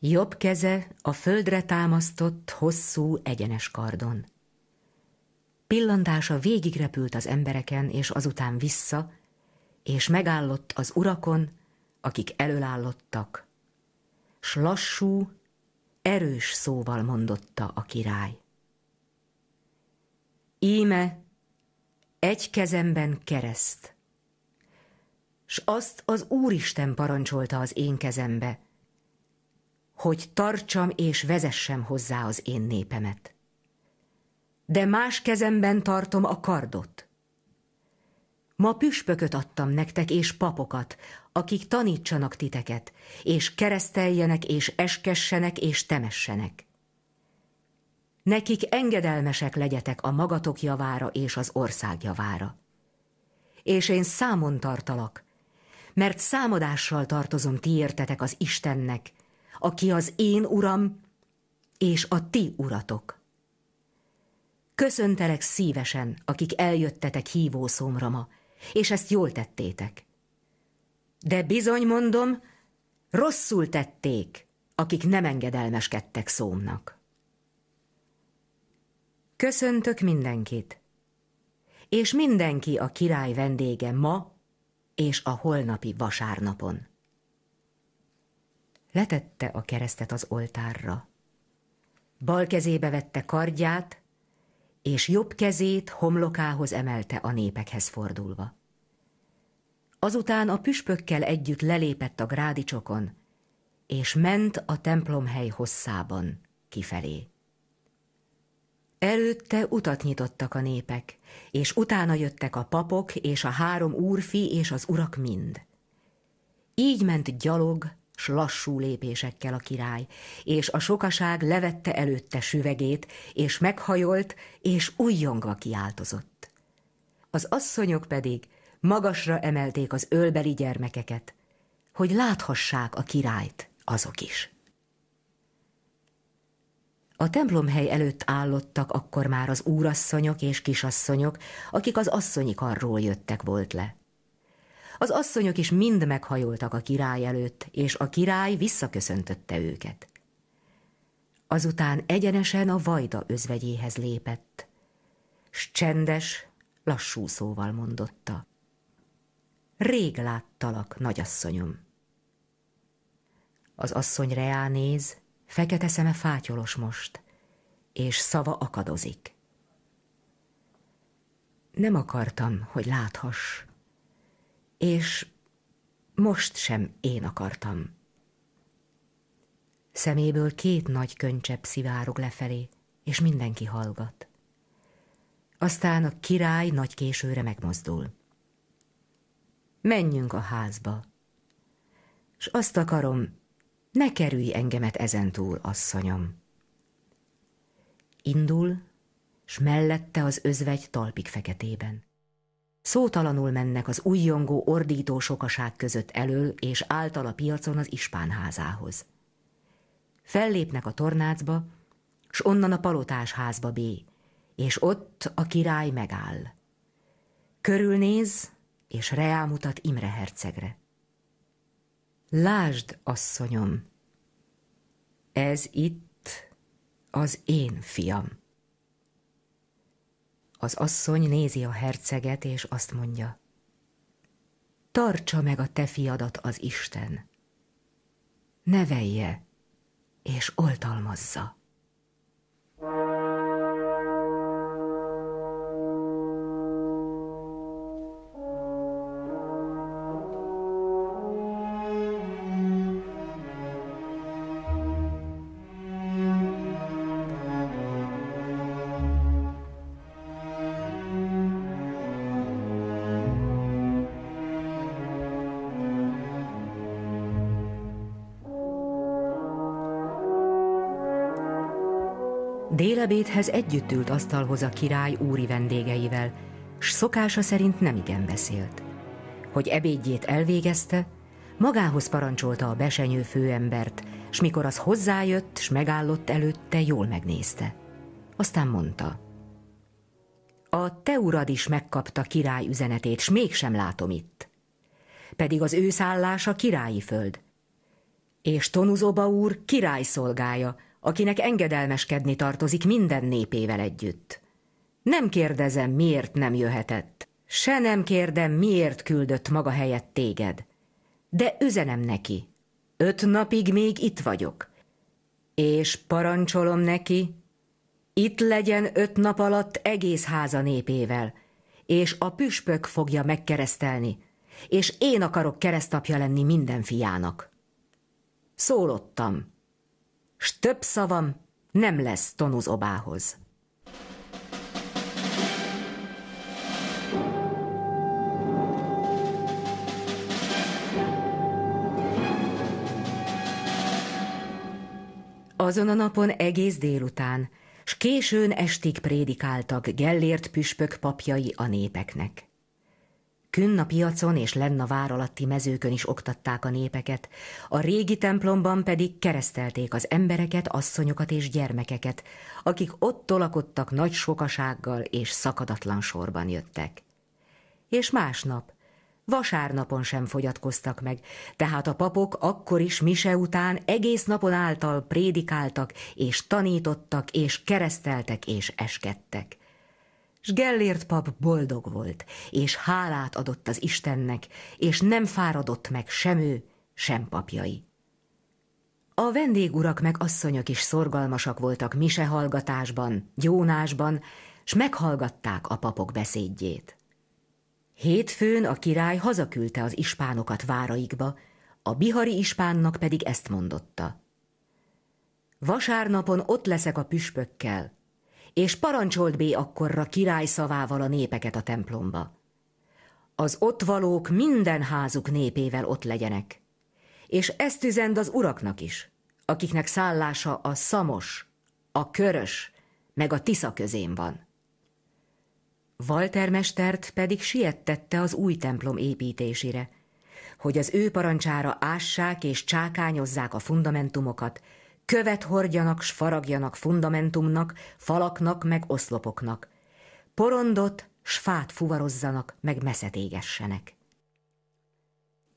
Jobb keze a földre támasztott hosszú, egyenes kardon. Pillantása végigrepült az embereken, és azután vissza, és megállott az urakon, akik elölállottak, s lassú, erős szóval mondotta a király. Íme egy kezemben kereszt, s azt az Úristen parancsolta az én kezembe, hogy tartsam és vezessem hozzá az én népemet. De más kezemben tartom a kardot. Ma püspököt adtam nektek és papokat, akik tanítsanak titeket, és kereszteljenek, és eskessenek, és temessenek. Nekik engedelmesek legyetek a magatok javára és az ország javára. És én számon tartalak, mert számodással tartozom ti értetek az Istennek, aki az én Uram és a ti Uratok. Köszöntelek szívesen, akik eljöttetek hívószómra ma, és ezt jól tettétek. De bizony mondom, rosszul tették, akik nem engedelmeskedtek szómnak. Köszöntök mindenkit, és mindenki a király vendége ma és a holnapi vasárnapon. Letette a keresztet az oltárra. Bal kezébe vette kardját, és jobb kezét homlokához emelte a népekhez fordulva. Azután a püspökkel együtt lelépett a grádicsokon, és ment a templomhely hosszában kifelé. Előtte utat nyitottak a népek, és utána jöttek a papok és a három úrfi és az urak mind. Így ment gyalog, s lassú lépésekkel a király, és a sokaság levette előtte süvegét, és meghajolt, és újjongva kiáltozott. Az asszonyok pedig magasra emelték az ölbeli gyermekeket, hogy láthassák a királyt azok is. A templomhely előtt állottak akkor már az úrasszonyok és kisasszonyok, akik az asszonyi karról jöttek volt le. Az asszonyok is mind meghajoltak a király előtt, és a király visszaköszöntötte őket. Azután egyenesen a vajda özvegyéhez lépett, s csendes, lassú szóval mondotta. Rég láttalak, nagyasszonyom. Az asszony reá néz, fekete szeme fátyolos most, és szava akadozik. Nem akartam, hogy láthass, és most sem én akartam. Szeméből két nagy könycsepp szivárog lefelé, és mindenki hallgat. Aztán a király nagy későre megmozdul menjünk a házba. S azt akarom, ne kerülj engemet ezentúl, asszonyom. Indul, s mellette az özvegy talpig feketében. Szótalanul mennek az újjongó ordító sokaság között elől, és által a piacon az ispánházához. Fellépnek a tornácba, s onnan a palotás házba bé, és ott a király megáll. Körülnéz, és reámutat Imre hercegre. Lásd, asszonyom, ez itt az én fiam. Az asszony nézi a herceget, és azt mondja, tartsa meg a te fiadat az Isten, nevelje és oltalmazza. ebédhez együtt ült asztalhoz a király úri vendégeivel, s szokása szerint nem igen beszélt. Hogy ebédjét elvégezte, magához parancsolta a besenyő főembert, s mikor az hozzájött, s megállott előtte, jól megnézte. Aztán mondta, a te urad is megkapta király üzenetét, s mégsem látom itt. Pedig az ő szállása királyi föld. És Tonuzoba úr király szolgája, akinek engedelmeskedni tartozik minden népével együtt. Nem kérdezem, miért nem jöhetett, se nem kérdem, miért küldött maga helyett téged. De üzenem neki, öt napig még itt vagyok, és parancsolom neki, itt legyen öt nap alatt egész háza népével, és a püspök fogja megkeresztelni, és én akarok keresztapja lenni minden fiának. Szólottam, s több szavam nem lesz tonuzobához. Azon a napon egész délután, s későn estig prédikáltak Gellért püspök papjai a népeknek. Künn a piacon és lenn a vár alatti mezőkön is oktatták a népeket, a régi templomban pedig keresztelték az embereket, asszonyokat és gyermekeket, akik ott tolakodtak nagy sokasággal és szakadatlan sorban jöttek. És másnap, vasárnapon sem fogyatkoztak meg, tehát a papok akkor is mise után egész napon által prédikáltak és tanítottak és kereszteltek és eskedtek. S Gellért pap boldog volt, és hálát adott az Istennek, és nem fáradott meg sem ő, sem papjai. A vendégurak meg asszonyok is szorgalmasak voltak mise hallgatásban, gyónásban, s meghallgatták a papok beszédjét. Hétfőn a király hazaküldte az ispánokat váraikba, a bihari ispánnak pedig ezt mondotta. Vasárnapon ott leszek a püspökkel, és parancsolt bé akkorra király szavával a népeket a templomba. Az ott valók minden házuk népével ott legyenek, és ezt üzend az uraknak is, akiknek szállása a szamos, a körös, meg a tisza közén van. Walter mestert pedig siettette az új templom építésére, hogy az ő parancsára ássák és csákányozzák a fundamentumokat, követ hordjanak, s faragjanak fundamentumnak, falaknak, meg oszlopoknak, porondot, s fát fuvarozzanak, meg meszet égessenek.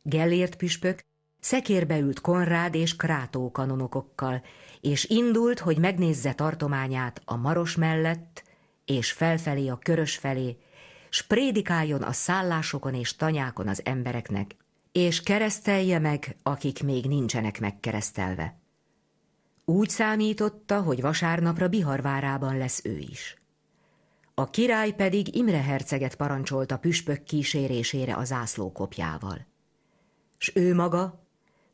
Gellért püspök szekérbe ült Konrád és Krátó kanonokokkal, és indult, hogy megnézze tartományát a Maros mellett, és felfelé a Körös felé, s prédikáljon a szállásokon és tanyákon az embereknek, és keresztelje meg, akik még nincsenek megkeresztelve. Úgy számította, hogy vasárnapra Biharvárában lesz ő is. A király pedig Imre herceget parancsolta püspök kísérésére a zászlókopjával. S ő maga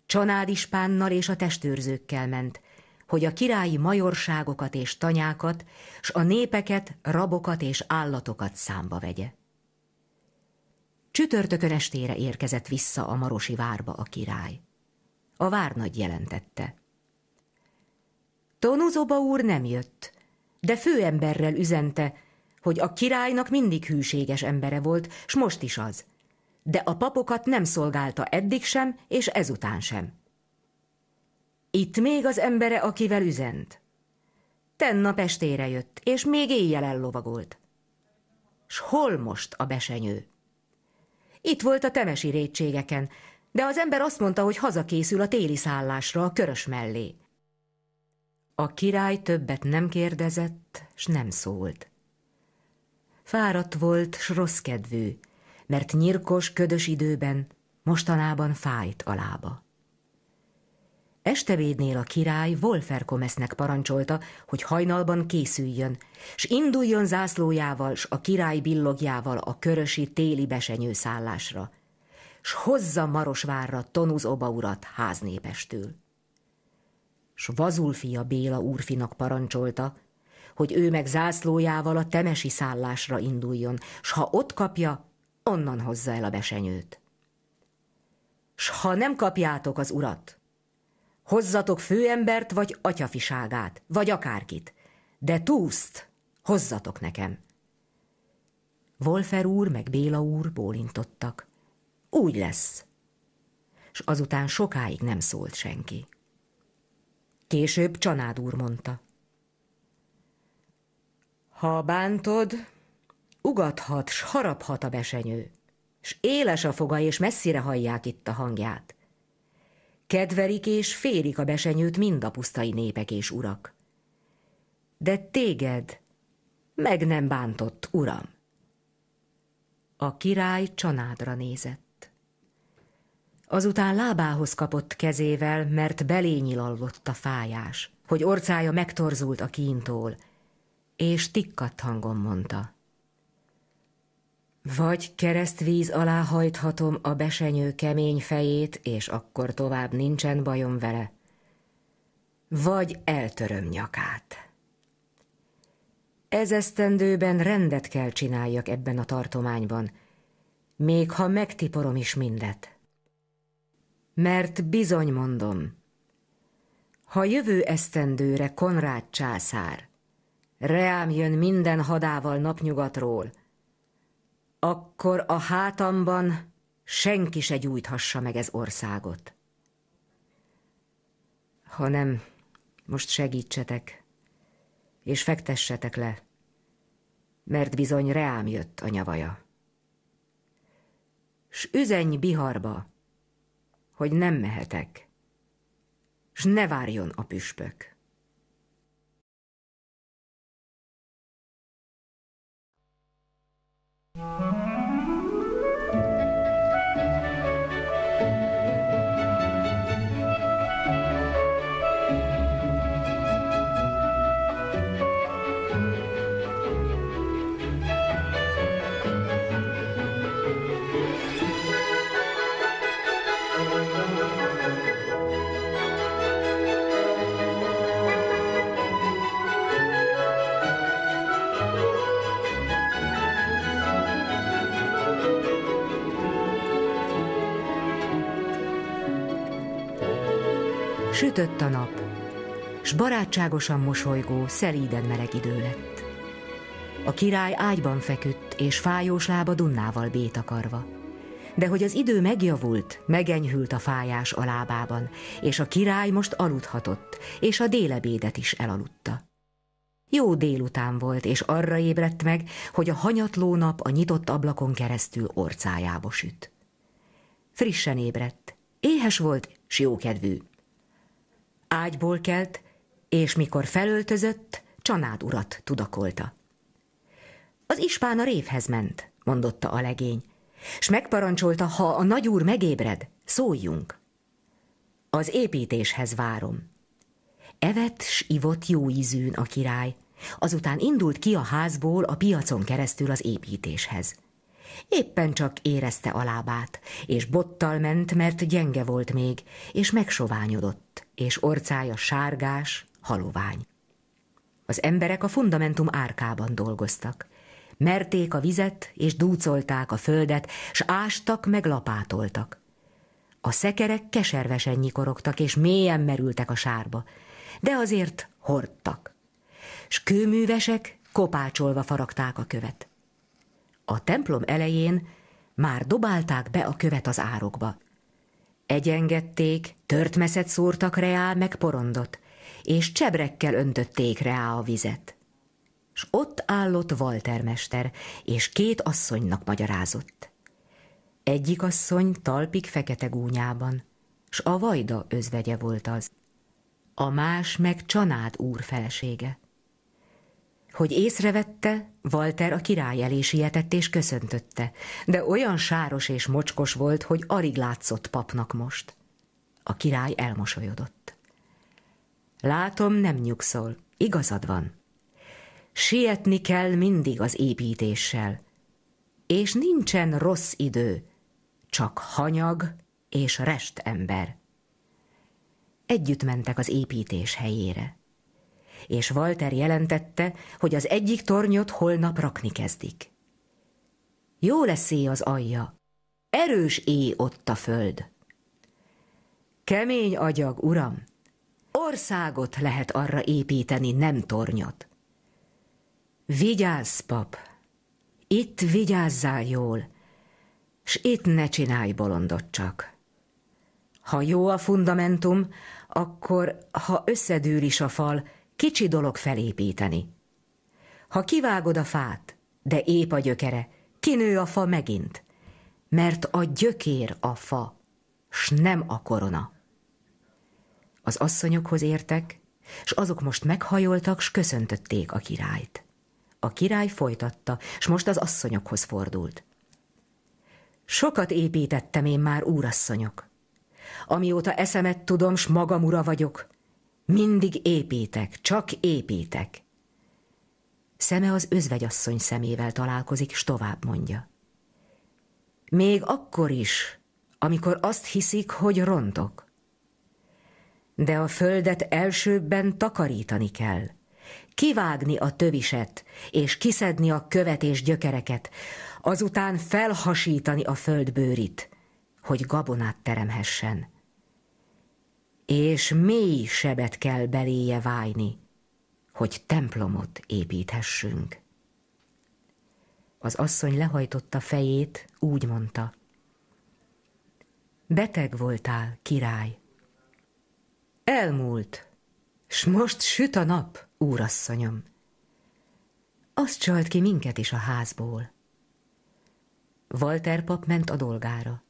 Csanád ispánnal és a testőrzőkkel ment, hogy a királyi majorságokat és tanyákat, s a népeket, rabokat és állatokat számba vegye. Csütörtökön estére érkezett vissza a Marosi várba a király. A várnagy jelentette – Tónózoba úr nem jött, de főemberrel üzente, hogy a királynak mindig hűséges embere volt, s most is az. De a papokat nem szolgálta eddig sem, és ezután sem. Itt még az embere, akivel üzent. Tennap estére jött, és még éjjel ellovagolt. S hol most a besenyő? Itt volt a temesi rétségeken, de az ember azt mondta, hogy hazakészül a téli szállásra a körös mellé. A király többet nem kérdezett, s nem szólt. Fáradt volt, s rossz kedvű, mert nyirkos, ködös időben mostanában fájt a lába. Estevédnél a király Komesznek parancsolta, hogy hajnalban készüljön, s induljon zászlójával, s a király billogjával a körösi téli szállásra, s hozza Marosvárra Tonuz urat háznépestül s vazulfia Béla úrfinak parancsolta, hogy ő meg zászlójával a temesi szállásra induljon, s ha ott kapja, onnan hozza el a besenyőt. S ha nem kapjátok az urat, hozzatok főembert vagy atyafiságát, vagy akárkit, de túszt hozzatok nekem. Wolfer úr meg Béla úr bólintottak. Úgy lesz. S azután sokáig nem szólt senki. Később Csanád úr mondta. Ha bántod, ugathat, s haraphat a besenyő, s éles a foga, és messzire hallják itt a hangját. Kedverik és férik a besenyőt mind a pusztai népek és urak. De téged meg nem bántott, uram. A király Csanádra nézett. Azután lábához kapott kezével, mert belényilallott a fájás, hogy orcája megtorzult a kíntól, és tikkadt hangon mondta. Vagy keresztvíz alá hajthatom a besenyő kemény fejét, és akkor tovább nincsen bajom vele, vagy eltöröm nyakát. Ez esztendőben rendet kell csináljak ebben a tartományban, még ha megtiporom is mindet mert bizony mondom, ha jövő esztendőre Konrád császár, reám jön minden hadával napnyugatról, akkor a hátamban senki se gyújthassa meg ez országot. Ha nem, most segítsetek, és fektessetek le, mert bizony reám jött a nyavaja. S üzenj Biharba, hogy nem mehetek, s ne várjon a püspök. Thank you. Sütött a nap, s barátságosan mosolygó, szelíden meleg idő lett. A király ágyban feküdt, és fájós lába dunnával bétakarva. De hogy az idő megjavult, megenyhült a fájás a lábában, és a király most aludhatott, és a délebédet is elaludta. Jó délután volt, és arra ébredt meg, hogy a hanyatló nap a nyitott ablakon keresztül orcájába süt. Frissen ébredt, éhes volt, s jókedvű. Ágyból kelt, és mikor felöltözött, csanád urat tudakolta. Az ispán a révhez ment, mondotta a legény, s megparancsolta, ha a nagyúr megébred, szóljunk. Az építéshez várom. Evet s ivott jó ízűn a király, azután indult ki a házból a piacon keresztül az építéshez éppen csak érezte a lábát, és bottal ment, mert gyenge volt még, és megsoványodott, és orcája sárgás, halovány. Az emberek a fundamentum árkában dolgoztak. Merték a vizet, és dúcolták a földet, s ástak, meg lapátoltak. A szekerek keservesen nyikorogtak, és mélyen merültek a sárba, de azért hordtak. S kőművesek kopácsolva faragták a követ. A templom elején már dobálták be a követ az árokba. Egyengedték, törtmeszet szúrtak reá meg porondot, és csebrekkel öntötték reá a vizet. S ott állott Walter mester, és két asszonynak magyarázott. Egyik asszony talpig fekete gúnyában, s a vajda özvegye volt az. A más meg Csanád úr felesége hogy észrevette, Walter a király elé sietett és köszöntötte, de olyan sáros és mocskos volt, hogy arig látszott papnak most. A király elmosolyodott. Látom, nem nyugszol, igazad van. Sietni kell mindig az építéssel, és nincsen rossz idő, csak hanyag és rest ember. Együtt mentek az építés helyére és Walter jelentette, hogy az egyik tornyot holnap rakni kezdik. Jó leszé az alja, erős éj ott a föld. Kemény agyag, uram, országot lehet arra építeni, nem tornyot. Vigyázz, pap, itt vigyázzál jól, s itt ne csinálj bolondot csak. Ha jó a fundamentum, akkor ha összedűl is a fal, Kicsi dolog felépíteni. Ha kivágod a fát, de épp a gyökere, kinő a fa megint, mert a gyökér a fa, s nem a korona. Az asszonyokhoz értek, s azok most meghajoltak, s köszöntötték a királyt. A király folytatta, s most az asszonyokhoz fordult. Sokat építettem én már, úrasszonyok. Amióta eszemet tudom, s magam ura vagyok, mindig építek, csak építek. Szeme az özvegyasszony szemével találkozik, s tovább mondja. Még akkor is, amikor azt hiszik, hogy rontok. De a földet elsőbben takarítani kell, kivágni a töviset, és kiszedni a követ és gyökereket, azután felhasítani a földbőrit, hogy gabonát teremhessen és mély sebet kell beléje vájni, hogy templomot építhessünk. Az asszony lehajtotta fejét, úgy mondta. Beteg voltál, király. Elmúlt, s most süt a nap, úrasszonyom. Az csalt ki minket is a házból. Walter pap ment a dolgára,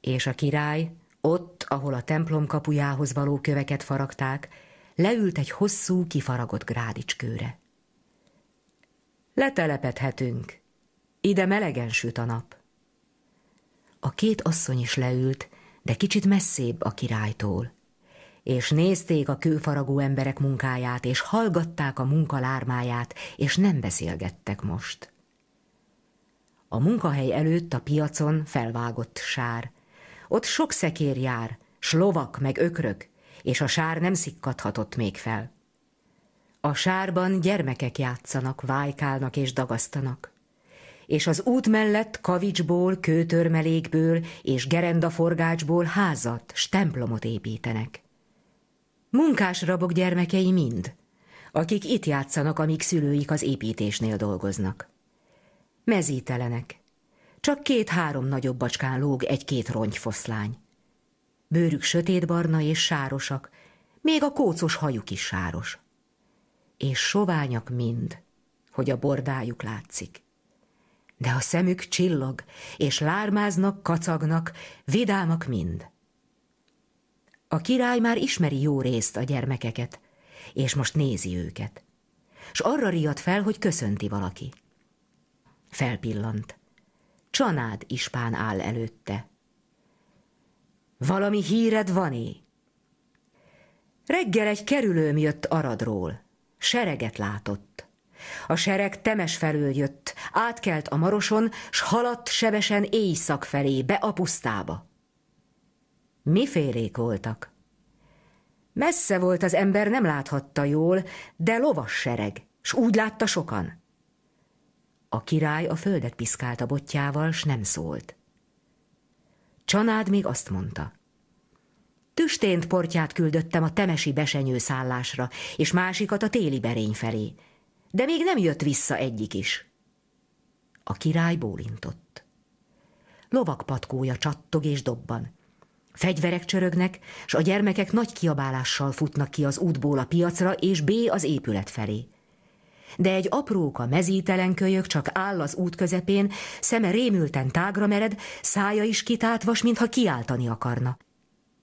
és a király ott, ahol a templom kapujához való köveket faragták, leült egy hosszú, kifaragott grádicskőre. Letelepedhetünk. Ide melegen süt a nap. A két asszony is leült, de kicsit messzébb a királytól. És nézték a kőfaragó emberek munkáját, és hallgatták a munka lármáját, és nem beszélgettek most. A munkahely előtt a piacon felvágott sár – ott sok szekér jár, slovak meg ökrök, és a sár nem szikkadhatott még fel. A sárban gyermekek játszanak, vájkálnak és dagasztanak. És az út mellett kavicsból, kőtörmelékből és gerendaforgácsból házat, stemplomot építenek. Munkás rabok gyermekei mind, akik itt játszanak, amíg szülőik az építésnél dolgoznak. Mezítelenek, csak két-három nagyobb bacskán lóg egy-két rongyfoszlány. Bőrük sötétbarna és sárosak, még a kócos hajuk is sáros. És soványak mind, hogy a bordájuk látszik. De a szemük csillog, és lármáznak, kacagnak, vidámak mind. A király már ismeri jó részt a gyermekeket, és most nézi őket. S arra riad fel, hogy köszönti valaki. Felpillant. Csanád ispán áll előtte. Valami híred van-é? Reggel egy kerülőm jött Aradról. Sereget látott. A sereg temes felől jött, átkelt a maroson, s haladt sebesen éjszak felé, be a pusztába. Mifélék voltak? Messze volt az ember, nem láthatta jól, de lovas sereg, s úgy látta sokan. A király a földet piszkálta botjával, s nem szólt. Csanád még azt mondta. Tüstént portját küldöttem a temesi besenyő szállásra, és másikat a téli berény felé, de még nem jött vissza egyik is. A király bólintott. Lovak patkója csattog és dobban. Fegyverek csörögnek, s a gyermekek nagy kiabálással futnak ki az útból a piacra és B az épület felé de egy apróka mezítelen kölyök csak áll az út közepén, szeme rémülten tágra mered, szája is kitátvas, mintha kiáltani akarna.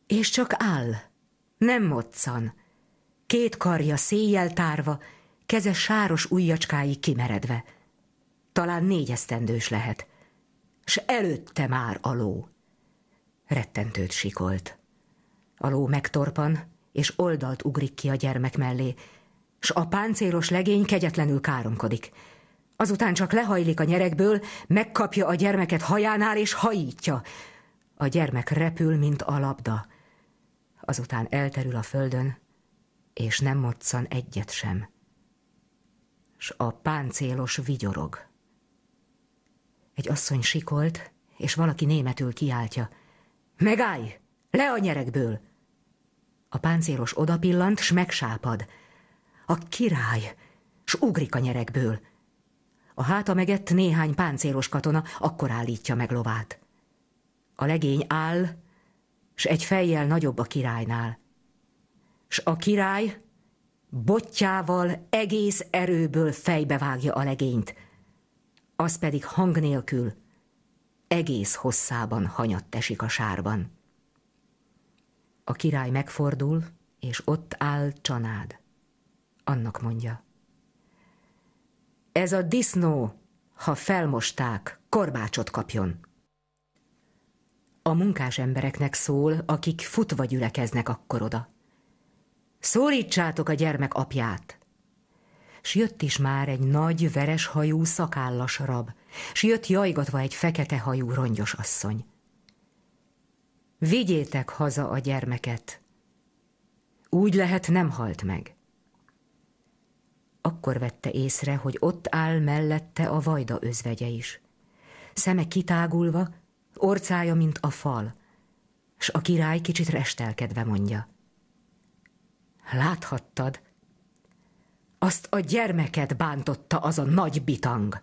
És csak áll, nem moccan, két karja széjjel tárva, keze sáros ujjacskáig kimeredve. Talán esztendős lehet, s előtte már a ló. Rettentőt sikolt. A ló megtorpan, és oldalt ugrik ki a gyermek mellé, s a páncélos legény kegyetlenül káromkodik. Azután csak lehajlik a nyerekből, megkapja a gyermeket hajánál és hajítja. A gyermek repül, mint a labda. Azután elterül a földön, és nem moccan egyet sem. S a páncélos vigyorog. Egy asszony sikolt, és valaki németül kiáltja. Megállj! Le a nyerekből! A páncélos odapillant, s megsápad – a király! S ugrik a nyerekből. A háta megett néhány páncélos katona akkor állítja meg lovát. A legény áll, s egy fejjel nagyobb a királynál. S a király botjával egész erőből fejbevágja a legényt, az pedig hang nélkül egész hosszában hanyatt esik a sárban. A király megfordul, és ott áll Csanád annak mondja. Ez a disznó, ha felmosták, korbácsot kapjon. A munkás embereknek szól, akik futva gyülekeznek akkor oda. Szólítsátok a gyermek apját! S jött is már egy nagy, veres hajú, szakállas rab, s jött jajgatva egy fekete hajú rongyos asszony. Vigyétek haza a gyermeket! Úgy lehet, nem halt meg akkor vette észre, hogy ott áll mellette a vajda özvegye is. Szeme kitágulva, orcája, mint a fal, s a király kicsit restelkedve mondja. Láthattad? Azt a gyermeket bántotta az a nagy bitang.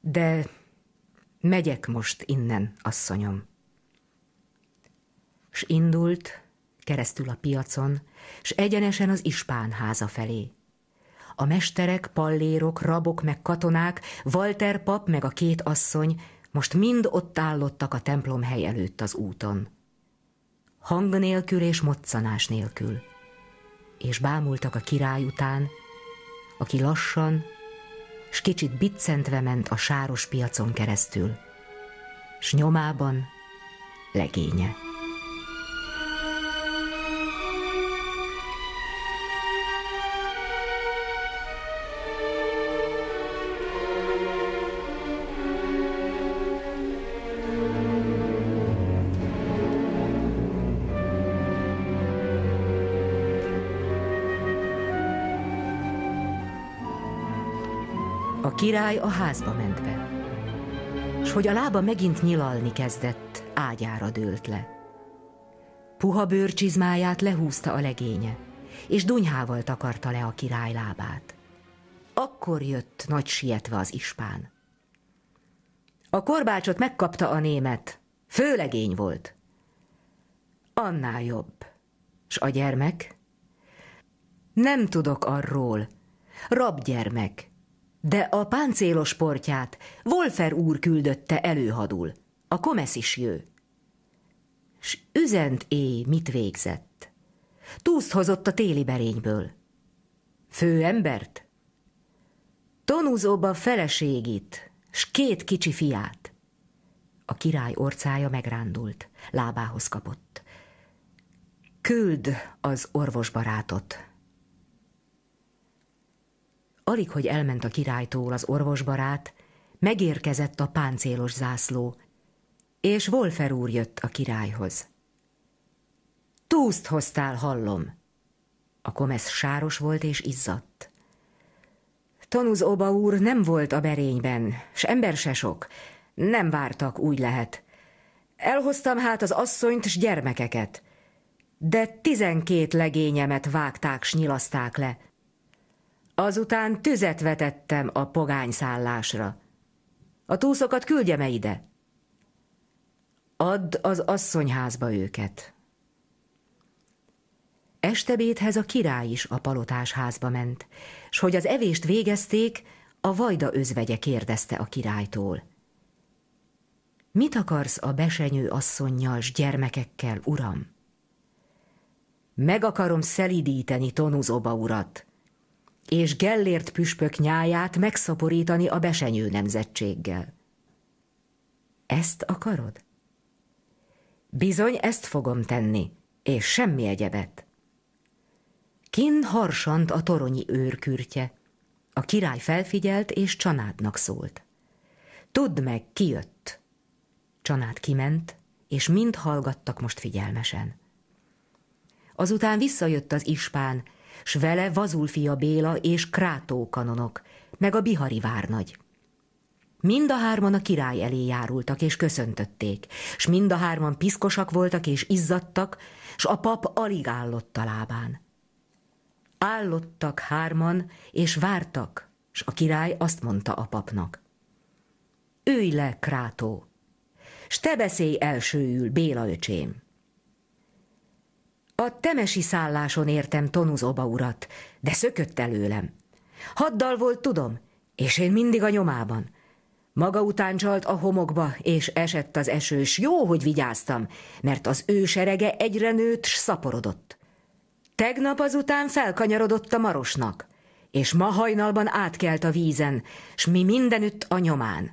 De megyek most innen, asszonyom. S indult keresztül a piacon, s egyenesen az ispán háza felé. A mesterek, pallérok, rabok meg katonák, Walter pap meg a két asszony most mind ott állottak a templom hely előtt az úton. Hang nélkül és moccanás nélkül. És bámultak a király után, aki lassan, s kicsit biccentve ment a sáros piacon keresztül, s nyomában legénye. király a házba ment be, s hogy a lába megint nyilalni kezdett, ágyára dőlt le. Puha bőrcsizmáját lehúzta a legénye, és dunyhával takarta le a király lábát. Akkor jött nagy sietve az ispán. A korbácsot megkapta a német, főlegény volt. Annál jobb. S a gyermek? Nem tudok arról. Rabgyermek. De a páncélos portját Wolfer úr küldötte előhadul, a komesz is jő. S üzent é, mit végzett? Túszt hozott a téli berényből. Főembert? Tonuzóba feleségit, s két kicsi fiát. A király orcája megrándult, lábához kapott. Küld az orvosbarátot, Alig, hogy elment a királytól az orvosbarát, megérkezett a páncélos zászló, és Wolfer úr jött a királyhoz. Túszt hoztál, hallom! A komesz sáros volt és izzadt. Tonuz oba úr nem volt a berényben, s ember se sok. Nem vártak, úgy lehet. Elhoztam hát az asszonyt s gyermekeket, de tizenkét legényemet vágták s nyilaszták le – Azután tüzet vetettem a szállásra. A túszokat küldjem -e ide? Add az asszonyházba őket. Estebédhez a király is a palotás házba ment, s hogy az evést végezték, a vajda özvegye kérdezte a királytól. Mit akarsz a besenyő asszonnyal s gyermekekkel, uram? Meg akarom szelidíteni tonuzoba urat, és Gellért püspök nyáját megszaporítani a besenyő nemzetséggel. Ezt akarod? Bizony, ezt fogom tenni, és semmi egyebet. Kin harsant a toronyi őrkürtje. A király felfigyelt, és Csanádnak szólt. Tudd meg, ki jött. Csanád kiment, és mind hallgattak most figyelmesen. Azután visszajött az ispán, s vele Vazulfia Béla és Krátó kanonok, meg a Bihari várnagy. Mind a hárman a király elé járultak és köszöntötték, s mind a hárman piszkosak voltak és izzadtak, s a pap alig állott a lábán. Állottak hárman, és vártak, s a király azt mondta a papnak. Őj le, Krátó, s te beszélj elsőül, Béla öcsém. A temesi szálláson értem tonuzóba urat, de szökött előlem. Haddal volt, tudom, és én mindig a nyomában. Maga után csalt a homokba, és esett az esős. Jó, hogy vigyáztam, mert az ő serege egyre nőtt s szaporodott. Tegnap azután felkanyarodott a marosnak, és ma hajnalban átkelt a vízen, s mi mindenütt a nyomán.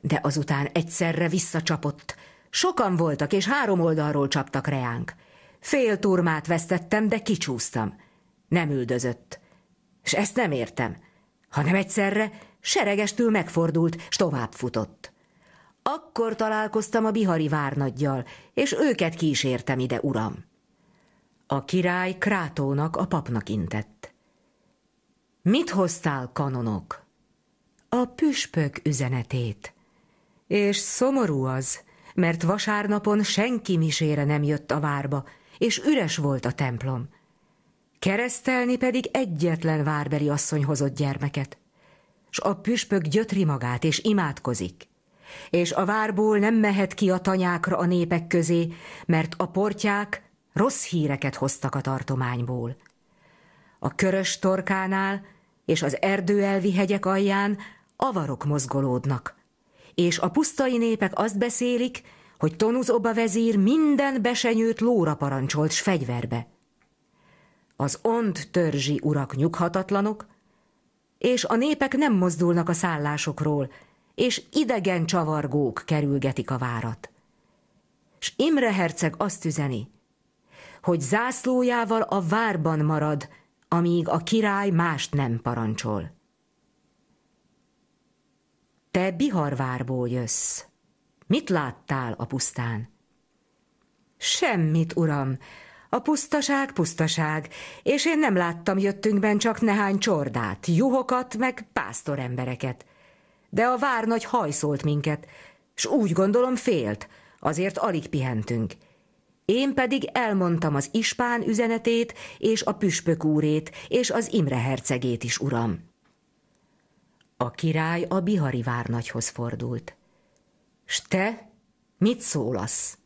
De azután egyszerre visszacsapott. Sokan voltak, és három oldalról csaptak reánk. Fél turmát vesztettem, de kicsúsztam. Nem üldözött. És ezt nem értem, hanem egyszerre seregestül megfordult, s tovább futott. Akkor találkoztam a bihari várnaggyal, és őket kísértem ide, uram. A király Krátónak, a papnak intett. Mit hoztál, kanonok? A püspök üzenetét. És szomorú az, mert vasárnapon senki misére nem jött a várba, és üres volt a templom. Keresztelni pedig egyetlen várbeli asszony hozott gyermeket. S a püspök gyötri magát, és imádkozik. És a várból nem mehet ki a tanyákra a népek közé, mert a portyák rossz híreket hoztak a tartományból. A körös torkánál és az erdőelvi hegyek alján avarok mozgolódnak, és a pusztai népek azt beszélik, hogy Tonuz Oba vezír minden besenyőt lóra parancsolt s fegyverbe. Az ont törzsi urak nyughatatlanok, és a népek nem mozdulnak a szállásokról, és idegen csavargók kerülgetik a várat. S Imre herceg azt üzeni, hogy zászlójával a várban marad, amíg a király mást nem parancsol. Te Biharvárból jössz. Mit láttál a pusztán? Semmit, uram. A pusztaság pusztaság, és én nem láttam jöttünkben csak nehány csordát, juhokat, meg pásztorembereket. De a vár nagy hajszolt minket, s úgy gondolom félt, azért alig pihentünk. Én pedig elmondtam az ispán üzenetét, és a püspök úrét, és az Imre hercegét is, uram. A király a bihari várnagyhoz fordult. S te mit szólasz?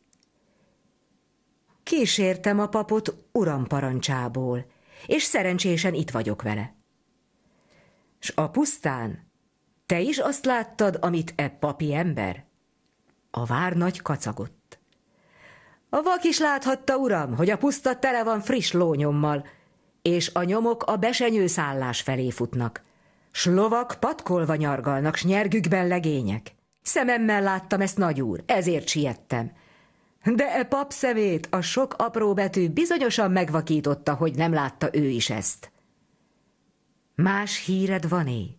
Kísértem a papot uram parancsából, és szerencsésen itt vagyok vele. S a pusztán, te is azt láttad, amit e papi ember? A vár nagy kacagott. A vak is láthatta, uram, hogy a puszta tele van friss lónyommal, és a nyomok a besenyő szállás felé futnak. Slovak patkolva nyargalnak, s nyergükben legények. Szememmel láttam ezt, nagy úr, ezért siettem. De e pap szemét a sok apró betű bizonyosan megvakította, hogy nem látta ő is ezt. Más híred van-é?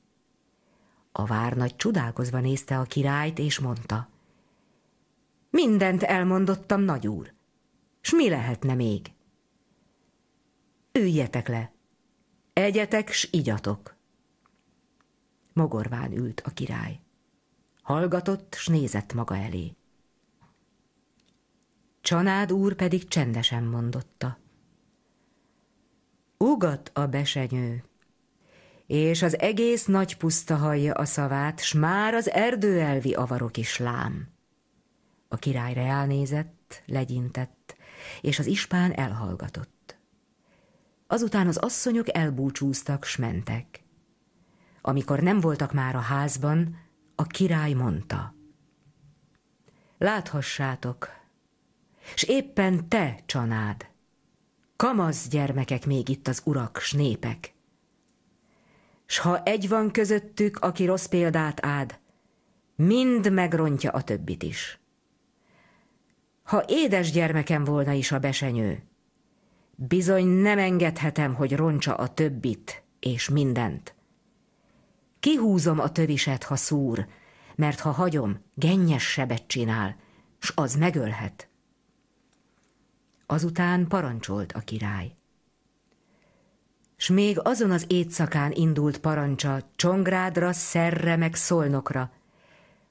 A várnagy csodálkozva nézte a királyt, és mondta. Mindent elmondottam, nagy úr. S mi lehetne még? Üljetek le. Egyetek, s igyatok. Mogorván ült a király. Hallgatott, s nézett maga elé. Csanád úr pedig csendesen mondotta. Ugat a besenyő, és az egész nagy puszta hallja a szavát, s már az erdőelvi avarok is lám. A király reálnézett, legyintett, és az ispán elhallgatott. Azután az asszonyok elbúcsúztak, s mentek. Amikor nem voltak már a házban, a király mondta. Láthassátok, s éppen te, csanád, kamasz gyermekek még itt az urak, s népek. S ha egy van közöttük, aki rossz példát ád, mind megrontja a többit is. Ha édes gyermekem volna is a besenyő, bizony nem engedhetem, hogy roncsa a többit és mindent. Kihúzom a töviset, ha szúr, mert ha hagyom, gennyes sebet csinál, s az megölhet. Azután parancsolt a király. S még azon az éjszakán indult parancsa Csongrádra, Szerre meg Szolnokra,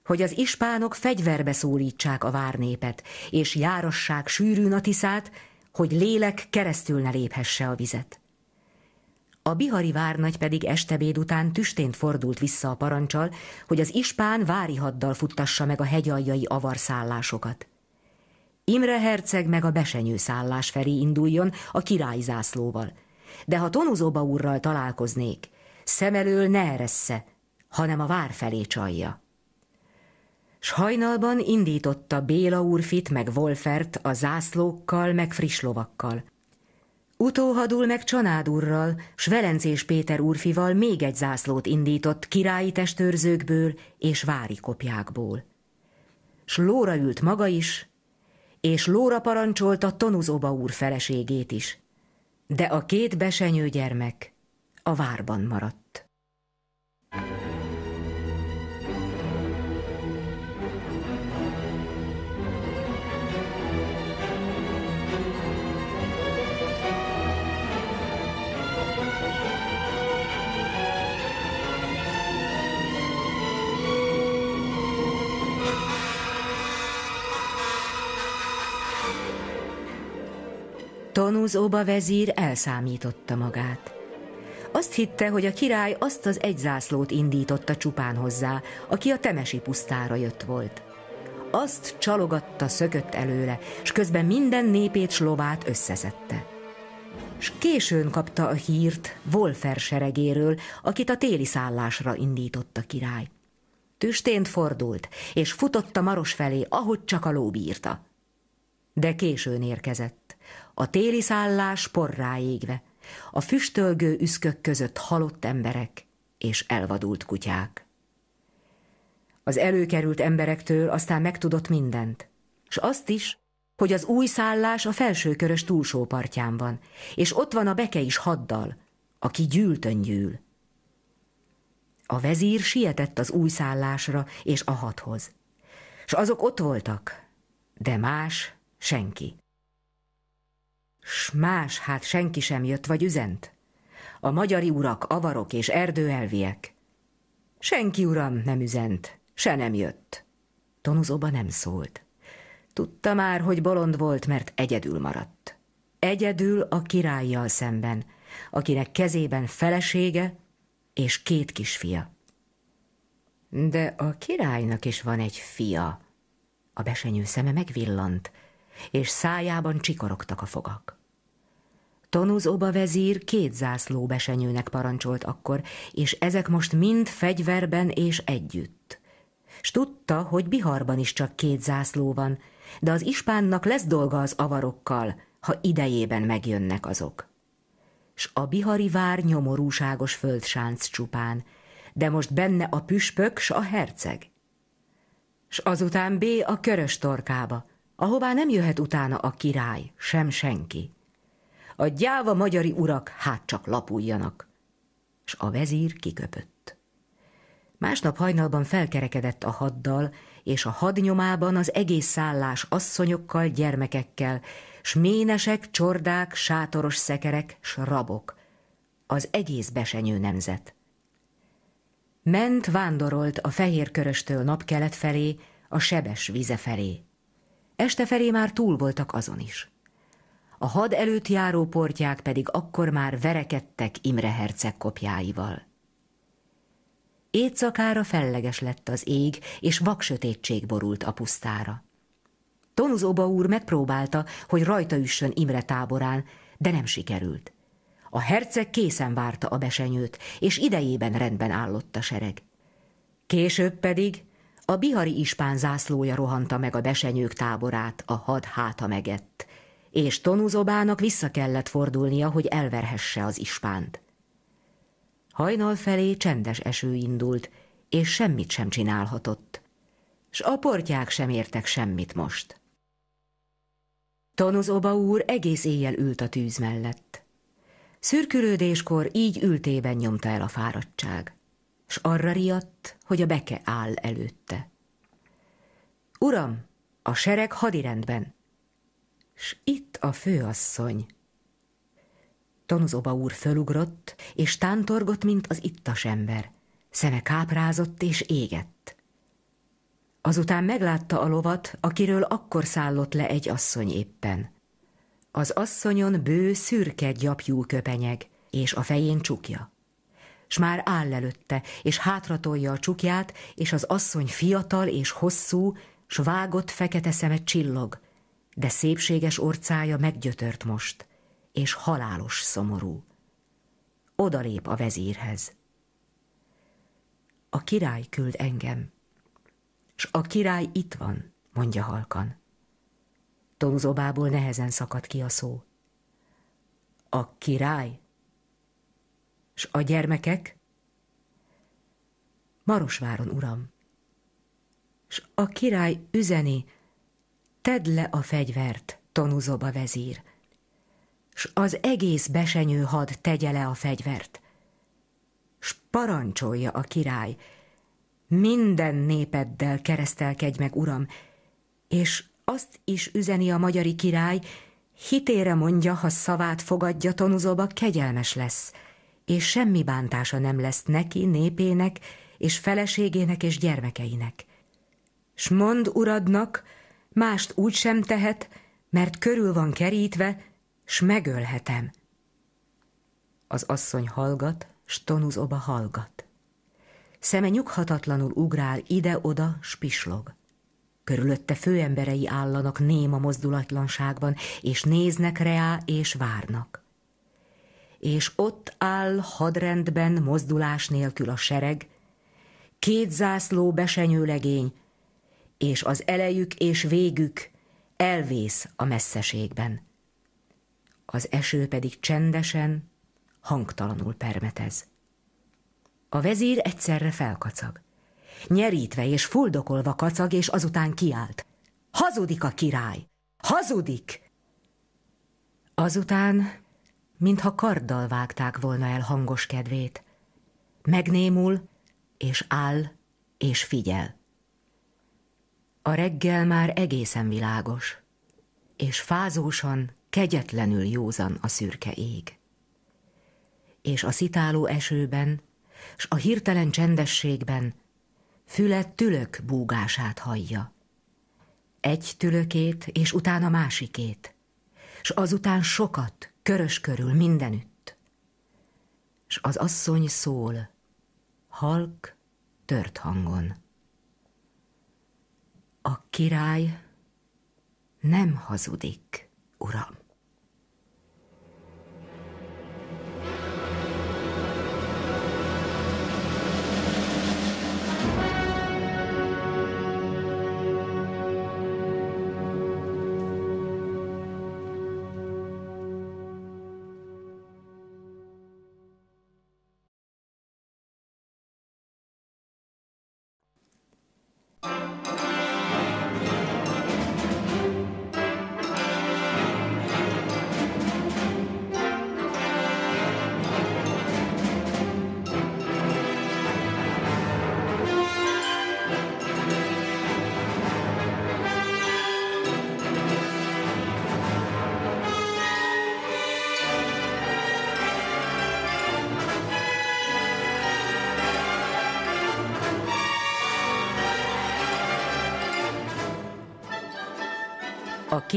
hogy az ispánok fegyverbe szólítsák a várnépet, és járassák sűrűn a tiszát, hogy lélek keresztül ne léphesse a vizet. A bihari várnagy pedig estebéd után tüstént fordult vissza a parancsal, hogy az ispán vári haddal futtassa meg a hegyaljai avarszállásokat. Imre herceg meg a besenyő szállás felé induljon a király zászlóval. De ha Tonuzóba úrral találkoznék, szem elől ne eressze, hanem a vár felé csalja. S hajnalban indította Béla úrfit meg Wolfert a zászlókkal meg friss lovakkal. Utóhadul meg Csanád úrral, s Velencés Péter úrfival még egy zászlót indított királyi testőrzőkből és vári kopjákból. S lóra ült maga is, és lóra parancsolta Tonuzoba úr feleségét is. De a két besenyő gyermek a várban maradt. Tanúz Oba vezír elszámította magát. Azt hitte, hogy a király azt az egy zászlót indította csupán hozzá, aki a temesi pusztára jött volt. Azt csalogatta, szökött előle, s közben minden népét slovát összeszedte. S későn kapta a hírt Wolfer seregéről, akit a téli szállásra indított a király. Tüstént fordult, és futott a Maros felé, ahogy csak a ló bírta. De későn érkezett a téli szállás porrá égve, a füstölgő üszkök között halott emberek és elvadult kutyák. Az előkerült emberektől aztán megtudott mindent, s azt is, hogy az új szállás a felsőkörös túlsó partján van, és ott van a beke is haddal, aki gyűltön gyűl. A vezír sietett az új szállásra és a hathoz, s azok ott voltak, de más senki. S más, hát senki sem jött vagy üzent. A magyari urak avarok és erdőelviek. Senki, uram, nem üzent, se nem jött. Tonuzóba nem szólt. Tudta már, hogy bolond volt, mert egyedül maradt. Egyedül a királlyal szemben, akinek kezében felesége és két kisfia. De a királynak is van egy fia. A besenyő szeme megvillant, és szájában csikorogtak a fogak. Tonuz oba vezír két zászló besenyőnek parancsolt akkor, és ezek most mind fegyverben és együtt. S tudta, hogy Biharban is csak két zászló van, de az ispánnak lesz dolga az avarokkal, ha idejében megjönnek azok. S a bihari vár nyomorúságos földsánc csupán, de most benne a püspök s a herceg. S azután B a körös torkába – ahová nem jöhet utána a király, sem senki. A gyáva magyari urak hát csak lapuljanak. S a vezír kiköpött. Másnap hajnalban felkerekedett a haddal, és a hadnyomában az egész szállás asszonyokkal, gyermekekkel, s ménesek, csordák, sátoros szekerek, s rabok. Az egész besenyő nemzet. Ment vándorolt a fehér köröstől napkelet felé, a sebes vize felé. Este felé már túl voltak azon is. A had előtt járó portják pedig akkor már verekedtek Imre herceg kopjáival. Éjszakára felleges lett az ég, és vaksötétség borult a pusztára. Tonuzóba úr megpróbálta, hogy rajta üssön Imre táborán, de nem sikerült. A herceg készen várta a besenyőt, és idejében rendben állott a sereg. Később pedig a bihari ispán zászlója rohanta meg a besenyők táborát, a had háta megett, és tonuzobának vissza kellett fordulnia, hogy elverhesse az ispánt. Hajnal felé csendes eső indult, és semmit sem csinálhatott. S a portyák sem értek semmit most. Tonuzoba úr egész éjjel ült a tűz mellett. Szürkülődéskor így ültében nyomta el a fáradtság s arra riadt, hogy a beke áll előtte. Uram, a sereg hadirendben. S itt a főasszony. Tanuzoba úr fölugrott, és tántorgott, mint az ittas ember. Szeme káprázott és égett. Azután meglátta a lovat, akiről akkor szállott le egy asszony éppen. Az asszonyon bő szürke gyapjú köpenyeg, és a fején csukja s már áll előtte, és hátratolja a csukját, és az asszony fiatal és hosszú, s vágott fekete szeme csillog, de szépséges orcája meggyötört most, és halálos szomorú. Odalép a vezírhez. A király küld engem, s a király itt van, mondja halkan. Tomzobából nehezen szakad ki a szó. A király? S a gyermekek? Marosváron, uram. S a király üzeni, tedd le a fegyvert, tonuzoba vezír, s az egész besenyő had tegye le a fegyvert, s parancsolja a király, minden népeddel keresztelkedj meg, uram, és azt is üzeni a magyari király, hitére mondja, ha szavát fogadja, tonuzoba kegyelmes lesz, és semmi bántása nem lesz neki, népének, és feleségének és gyermekeinek. S mond uradnak, mást úgy sem tehet, mert körül van kerítve, s megölhetem. Az asszony hallgat, s tonuzoba hallgat. Szeme nyughatatlanul ugrál ide-oda, s pislog. Körülötte főemberei állanak néma mozdulatlanságban, és néznek reá, és várnak és ott áll hadrendben mozdulás nélkül a sereg, két zászló besenyőlegény, és az elejük és végük elvész a messzeségben. Az eső pedig csendesen, hangtalanul permetez. A vezír egyszerre felkacag. Nyerítve és fuldokolva kacag, és azután kiált. Hazudik a király! Hazudik! Azután mintha karddal vágták volna el hangos kedvét. Megnémul, és áll, és figyel. A reggel már egészen világos, és fázósan, kegyetlenül józan a szürke ég. És a szitáló esőben, s a hirtelen csendességben füle tülök búgását hallja. Egy tülökét, és utána másikét, s azután sokat, körös körül, mindenütt. És az asszony szól, halk, tört hangon. A király nem hazudik, uram.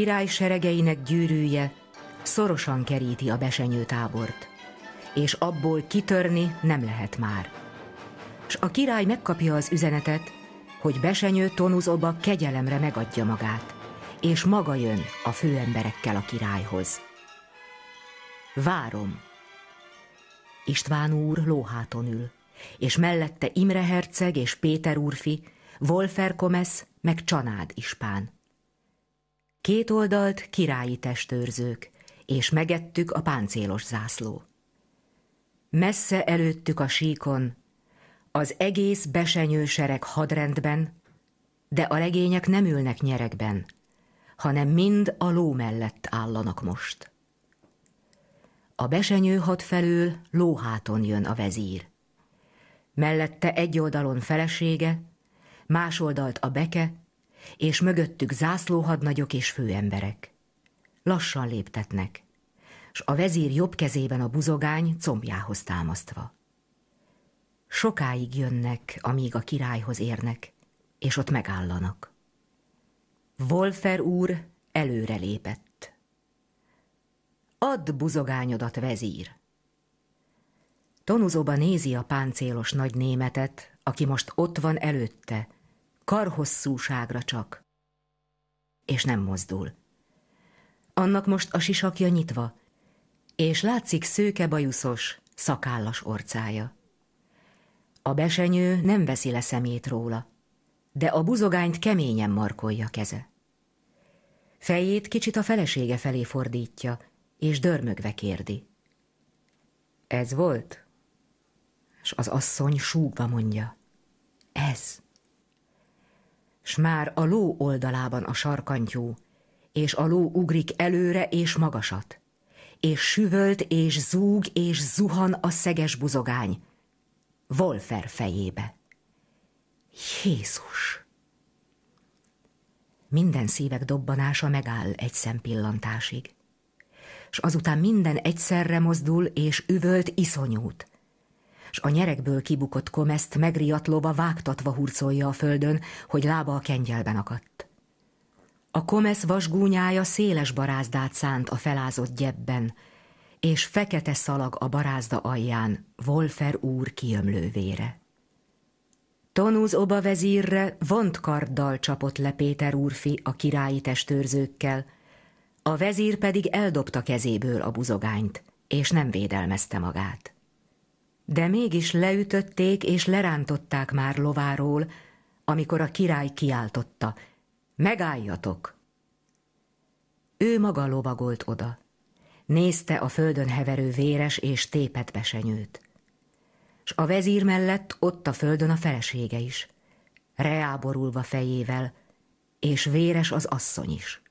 király seregeinek gyűrűje szorosan keríti a besenyő tábort, és abból kitörni nem lehet már. S a király megkapja az üzenetet, hogy besenyő tonuzoba kegyelemre megadja magát, és maga jön a főemberekkel a királyhoz. Várom. István úr lóháton ül, és mellette Imre herceg és Péter úrfi, Wolfer Komesz meg Csanád ispán két oldalt királyi testőrzők, és megettük a páncélos zászló. Messze előttük a síkon, az egész besenyő sereg hadrendben, de a legények nem ülnek nyerekben, hanem mind a ló mellett állanak most. A besenyő had felől lóháton jön a vezír. Mellette egy oldalon felesége, más oldalt a beke, és mögöttük zászlóhadnagyok és főemberek. Lassan léptetnek, s a vezír jobb kezében a buzogány combjához támasztva. Sokáig jönnek, amíg a királyhoz érnek, és ott megállanak. Wolfer úr előre lépett. Add buzogányodat, vezír! Tonuzóba nézi a páncélos nagy németet, aki most ott van előtte, karhosszúságra csak. És nem mozdul. Annak most a sisakja nyitva, és látszik szőke bajuszos, szakállas orcája. A besenyő nem veszi le szemét róla, de a buzogányt keményen markolja keze. Fejét kicsit a felesége felé fordítja, és dörmögve kérdi. Ez volt? És az asszony súgva mondja. Ez s már a ló oldalában a sarkantyú, és a ló ugrik előre és magasat, és süvölt és zúg és zuhan a szeges buzogány, Wolfer fejébe. Jézus! Minden szívek dobbanása megáll egy szempillantásig, s azután minden egyszerre mozdul és üvölt iszonyút, s a nyerekből kibukott komeszt megriatlóba vágtatva hurcolja a földön, hogy lába a kengyelben akadt. A komesz vasgúnyája széles barázdát szánt a felázott gyebben, és fekete szalag a barázda alján, Wolfer úr kiömlővére. Tonúz oba vezírre vont karddal csapott le Péter úrfi a királyi testőrzőkkel, a vezír pedig eldobta kezéből a buzogányt, és nem védelmezte magát. De mégis leütötték és lerántották már lováról, amikor a király kiáltotta, megálljatok! Ő maga lovagolt oda. Nézte a földön heverő véres és tépet besenyőt. S a vezír mellett ott a földön a felesége is, reáborulva fejével, és véres az asszony is.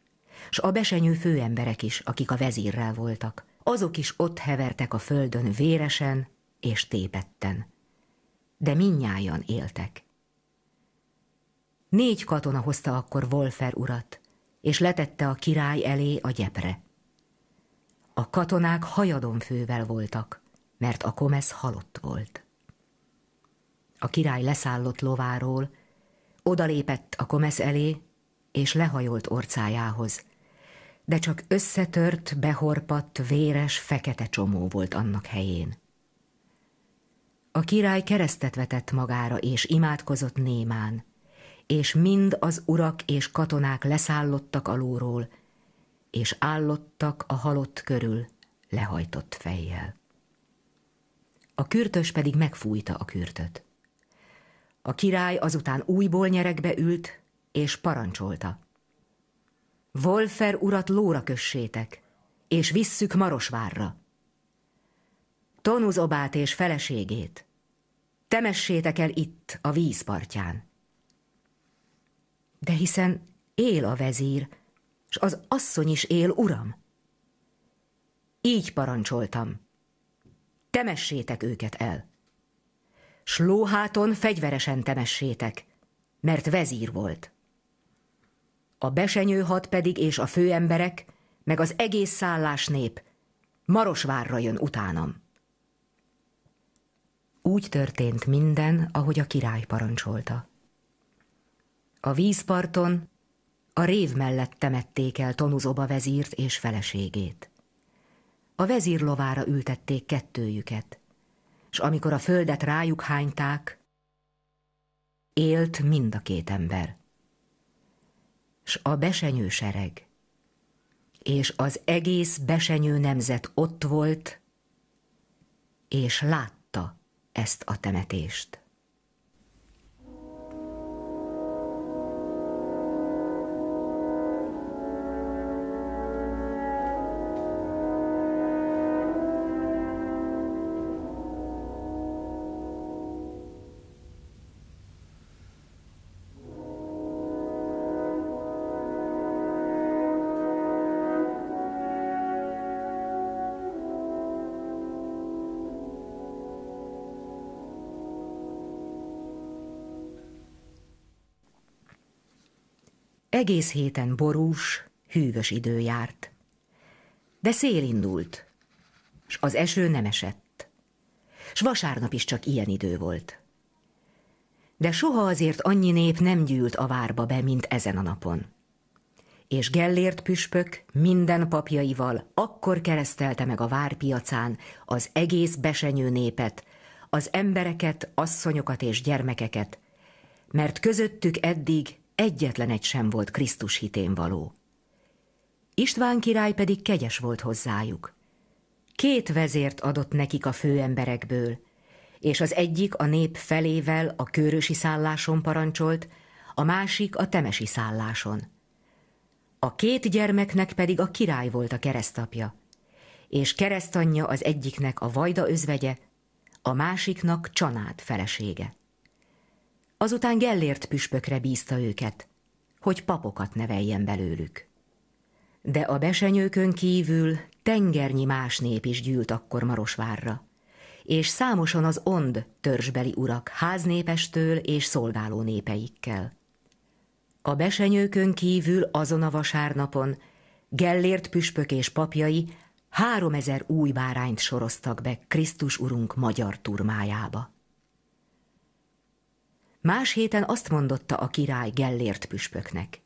S a besenyő főemberek is, akik a vezírrel voltak. Azok is ott hevertek a földön véresen, és tépetten. De minnyájan éltek. Négy katona hozta akkor Wolfer urat, és letette a király elé a gyepre. A katonák hajadon fővel voltak, mert a komesz halott volt. A király leszállott lováról, odalépett a komesz elé, és lehajolt orcájához, de csak összetört, behorpadt, véres, fekete csomó volt annak helyén. A király keresztet vetett magára, és imádkozott némán, és mind az urak és katonák leszállottak alulról, és állottak a halott körül lehajtott fejjel. A kürtös pedig megfújta a kürtöt. A király azután újból nyerekbe ült, és parancsolta. Wolfer urat lóra kössétek, és visszük Marosvárra. Tonuzobát és feleségét, Temessétek el itt, a vízpartján. De hiszen él a vezír, s az asszony is él, uram. Így parancsoltam. Temessétek őket el. S lóháton fegyveresen temessétek, mert vezír volt. A besenyő hat pedig és a főemberek, meg az egész szállás nép Marosvárra jön utánam. Úgy történt minden, ahogy a király parancsolta. A vízparton a rév mellett temették el Tonuzoba vezírt és feleségét. A vezír lovára ültették kettőjüket, és amikor a földet rájuk hányták, élt mind a két ember. S a besenyő sereg, és az egész besenyő nemzet ott volt, és látta, ezt a temetést. Egész héten borús, hűvös idő járt. De szél indult, s az eső nem esett. S vasárnap is csak ilyen idő volt. De soha azért annyi nép nem gyűlt a várba be, mint ezen a napon. És Gellért püspök minden papjaival akkor keresztelte meg a várpiacán az egész besenyő népet, az embereket, asszonyokat és gyermekeket, mert közöttük eddig egyetlen egy sem volt Krisztus hitén való. István király pedig kegyes volt hozzájuk. Két vezért adott nekik a főemberekből, és az egyik a nép felével a körösi szálláson parancsolt, a másik a temesi szálláson. A két gyermeknek pedig a király volt a keresztapja, és keresztanyja az egyiknek a vajda özvegye, a másiknak csanád felesége. Azután Gellért püspökre bízta őket, hogy papokat neveljen belőlük. De a besenyőkön kívül tengernyi más nép is gyűlt akkor Marosvárra, és számosan az ond törzsbeli urak háznépestől és szolgáló népeikkel. A besenyőkön kívül azon a vasárnapon Gellért püspök és papjai háromezer új bárányt soroztak be Krisztus urunk magyar turmájába. Más héten azt mondotta a király Gellért püspöknek.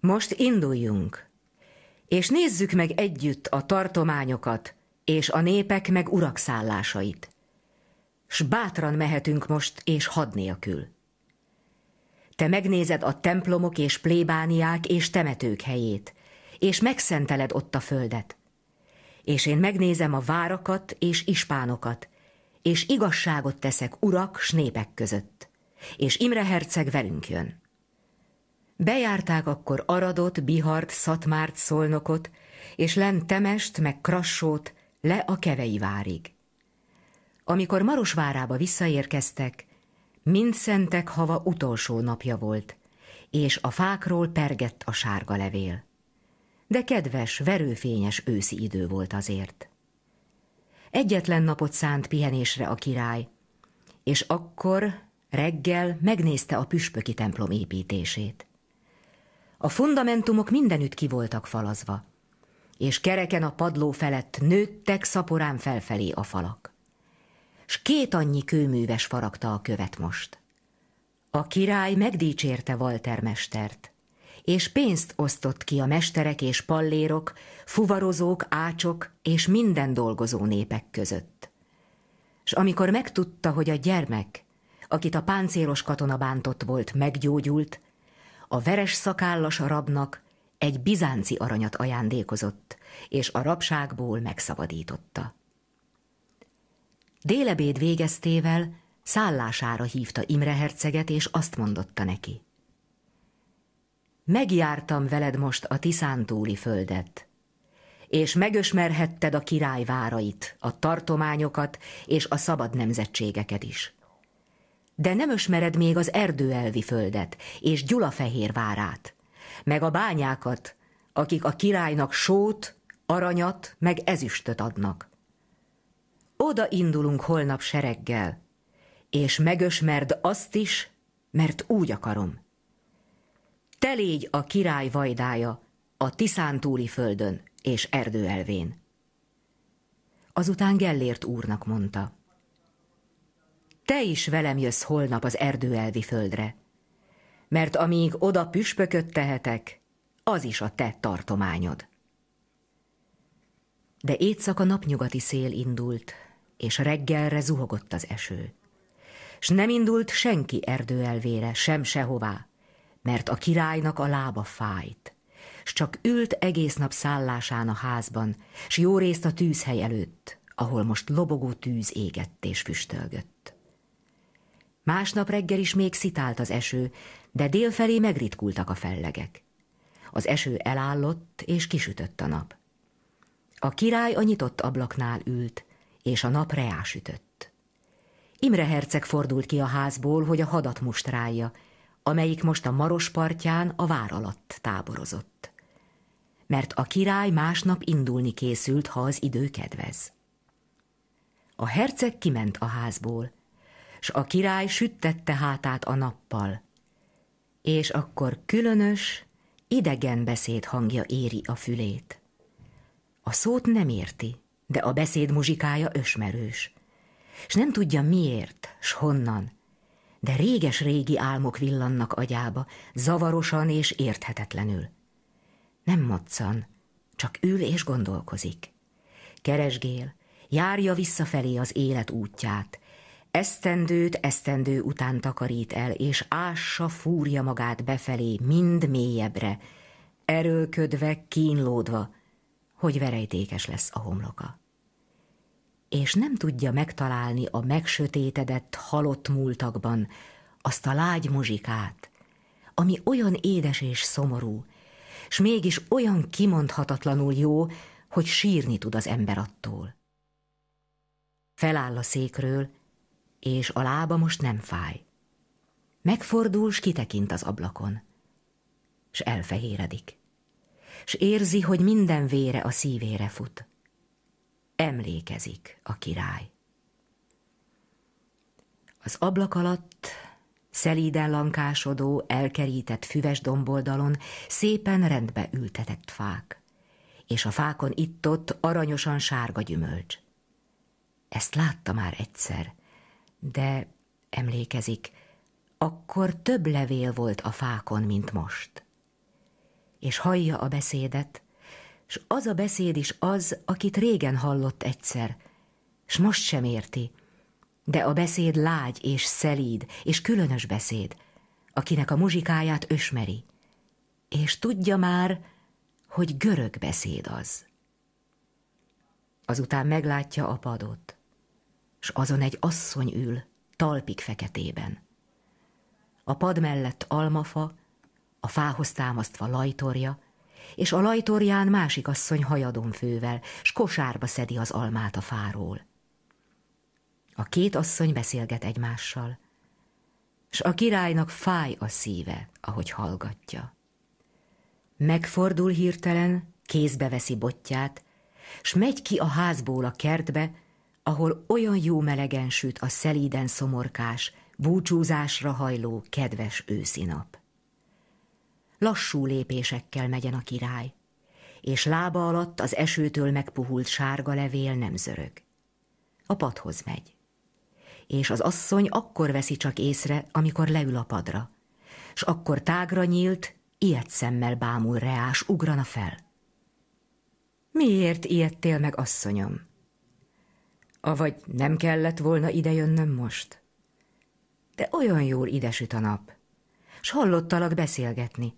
Most induljunk, és nézzük meg együtt a tartományokat és a népek meg urakszállásait. S bátran mehetünk most, és had nélkül. Te megnézed a templomok és plébániák és temetők helyét, és megszenteled ott a földet. És én megnézem a várakat és ispánokat, és igazságot teszek urak s népek között és Imre herceg velünk jön. Bejárták akkor Aradot, Bihart, Szatmárt, Szolnokot, és lent Temest meg Krassót le a Kevei várig. Amikor Marosvárába visszaérkeztek, mindszentek hava utolsó napja volt, és a fákról pergett a sárga levél. De kedves, verőfényes őszi idő volt azért. Egyetlen napot szánt pihenésre a király, és akkor Reggel megnézte a püspöki templom építését. A fundamentumok mindenütt ki voltak falazva, és kereken a padló felett nőttek szaporán felfelé a falak. S két annyi kőműves faragta a követ most. A király megdícsérte Walter mestert, és pénzt osztott ki a mesterek és pallérok, fuvarozók, ácsok és minden dolgozó népek között. És amikor megtudta, hogy a gyermek – akit a páncélos katona bántott volt, meggyógyult, a veres szakállas rabnak egy bizánci aranyat ajándékozott, és a rabságból megszabadította. Délebéd végeztével szállására hívta Imre herceget, és azt mondotta neki. Megjártam veled most a Tiszántúli földet, és megösmerhetted a király várait, a tartományokat és a szabad nemzetségeket is. De nem ösmered még az erdőelvi földet, és várát, meg a bányákat, akik a királynak sót, aranyat, meg ezüstöt adnak. Oda indulunk holnap sereggel, és megösmerd azt is, mert úgy akarom. Te légy a király vajdája a Tiszántúli földön és erdőelvén. Azután Gellért úrnak mondta te is velem jössz holnap az erdőelvi földre. Mert amíg oda püspököt tehetek, az is a te tartományod. De éjszaka napnyugati szél indult, és reggelre zuhogott az eső. S nem indult senki erdőelvére, sem sehová, mert a királynak a lába fájt, s csak ült egész nap szállásán a házban, s jó részt a tűzhely előtt, ahol most lobogó tűz égett és füstölgött. Másnap reggel is még szitált az eső, de délfelé megritkultak a fellegek. Az eső elállott, és kisütött a nap. A király a nyitott ablaknál ült, és a nap reásütött. Imre herceg fordult ki a házból, hogy a hadat mustrálja, amelyik most a Maros partján a vár alatt táborozott. Mert a király másnap indulni készült, ha az idő kedvez. A herceg kiment a házból, s a király süttette hátát a nappal. És akkor különös, idegen beszéd hangja éri a fülét. A szót nem érti, de a beszéd muzsikája ösmerős. és nem tudja miért, s honnan, de réges-régi álmok villannak agyába, zavarosan és érthetetlenül. Nem moccan, csak ül és gondolkozik. Keresgél, járja visszafelé az élet útját, esztendőt esztendő után takarít el, és ássa fúrja magát befelé, mind mélyebbre, erőlködve, kínlódva, hogy verejtékes lesz a homloka. És nem tudja megtalálni a megsötétedett, halott múltakban azt a lágy muzsikát, ami olyan édes és szomorú, s mégis olyan kimondhatatlanul jó, hogy sírni tud az ember attól. Feláll a székről, és a lába most nem fáj. Megfordul, s kitekint az ablakon, s elfehéredik, s érzi, hogy minden vére a szívére fut. Emlékezik a király. Az ablak alatt, szelíden lankásodó, elkerített füves domboldalon szépen rendbe ültetett fák, és a fákon itt-ott aranyosan sárga gyümölcs. Ezt látta már egyszer, de emlékezik, akkor több levél volt a fákon, mint most. És hallja a beszédet, s az a beszéd is az, akit régen hallott egyszer, s most sem érti, de a beszéd lágy és szelíd és különös beszéd, akinek a muzsikáját ösmeri, és tudja már, hogy görög beszéd az. Azután meglátja a padot, s azon egy asszony ül, talpik feketében. A pad mellett almafa, a fához támasztva lajtorja, és a lajtorján másik asszony hajadon fővel, s kosárba szedi az almát a fáról. A két asszony beszélget egymással, s a királynak fáj a szíve, ahogy hallgatja. Megfordul hirtelen, kézbe veszi botját, s megy ki a házból a kertbe, ahol olyan jó melegen süt a szelíden szomorkás, búcsúzásra hajló kedves őszinap. Lassú lépésekkel megyen a király, és lába alatt az esőtől megpuhult sárga levél nem zörög. A padhoz megy, és az asszony akkor veszi csak észre, amikor leül a padra, s akkor tágra nyílt, ilyet szemmel bámul reás, ugrana fel. Miért ijedtél meg, asszonyom? Avagy nem kellett volna idejönnöm most? De olyan jól idesüt a nap, s hallottalak beszélgetni,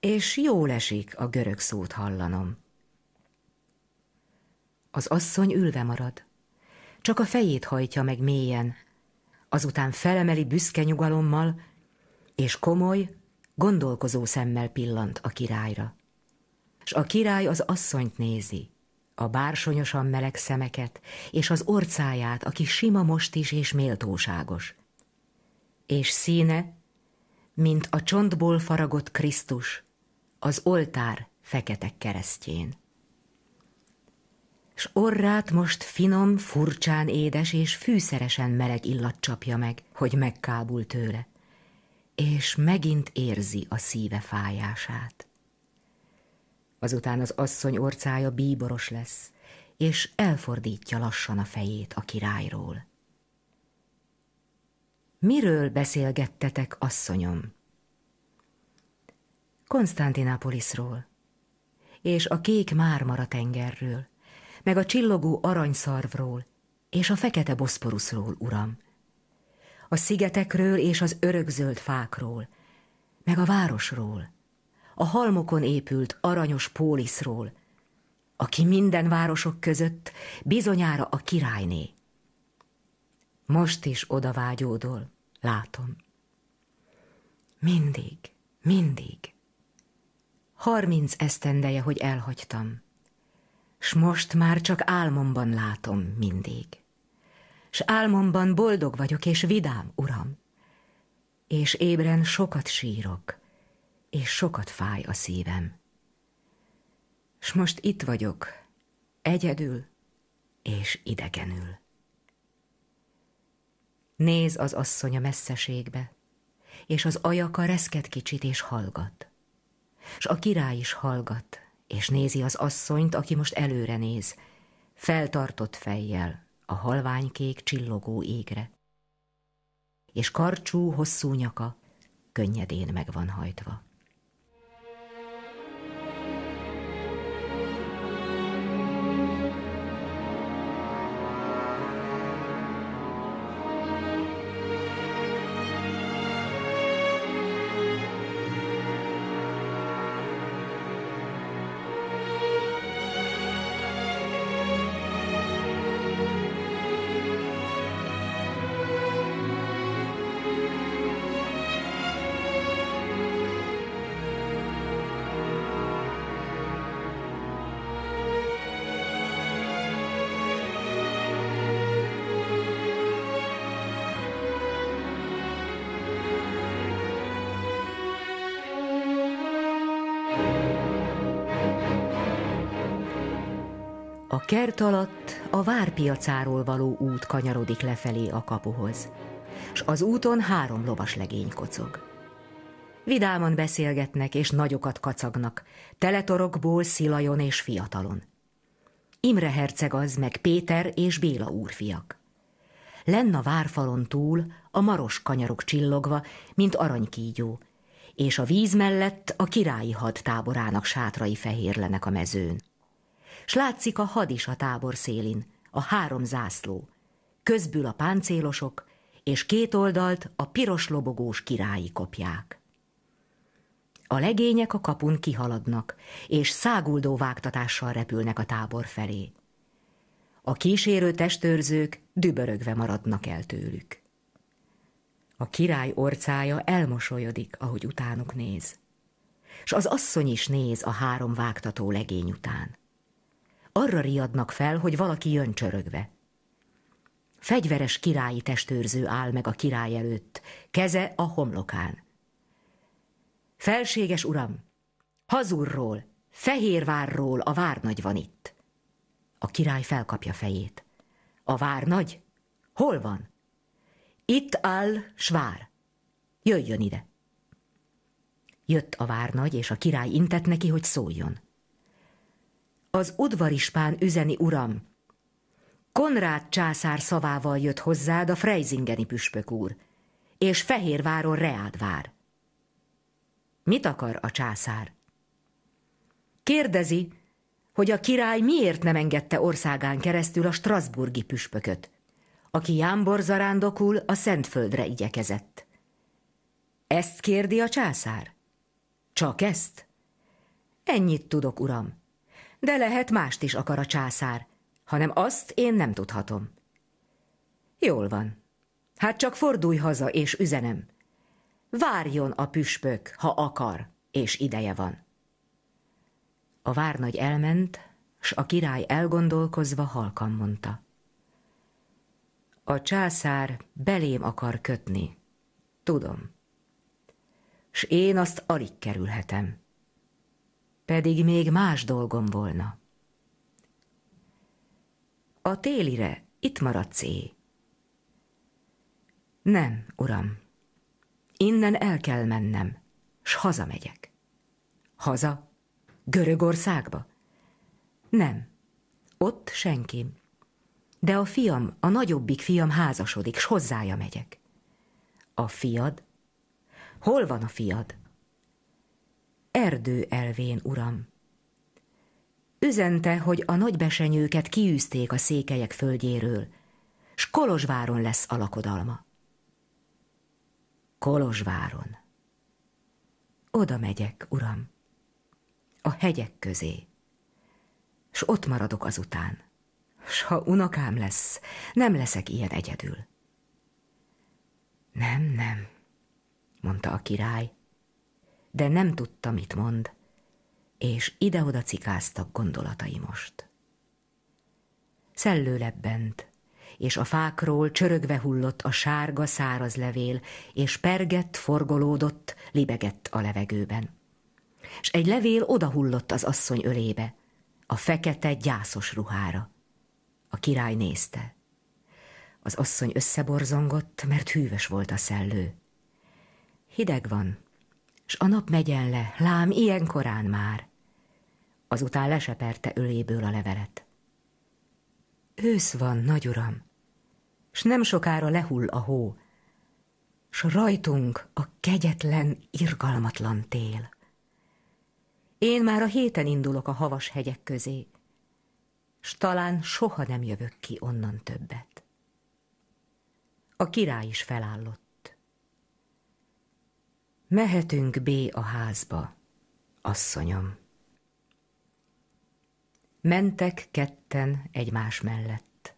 és jól esik a görög szót hallanom. Az asszony ülve marad, csak a fejét hajtja meg mélyen, azután felemeli büszke nyugalommal, és komoly, gondolkozó szemmel pillant a királyra. S a király az asszonyt nézi, a bársonyosan meleg szemeket, és az orcáját, aki sima most is és méltóságos. És színe, mint a csontból faragott Krisztus, az oltár fekete keresztjén. S orrát most finom, furcsán édes és fűszeresen meleg illat csapja meg, hogy megkábul tőle, és megint érzi a szíve fájását azután az asszony orcája bíboros lesz, és elfordítja lassan a fejét a királyról. Miről beszélgettetek, asszonyom? Konstantinápolisról, és a kék mármara tengerről, meg a csillogó aranyszarvról, és a fekete boszporuszról, uram. A szigetekről és az örökzöld fákról, meg a városról – a halmokon épült aranyos póliszról, aki minden városok között bizonyára a királyné. Most is vágyódol, látom. Mindig, mindig. Harminc esztendeje, hogy elhagytam, s most már csak álmomban látom mindig. S álmomban boldog vagyok és vidám, uram, és ébren sokat sírok, és sokat fáj a szívem. S most itt vagyok, egyedül és idegenül. Néz az asszony a messzeségbe, és az ajaka reszket kicsit és hallgat. S a király is hallgat, és nézi az asszonyt, aki most előre néz, feltartott fejjel a halványkék csillogó égre. És karcsú, hosszú nyaka könnyedén meg van hajtva. Kert alatt a várpiacáról való út kanyarodik lefelé a kapuhoz, s az úton három lovas legény kocog. Vidáman beszélgetnek és nagyokat kacagnak, teletorokból szilajon és fiatalon. Imre herceg az, meg Péter és Béla úrfiak. Lenn a várfalon túl a maros kanyarok csillogva, mint aranykígyó, és a víz mellett a királyi had táborának sátrai fehérlenek a mezőn s látszik a had is a tábor szélin, a három zászló, közbül a páncélosok, és két oldalt a piros lobogós királyi kopják. A legények a kapun kihaladnak, és száguldó vágtatással repülnek a tábor felé. A kísérő testőrzők dübörögve maradnak el tőlük. A király orcája elmosolyodik, ahogy utánuk néz. S az asszony is néz a három vágtató legény után arra riadnak fel, hogy valaki jön csörögve. Fegyveres királyi testőrző áll meg a király előtt, keze a homlokán. Felséges uram, hazurról, fehérvárról a várnagy van itt. A király felkapja fejét. A várnagy? Hol van? Itt áll Svár. Jöjjön ide. Jött a várnagy, és a király intett neki, hogy szóljon az udvarispán üzeni uram. Konrád császár szavával jött hozzád a Freizingeni püspök úr, és Fehérváron reád vár. Mit akar a császár? Kérdezi, hogy a király miért nem engedte országán keresztül a Strasburgi püspököt, aki Jámbor zarándokul a Szentföldre igyekezett. Ezt kérdi a császár? Csak ezt? Ennyit tudok, uram de lehet mást is akar a császár, hanem azt én nem tudhatom. Jól van. Hát csak fordulj haza, és üzenem. Várjon a püspök, ha akar, és ideje van. A várnagy elment, s a király elgondolkozva halkan mondta. A császár belém akar kötni. Tudom. S én azt alig kerülhetem pedig még más dolgom volna. A télire itt maradsz éj. Nem, uram. Innen el kell mennem, s hazamegyek. Haza? Görögországba? Nem, ott senki. De a fiam, a nagyobbik fiam házasodik, s hozzája megyek. A fiad? Hol van a fiad? erdő elvén, uram. Üzente, hogy a nagybesenyőket kiűzték a székelyek földjéről, s Kolozsváron lesz alakodalma. Kolozsváron. Oda megyek, uram, a hegyek közé, s ott maradok azután, s ha unokám lesz, nem leszek ilyen egyedül. Nem, nem, mondta a király, de nem tudta, mit mond, és ide-oda cikáztak gondolatai most. Szellő lebbent, és a fákról csörögve hullott a sárga száraz levél, és pergett, forgolódott, libegett a levegőben. És egy levél odahullott az asszony ölébe, a fekete, gyászos ruhára. A király nézte. Az asszony összeborzongott, mert hűvös volt a szellő. Hideg van, s a nap megyen le, lám, ilyen korán már. Azután leseperte öléből a levelet. Ősz van, nagy uram, s nem sokára lehull a hó, s rajtunk a kegyetlen, irgalmatlan tél. Én már a héten indulok a havas hegyek közé, s talán soha nem jövök ki onnan többet. A király is felállott. Mehetünk B a házba, asszonyom. Mentek ketten egymás mellett.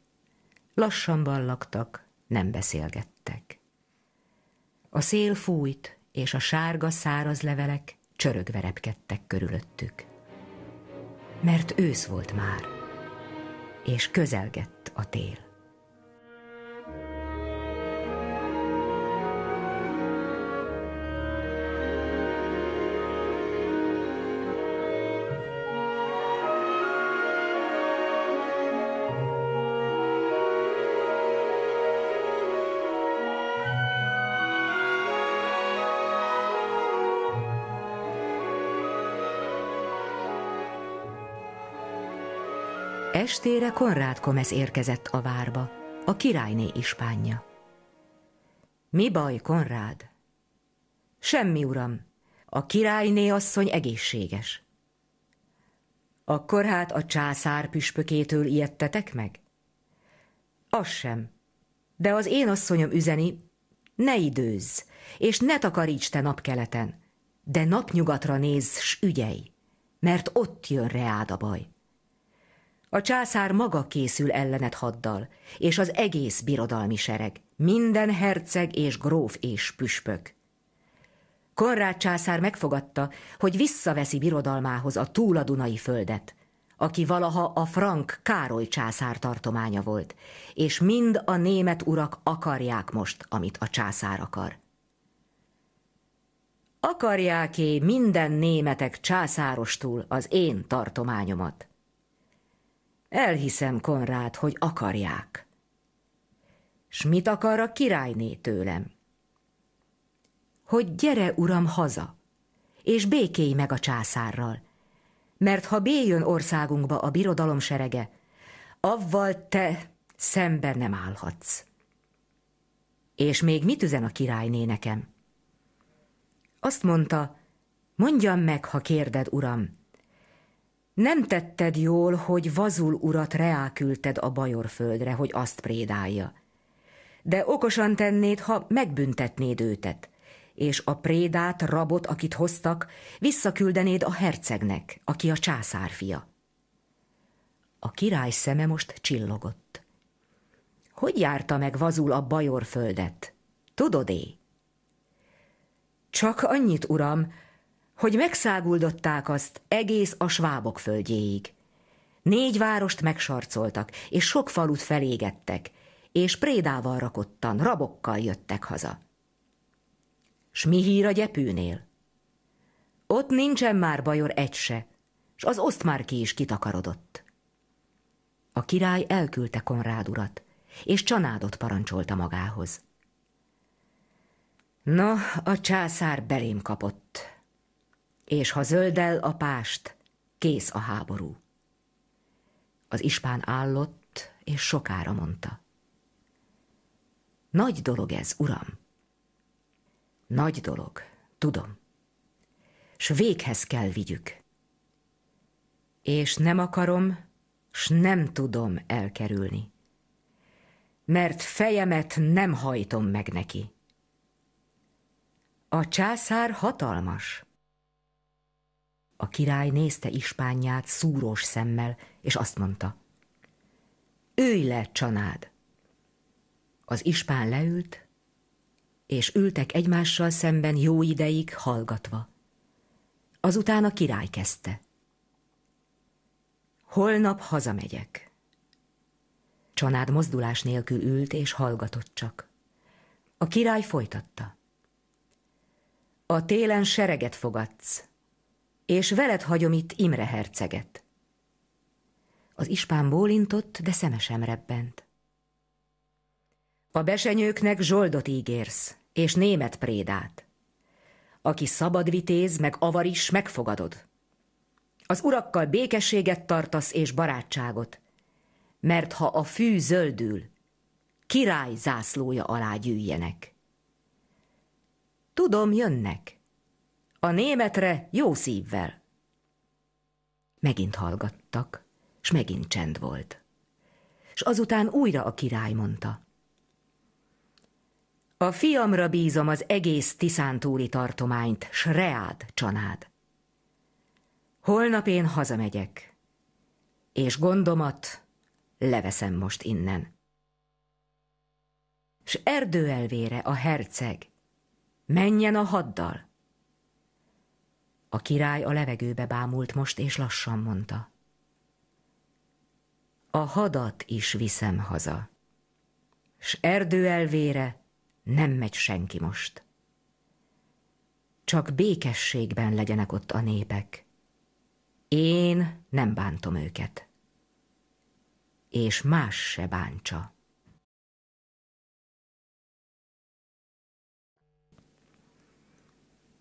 Lassan ballaktak, nem beszélgettek. A szél fújt, és a sárga száraz levelek csörögve repkedtek körülöttük. Mert ősz volt már, és közelgett a tél. Estére Konrád Komesz érkezett a várba, a királyné ispánja. Mi baj, Konrád? Semmi, uram. A királyné asszony egészséges. Akkor hát a császár püspökétől ijedtetek meg? Az sem. De az én asszonyom üzeni, ne időzz, és ne takaríts te napkeleten, de napnyugatra nézz, s ügyei, mert ott jön reád a baj. A császár maga készül ellenet haddal, és az egész birodalmi sereg, minden herceg és gróf és püspök. Konrád császár megfogadta, hogy visszaveszi birodalmához a túladunai földet, aki valaha a Frank Károly császár tartománya volt, és mind a német urak akarják most, amit a császár akar. Akarják Akarják-é minden németek császárostól az én tartományomat. Elhiszem, Konrád, hogy akarják. S mit akar a királyné tőlem? Hogy gyere, uram, haza, és békéj meg a császárral, mert ha béjön országunkba a birodalom serege, avval te szemben nem állhatsz. És még mit üzen a királyné nekem? Azt mondta, mondjam meg, ha kérded, uram, nem tetted jól, hogy vazul urat reákülted a földre, hogy azt prédálja. De okosan tennéd, ha megbüntetnéd őtet, és a prédát, rabot, akit hoztak, visszaküldenéd a hercegnek, aki a császár fia. A király szeme most csillogott. Hogy járta meg vazul a földet? Tudod-é? Csak annyit, uram, hogy megszáguldották azt egész a svábok földjéig. Négy várost megsarcoltak, és sok falut felégettek, és prédával rakottan, rabokkal jöttek haza. S mi hír a gyepűnél? Ott nincsen már bajor egy se, s az ki is kitakarodott. A király elküldte Konrád urat, és csanádot parancsolta magához. Na, a császár belém kapott, és ha zöldel a pást, kész a háború. Az ispán állott, és sokára mondta. Nagy dolog ez, uram. Nagy dolog, tudom. S véghez kell vigyük. És nem akarom, s nem tudom elkerülni. Mert fejemet nem hajtom meg neki. A császár hatalmas, a király nézte ispányját szúrós szemmel, és azt mondta, Őj le, csanád! Az ispán leült, és ültek egymással szemben jó ideig hallgatva. Azután a király kezdte. Holnap hazamegyek. Csanád mozdulás nélkül ült és hallgatott csak. A király folytatta. A télen sereget fogadsz, és veled hagyom itt Imre herceget. Az ispán bólintott, de szemesem rebbent. A besenyőknek zsoldot ígérsz, és német prédát. Aki szabad vitéz, meg avar is, megfogadod. Az urakkal békességet tartasz és barátságot, mert ha a fű zöldül, király zászlója alá gyűjjenek. Tudom, jönnek. A németre jó szívvel. Megint hallgattak, s megint csend volt. S azután újra a király mondta. A fiamra bízom az egész Tiszántúli tartományt, s reád, csanád. Holnap én hazamegyek, és gondomat leveszem most innen. S erdő elvére a herceg menjen a haddal, a király a levegőbe bámult most, és lassan mondta. A hadat is viszem haza, s erdő elvére nem megy senki most. Csak békességben legyenek ott a népek. Én nem bántom őket. És más se bántsa.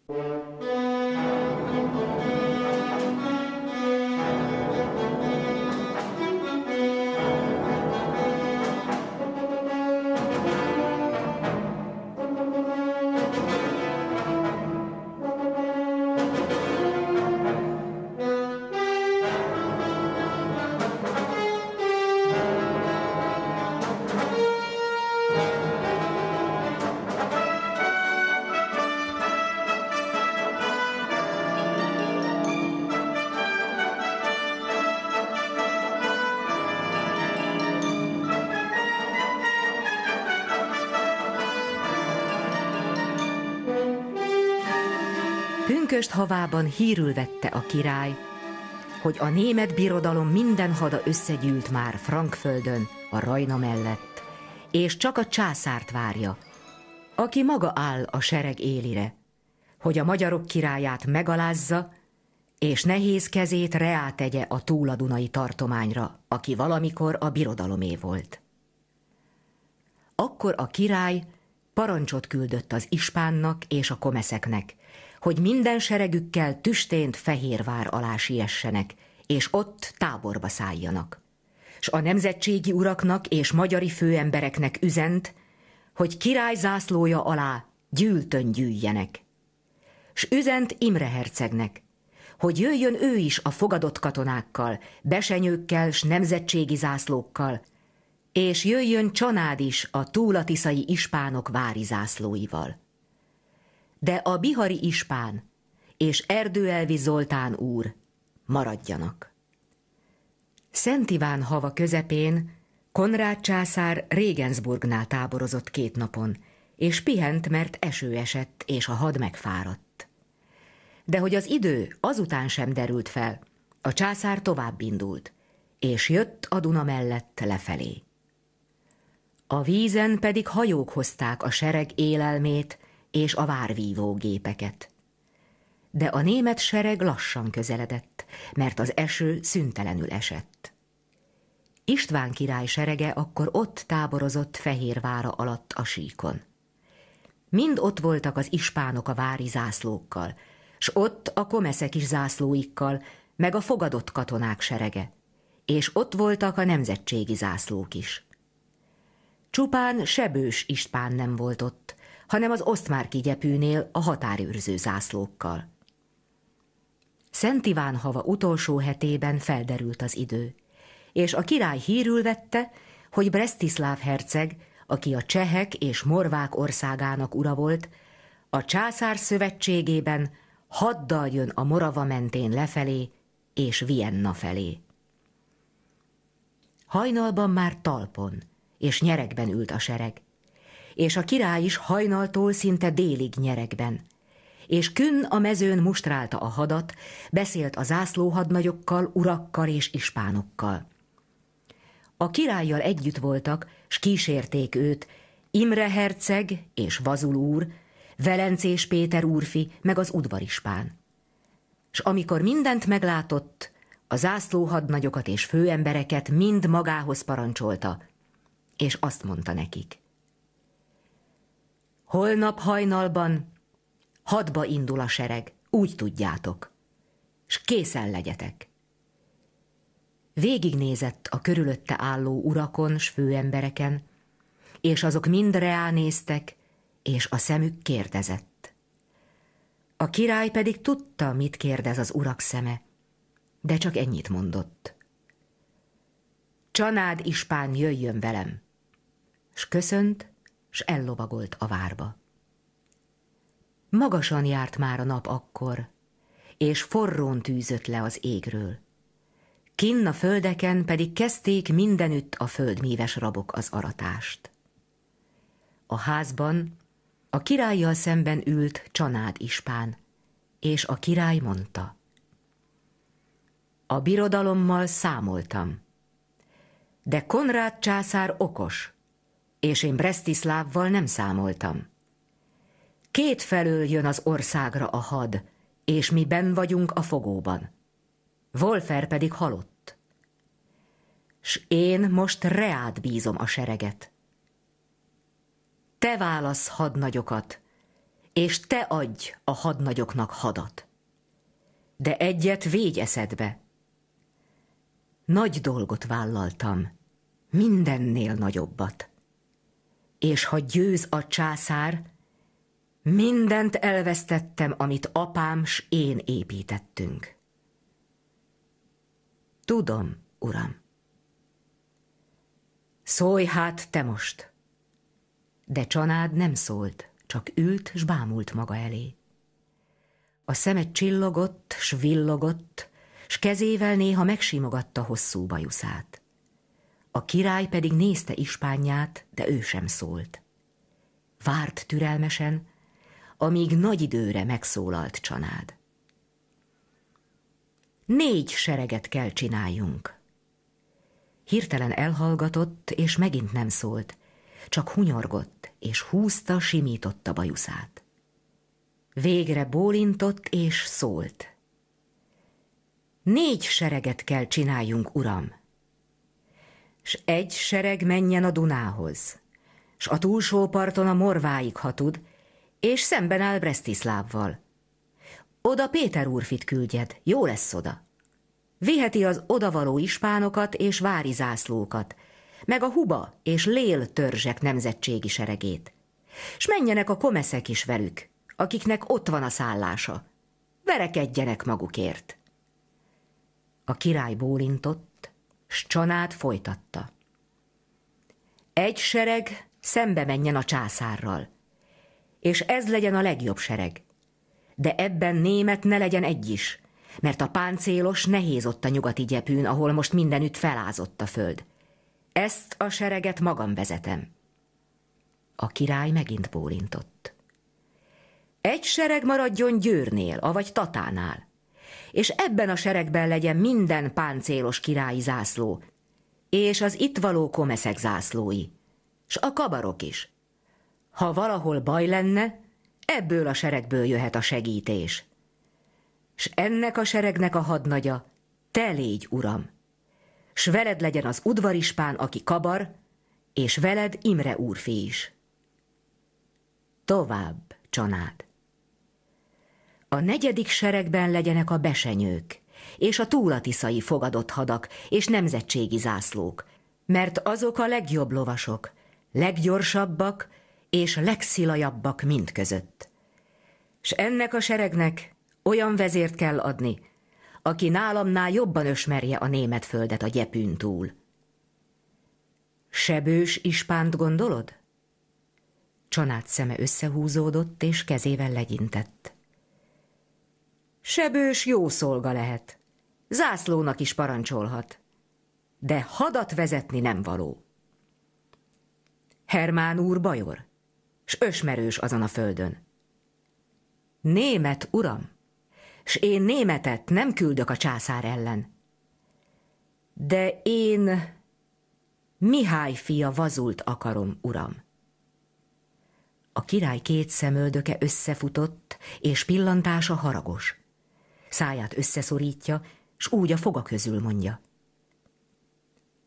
Thank you. Pünköst havában hírül vette a király, hogy a német birodalom minden hada összegyűlt már Frankföldön, a Rajna mellett, és csak a császárt várja, aki maga áll a sereg élire, hogy a magyarok királyát megalázza, és nehéz kezét reá tegye a túladunai tartományra, aki valamikor a birodalomé volt. Akkor a király parancsot küldött az ispánnak és a komeszeknek, hogy minden seregükkel tüstént Fehérvár alá siessenek, és ott táborba szálljanak. S a nemzetségi uraknak és magyari főembereknek üzent, hogy király zászlója alá gyűltön gyűjjenek. S üzent Imre hercegnek, hogy jöjjön ő is a fogadott katonákkal, besenyőkkel s nemzetségi zászlókkal, és jöjjön Csanád is a túlatiszai ispánok vári zászlóival de a Bihari Ispán és Erdőelvi Zoltán úr maradjanak. Szent Iván hava közepén Konrád császár Regensburgnál táborozott két napon, és pihent, mert eső esett, és a had megfáradt. De hogy az idő azután sem derült fel, a császár tovább indult, és jött a Duna mellett lefelé. A vízen pedig hajók hozták a sereg élelmét, és a várvívó gépeket. De a német sereg lassan közeledett, mert az eső szüntelenül esett. István király serege akkor ott táborozott Fehérvára alatt a síkon. Mind ott voltak az ispánok a vári zászlókkal, s ott a komeszek is zászlóikkal, meg a fogadott katonák serege, és ott voltak a nemzetségi zászlók is. Csupán Sebős ispán nem volt ott, hanem az osztmár kigyepűnél a határőrző zászlókkal. Szent Iván hava utolsó hetében felderült az idő, és a király hírül vette, hogy Brestislav herceg, aki a csehek és morvák országának ura volt, a császár szövetségében haddal jön a Morava mentén lefelé és Vienna felé. Hajnalban már talpon és nyerekben ült a sereg, és a király is hajnaltól szinte délig nyerekben. És künn a mezőn mustrálta a hadat, beszélt a zászlóhadnagyokkal, urakkal és ispánokkal. A királlyal együtt voltak, s kísérték őt, Imre herceg és Vazul úr, Velencés Péter úrfi, meg az udvarispán. És amikor mindent meglátott, a zászlóhadnagyokat és főembereket mind magához parancsolta, és azt mondta nekik. Holnap hajnalban hadba indul a sereg, úgy tudjátok, s készen legyetek. Végignézett a körülötte álló urakon, s főembereken, és azok mind reánéztek, és a szemük kérdezett. A király pedig tudta, mit kérdez az urak szeme, de csak ennyit mondott. Csanád ispán jöjjön velem, s köszönt, s ellovagolt a várba. Magasan járt már a nap akkor, és forrón tűzött le az égről. Kinn a földeken pedig kezdték mindenütt a földmíves rabok az aratást. A házban a királlyal szemben ült csanád ispán, és a király mondta. A birodalommal számoltam, de Konrád császár okos, és én Bresztiszlávval nem számoltam. Két felől jön az országra a had, és mi ben vagyunk a fogóban. Wolfer pedig halott. S én most reád bízom a sereget. Te válasz hadnagyokat, és te adj a hadnagyoknak hadat. De egyet végy eszedbe. Nagy dolgot vállaltam, mindennél nagyobbat és ha győz a császár, mindent elvesztettem, amit apám s én építettünk. Tudom, uram. Szólj hát te most! De Csanád nem szólt, csak ült s bámult maga elé. A szeme csillogott, s villogott, s kezével néha megsimogatta hosszú bajuszát. A király pedig nézte ispányját, de ő sem szólt. Várt türelmesen, amíg nagy időre megszólalt csanád. Négy sereget kell csináljunk. Hirtelen elhallgatott, és megint nem szólt, csak hunyorgott, és húzta, simította bajuszát. Végre bólintott, és szólt. Négy sereget kell csináljunk, uram! s egy sereg menjen a Dunához, s a túlsó parton a Morváig, ha tud, és szemben áll Brestislávval. Oda Péter úrfit küldjed, jó lesz oda. Viheti az odavaló ispánokat és vári zászlókat, meg a huba és lél törzsek nemzetségi seregét. S menjenek a komeszek is velük, akiknek ott van a szállása. Verekedjenek magukért. A király bólintott, s Csanád folytatta. Egy sereg szembe menjen a császárral, és ez legyen a legjobb sereg. De ebben német ne legyen egy is, mert a páncélos nehéz ott a nyugati gyepűn, ahol most mindenütt felázott a föld. Ezt a sereget magam vezetem. A király megint bólintott. Egy sereg maradjon Győrnél, avagy Tatánál, és ebben a seregben legyen minden páncélos királyi zászló, és az itt való komeszek zászlói, s a kabarok is. Ha valahol baj lenne, ebből a seregből jöhet a segítés. S ennek a seregnek a hadnagya, te légy, uram, s veled legyen az udvarispán, aki kabar, és veled Imre úrfi is. Tovább, csanád. A negyedik seregben legyenek a besenyők, és a túlatiszai fogadott hadak, és nemzetségi zászlók, mert azok a legjobb lovasok, leggyorsabbak és legszilajabbak mind között. S ennek a seregnek olyan vezért kell adni, aki nálamnál jobban ösmerje a német földet a gyepűn túl. Sebős ispánt gondolod? Csanát szeme összehúzódott, és kezével legyintett. Sebős jó szolga lehet. Zászlónak is parancsolhat. De hadat vezetni nem való. Hermán úr bajor, s ösmerős azon a földön. Német, uram, s én németet nem küldök a császár ellen. De én Mihály fia vazult akarom, uram. A király két szemöldöke összefutott, és pillantása haragos száját összeszorítja, s úgy a foga közül mondja.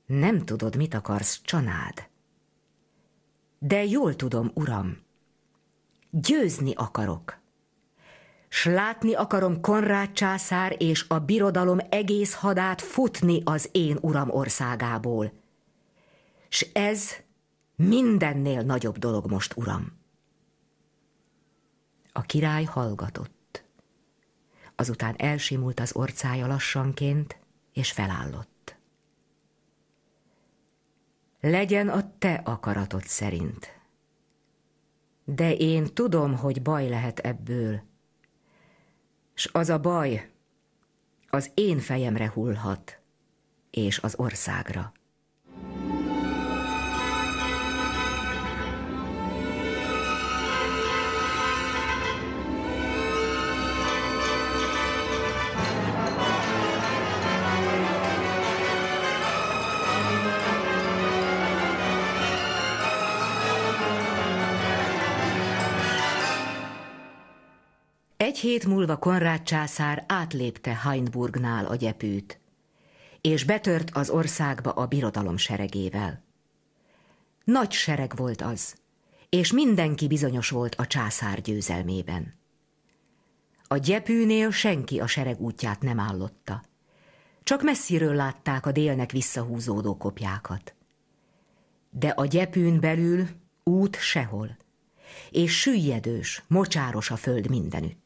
Nem tudod, mit akarsz, csanád. De jól tudom, uram, győzni akarok. S látni akarom Konrád császár és a birodalom egész hadát futni az én uram országából. S ez mindennél nagyobb dolog most, uram. A király hallgatott azután elsimult az orcája lassanként, és felállott. Legyen a te akaratod szerint. De én tudom, hogy baj lehet ebből, s az a baj az én fejemre hullhat, és az országra. Egy hét múlva Konrád császár átlépte Heinburgnál a gyepűt, és betört az országba a birodalom seregével. Nagy sereg volt az, és mindenki bizonyos volt a császár győzelmében. A gyepűnél senki a sereg útját nem állotta. Csak messziről látták a délnek visszahúzódó kopjákat. De a gyepűn belül út sehol, és süllyedős, mocsáros a föld mindenütt.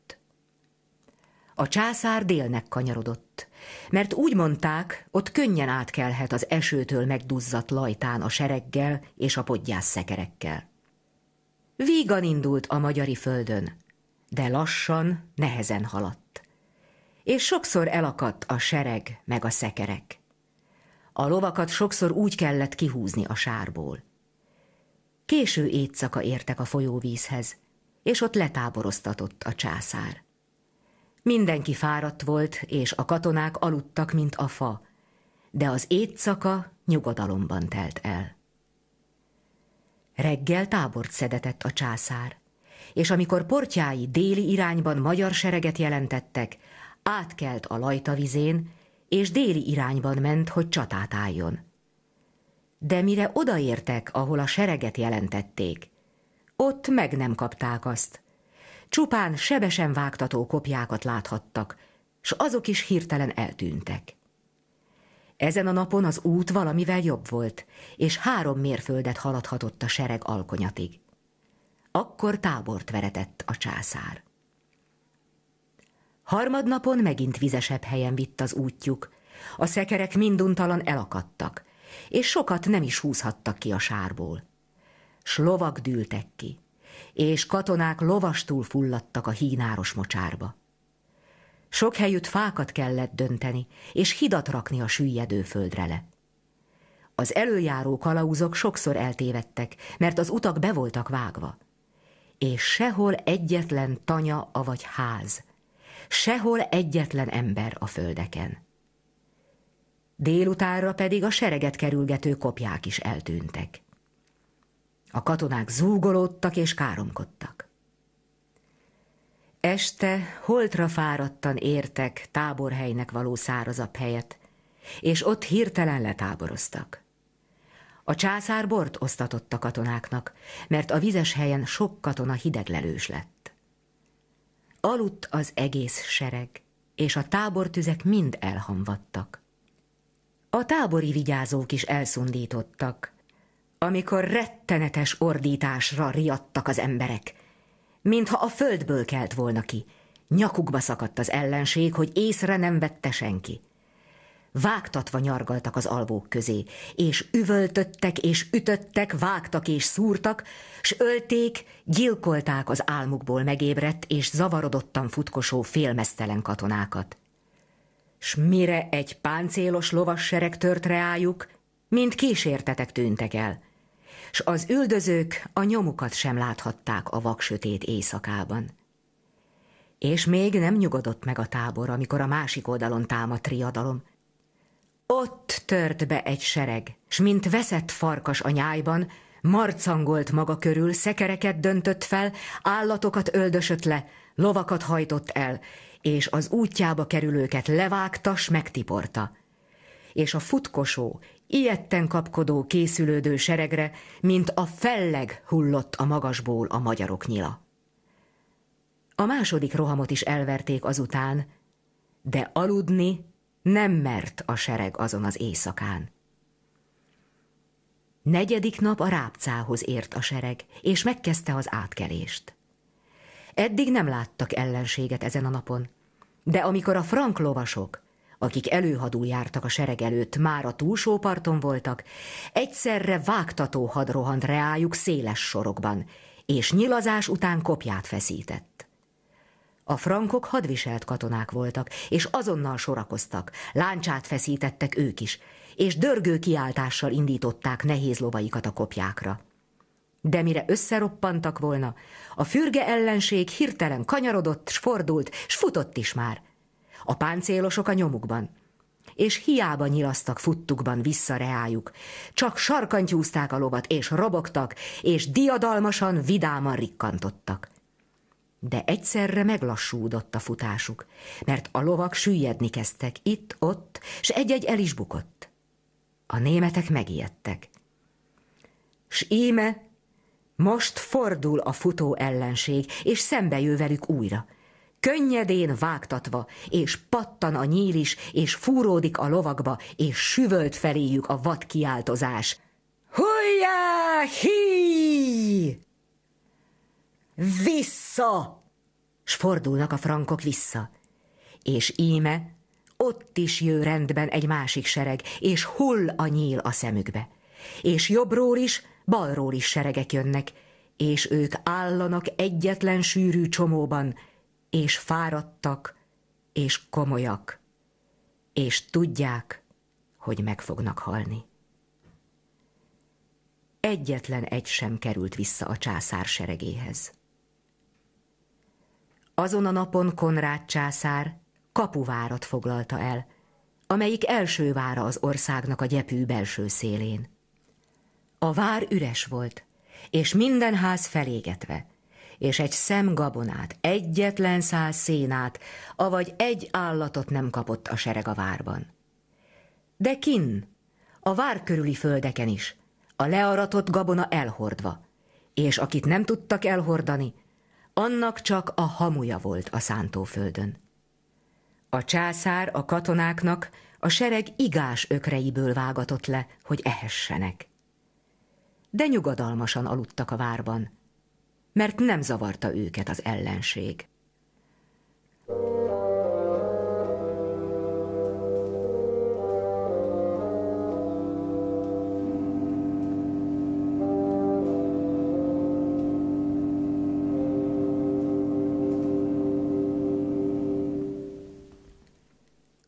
A császár délnek kanyarodott, mert úgy mondták, ott könnyen átkelhet az esőtől megduzzadt lajtán a sereggel és a podgyász szekerekkel. Vígan indult a magyari földön, de lassan, nehezen haladt. És sokszor elakadt a sereg meg a szekerek. A lovakat sokszor úgy kellett kihúzni a sárból. Késő éjszaka értek a folyóvízhez, és ott letáboroztatott a császár. Mindenki fáradt volt, és a katonák aludtak, mint a fa, de az étszaka nyugodalomban telt el. Reggel tábort szedetett a császár, és amikor portjái déli irányban magyar sereget jelentettek, átkelt a vizén, és déli irányban ment, hogy csatát álljon. De mire odaértek, ahol a sereget jelentették, ott meg nem kapták azt, Csupán sebesen vágtató kopjákat láthattak, s azok is hirtelen eltűntek. Ezen a napon az út valamivel jobb volt, és három mérföldet haladhatott a sereg alkonyatig. Akkor tábort veretett a császár. Harmadnapon megint vizesebb helyen vitt az útjuk, a szekerek minduntalan elakadtak, és sokat nem is húzhattak ki a sárból. Slovak dűltek ki és katonák lovastul fulladtak a hínáros mocsárba. Sok helyütt fákat kellett dönteni, és hidat rakni a süllyedő földre le. Az előjáró kalauzok sokszor eltévedtek, mert az utak be voltak vágva. És sehol egyetlen tanya, avagy ház, sehol egyetlen ember a földeken. Délutánra pedig a sereget kerülgető kopják is eltűntek. A katonák zúgolódtak és káromkodtak. Este holtra fáradtan értek táborhelynek való szárazabb helyet, és ott hirtelen letáboroztak. A császár bort osztatott a katonáknak, mert a vizes helyen sok katona hideglelős lett. Aludt az egész sereg, és a tábortüzek mind elhamvadtak. A tábori vigyázók is elszundítottak, amikor rettenetes ordításra riadtak az emberek. Mintha a földből kelt volna ki. Nyakukba szakadt az ellenség, hogy észre nem vette senki. Vágtatva nyargaltak az alvók közé, és üvöltöttek, és ütöttek, vágtak és szúrtak, s ölték, gyilkolták az álmukból megébredt és zavarodottan futkosó félmeztelen katonákat. S mire egy páncélos lovassereg tört reájuk, mint kísértetek tűntek el – s az üldözők a nyomukat sem láthatták a vaksötét éjszakában. És még nem nyugodott meg a tábor, amikor a másik oldalon támadt triadalom. Ott tört be egy sereg, s mint veszett farkas a nyájban, marcangolt maga körül, szekereket döntött fel, állatokat öldösött le, lovakat hajtott el, és az útjába kerülőket levágta, s megtiporta. És a futkosó ilyetten kapkodó, készülődő seregre, mint a felleg hullott a magasból a magyarok nyila. A második rohamot is elverték azután, de aludni nem mert a sereg azon az éjszakán. Negyedik nap a rápcához ért a sereg, és megkezdte az átkelést. Eddig nem láttak ellenséget ezen a napon, de amikor a frank lovasok akik előhadul jártak a sereg előtt, már a túlsó parton voltak, egyszerre vágtató hadrohant reájuk széles sorokban, és nyilazás után kopját feszített. A frankok hadviselt katonák voltak, és azonnal sorakoztak, láncsát feszítettek ők is, és dörgő kiáltással indították nehéz lovaikat a kopjákra. De mire összeroppantak volna, a fürge ellenség hirtelen kanyarodott, s fordult, s futott is már – a páncélosok a nyomukban. És hiába nyilasztak futtukban vissza reájuk, csak sarkantyúzták a lovat, és robogtak, és diadalmasan, vidáman rikkantottak. De egyszerre meglassúdott a futásuk, mert a lovak süllyedni kezdtek itt-ott, s egy-egy el is bukott. A németek megijedtek. S íme most fordul a futó ellenség, és szembe jő velük újra könnyedén vágtatva, és pattan a nyíl is, és fúródik a lovakba, és süvölt feléjük a vad kiáltozás. Hújjá, hí! Vissza! S fordulnak a frankok vissza. És íme ott is jő rendben egy másik sereg, és hull a nyíl a szemükbe. És jobbról is, balról is seregek jönnek, és ők állanak egyetlen sűrű csomóban, és fáradtak, és komolyak, és tudják, hogy meg fognak halni. Egyetlen egy sem került vissza a császár seregéhez. Azon a napon Konrád császár kapuvárat foglalta el, amelyik első vára az országnak a gyepű belső szélén. A vár üres volt, és minden ház felégetve – és egy szem gabonát, egyetlen szál szénát, avagy egy állatot nem kapott a sereg a várban. De kin, a vár körüli földeken is, a learatott gabona elhordva, és akit nem tudtak elhordani, annak csak a hamuja volt a szántóföldön. A császár a katonáknak a sereg igás ökreiből vágatott le, hogy ehessenek. De nyugodalmasan aludtak a várban, mert nem zavarta őket az ellenség.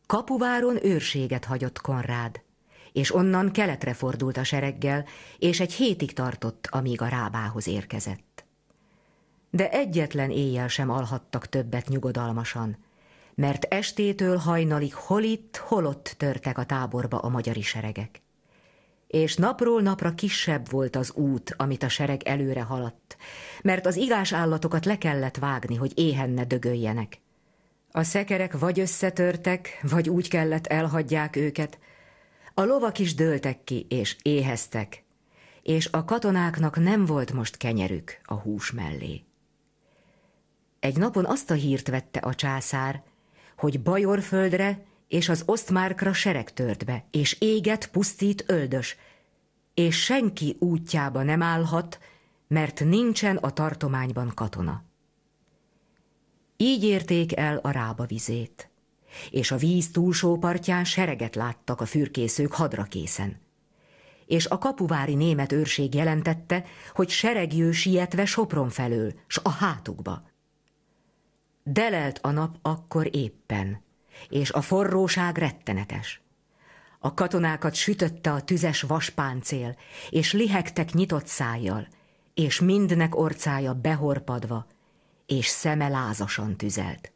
Kapuváron őrséget hagyott Konrád, és onnan keletre fordult a sereggel, és egy hétig tartott, amíg a rábához érkezett de egyetlen éjjel sem alhattak többet nyugodalmasan, mert estétől hajnalig hol itt, hol ott törtek a táborba a magyari seregek. És napról napra kisebb volt az út, amit a sereg előre haladt, mert az igás állatokat le kellett vágni, hogy éhenne dögöljenek. A szekerek vagy összetörtek, vagy úgy kellett elhagyják őket. A lovak is dőltek ki, és éheztek, és a katonáknak nem volt most kenyerük a hús mellé. Egy napon azt a hírt vette a császár, hogy Bajorföldre és az osztmárkra sereg tört be, és éget, pusztít, öldös, és senki útjába nem állhat, mert nincsen a tartományban katona. Így érték el a rába vizét, és a víz túlsó partján sereget láttak a fürkészők hadrakészen. És a kapuvári német őrség jelentette, hogy seregjő sietve Sopron felől, s a hátukba. Delelt a nap akkor éppen, és a forróság rettenetes. A katonákat sütötte a tüzes vaspáncél, és lihegtek nyitott szájjal, és mindnek orcája behorpadva, és szeme lázasan tüzelt.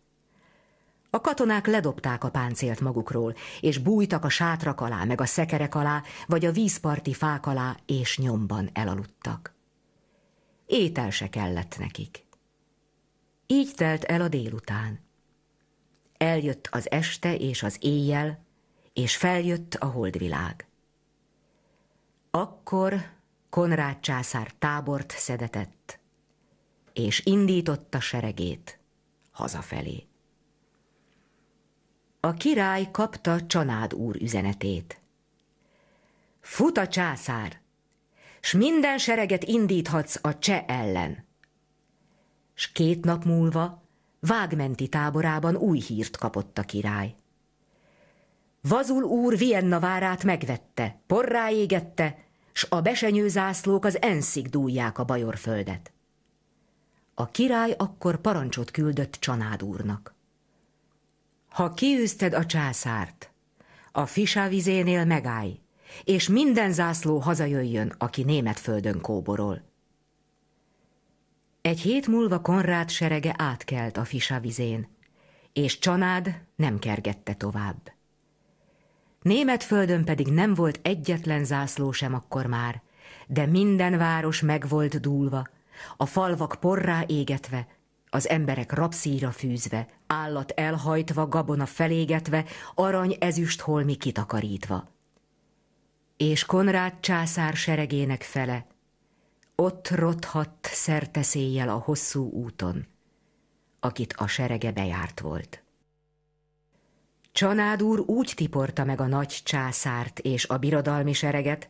A katonák ledobták a páncélt magukról, és bújtak a sátrak alá, meg a szekerek alá, vagy a vízparti fák alá, és nyomban elaludtak. Étel se kellett nekik. Így telt el a délután. Eljött az este és az éjjel, és feljött a holdvilág. Akkor Konrád császár tábort szedetett, és indította seregét hazafelé. A király kapta Csanád úr üzenetét. Fut a császár, s minden sereget indíthatsz a cseh ellen s két nap múlva vágmenti táborában új hírt kapott a király. Vazul úr Vienna várát megvette, porrá égette, s a besenyő zászlók az enszig dúlják a földet. A király akkor parancsot küldött Csanád úrnak. Ha kiűzted a császárt, a fisá vizénél megállj, és minden zászló hazajöjjön, aki német földön kóborol. Egy hét múlva Konrád serege átkelt a Fisa vizén, és Csanád nem kergette tovább. Német földön pedig nem volt egyetlen zászló sem akkor már, de minden város meg volt dúlva, a falvak porrá égetve, az emberek rabszíra fűzve, állat elhajtva, gabona felégetve, arany ezüst holmi kitakarítva. És Konrád császár seregének fele ott rothadt szerteszéjjel a hosszú úton, akit a serege bejárt volt. Csanád úr úgy tiporta meg a nagy császárt és a birodalmi sereget,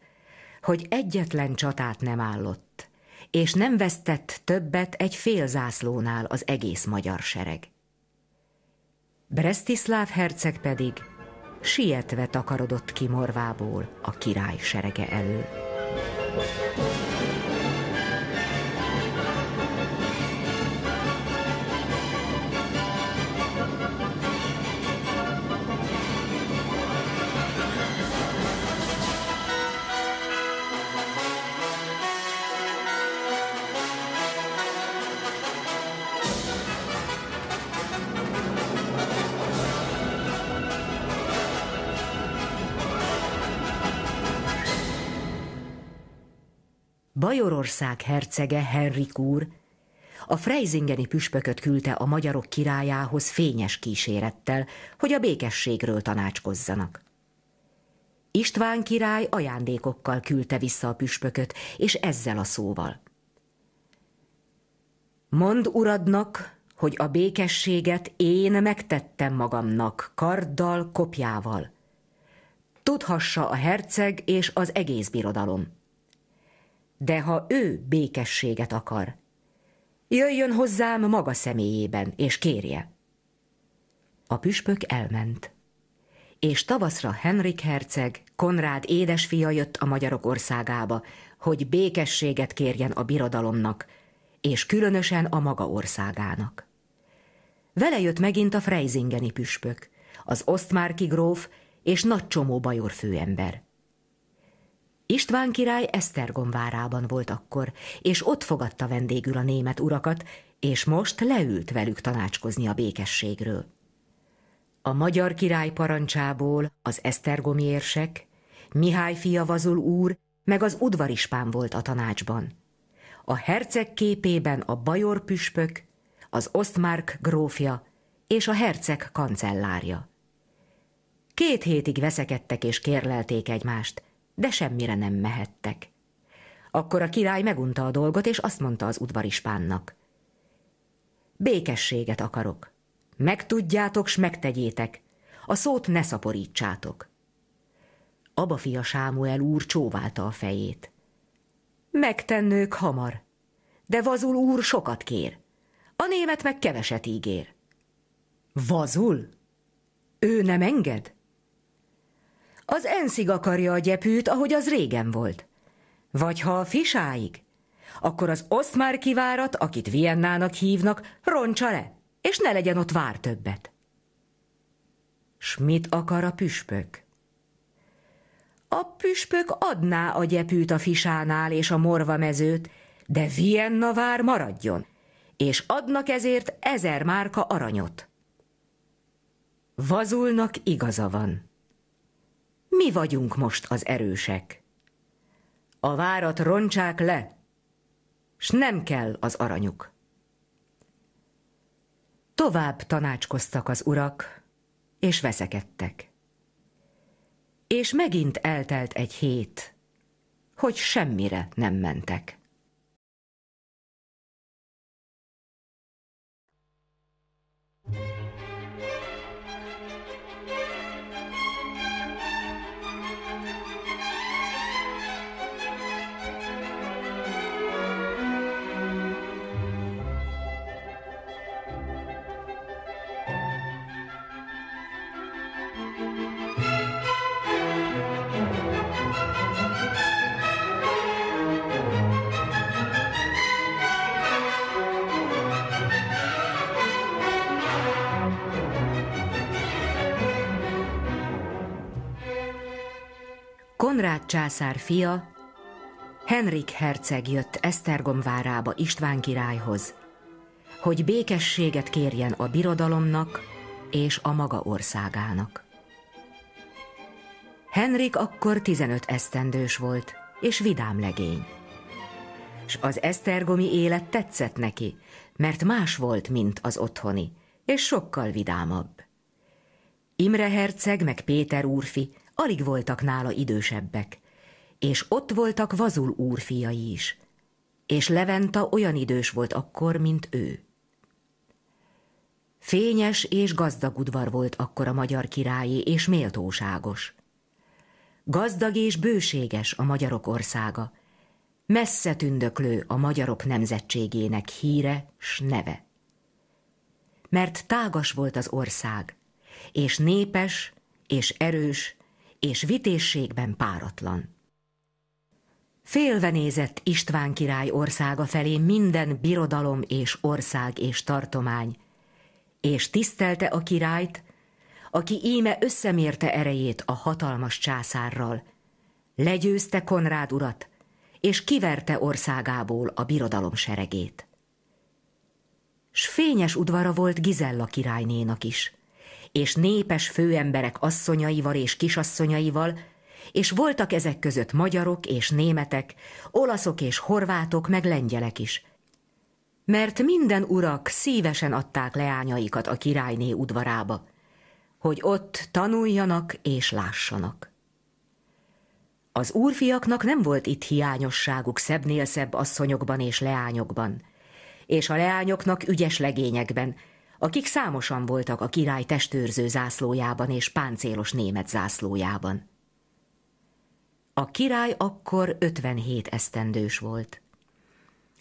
hogy egyetlen csatát nem állott, és nem vesztett többet egy fél zászlónál az egész magyar sereg. Brestislav herceg pedig sietve takarodott ki morvából a király serege elől. Bajorország hercege Henrik úr a Freisingeni püspököt küldte a magyarok királyához fényes kísérettel, hogy a békességről tanácskozzanak. István király ajándékokkal küldte vissza a püspököt, és ezzel a szóval. Mond uradnak, hogy a békességet én megtettem magamnak, karddal, kopjával. Tudhassa a herceg és az egész birodalom de ha ő békességet akar, jöjjön hozzám maga személyében, és kérje. A püspök elment, és tavaszra Henrik herceg, Konrád édesfia jött a magyarok országába, hogy békességet kérjen a birodalomnak, és különösen a maga országának. Vele jött megint a Freisingeni püspök, az osztmárki gróf és nagy csomó bajor főember. István király Esztergom várában volt akkor, és ott fogadta vendégül a német urakat, és most leült velük tanácskozni a békességről. A magyar király parancsából az esztergomi érsek, Mihály fia Vazul úr, meg az udvarispán volt a tanácsban. A herceg képében a bajor püspök, az osztmárk grófja és a herceg kancellárja. Két hétig veszekedtek és kérlelték egymást – de semmire nem mehettek. Akkor a király megunta a dolgot, és azt mondta az udvarispánnak. Békességet akarok. Megtudjátok, s megtegyétek. A szót ne szaporítsátok. Aba fia Sámuel úr csóválta a fejét. Megtennők hamar, de Vazul úr sokat kér. A német meg keveset ígér. Vazul? Ő nem enged? Az enszig akarja a gyepűt, ahogy az régen volt. Vagy ha a fisáig, akkor az oszmár kivárat, akit Viennának hívnak, roncsa le, és ne legyen ott vár többet. S mit akar a püspök? A püspök adná a gyepűt a fisánál és a morva mezőt, de Vienna vár maradjon, és adnak ezért ezer márka aranyot. Vazulnak igaza van. Mi vagyunk most az erősek. A várat roncsák le, s nem kell az aranyuk. Tovább tanácskoztak az urak, és veszekedtek. És megint eltelt egy hét, hogy semmire nem mentek. Konrád császár fia, Henrik herceg jött Esztergom várába István királyhoz, hogy békességet kérjen a birodalomnak és a maga országának. Henrik akkor 15 esztendős volt, és vidám legény. S az esztergomi élet tetszett neki, mert más volt, mint az otthoni, és sokkal vidámabb. Imre herceg meg Péter úrfi Alig voltak nála idősebbek, és ott voltak Vazul úrfiai is, és Leventa olyan idős volt akkor, mint ő. Fényes és gazdag udvar volt akkor a magyar királyi, és méltóságos. Gazdag és bőséges a magyarok országa, messze tündöklő a magyarok nemzetségének híre s neve. Mert tágas volt az ország, és népes, és erős, és vitésségben páratlan. Félve nézett István király országa felé minden birodalom és ország és tartomány, és tisztelte a királyt, aki íme összemérte erejét a hatalmas császárral, legyőzte Konrád urat, és kiverte országából a birodalom seregét. S fényes udvara volt Gizella királynénak is – és népes főemberek asszonyaival és kisasszonyaival, és voltak ezek között magyarok és németek, olaszok és horvátok, meg lengyelek is. Mert minden urak szívesen adták leányaikat a királyné udvarába, hogy ott tanuljanak és lássanak. Az úrfiaknak nem volt itt hiányosságuk szebbnél szebb asszonyokban és leányokban, és a leányoknak ügyes legényekben – akik számosan voltak a király testőrző zászlójában és páncélos német zászlójában. A király akkor 57 esztendős volt.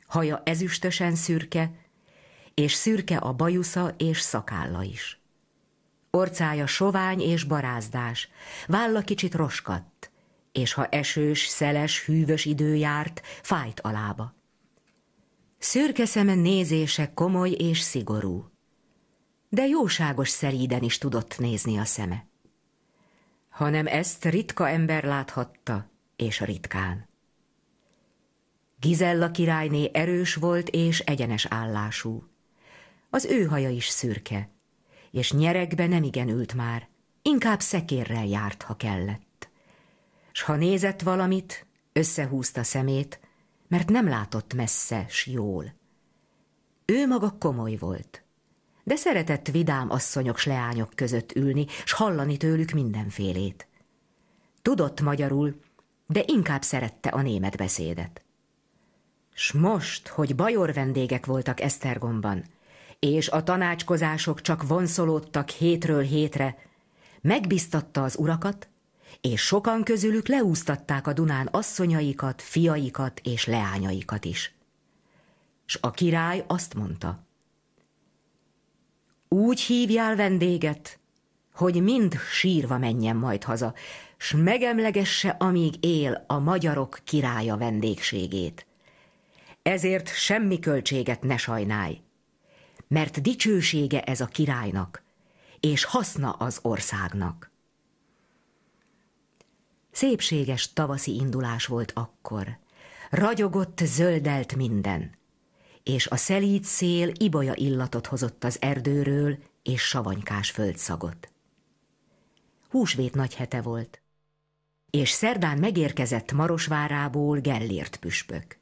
Haja ezüstösen szürke, és szürke a bajusza és szakálla is. Orcája sovány és barázdás, válla kicsit roskadt, és ha esős, szeles, hűvös idő járt, fájt a lába. Szürke szeme nézése komoly és szigorú de jóságos szeríden is tudott nézni a szeme. Hanem ezt ritka ember láthatta, és ritkán. Gizella királyné erős volt és egyenes állású. Az ő haja is szürke, és nyerekbe igen ült már, inkább szekérrel járt, ha kellett. S ha nézett valamit, összehúzta szemét, mert nem látott messze s jól. Ő maga komoly volt, de szeretett vidám asszonyok s leányok között ülni, s hallani tőlük mindenfélét. Tudott magyarul, de inkább szerette a német beszédet. S most, hogy bajor vendégek voltak Esztergomban, és a tanácskozások csak vonszolódtak hétről hétre, megbiztatta az urakat, és sokan közülük leúztatták a Dunán asszonyaikat, fiaikat és leányaikat is. S a király azt mondta – úgy hívjál vendéget, hogy mind sírva menjen majd haza, s megemlegesse, amíg él a magyarok királya vendégségét. Ezért semmi költséget ne sajnálj, mert dicsősége ez a királynak, és haszna az országnak. Szépséges tavaszi indulás volt akkor. Ragyogott, zöldelt minden és a szelíd szél ibolya illatot hozott az erdőről, és savanykás földszagot. Húsvét nagy hete volt, és szerdán megérkezett Marosvárából Gellért püspök.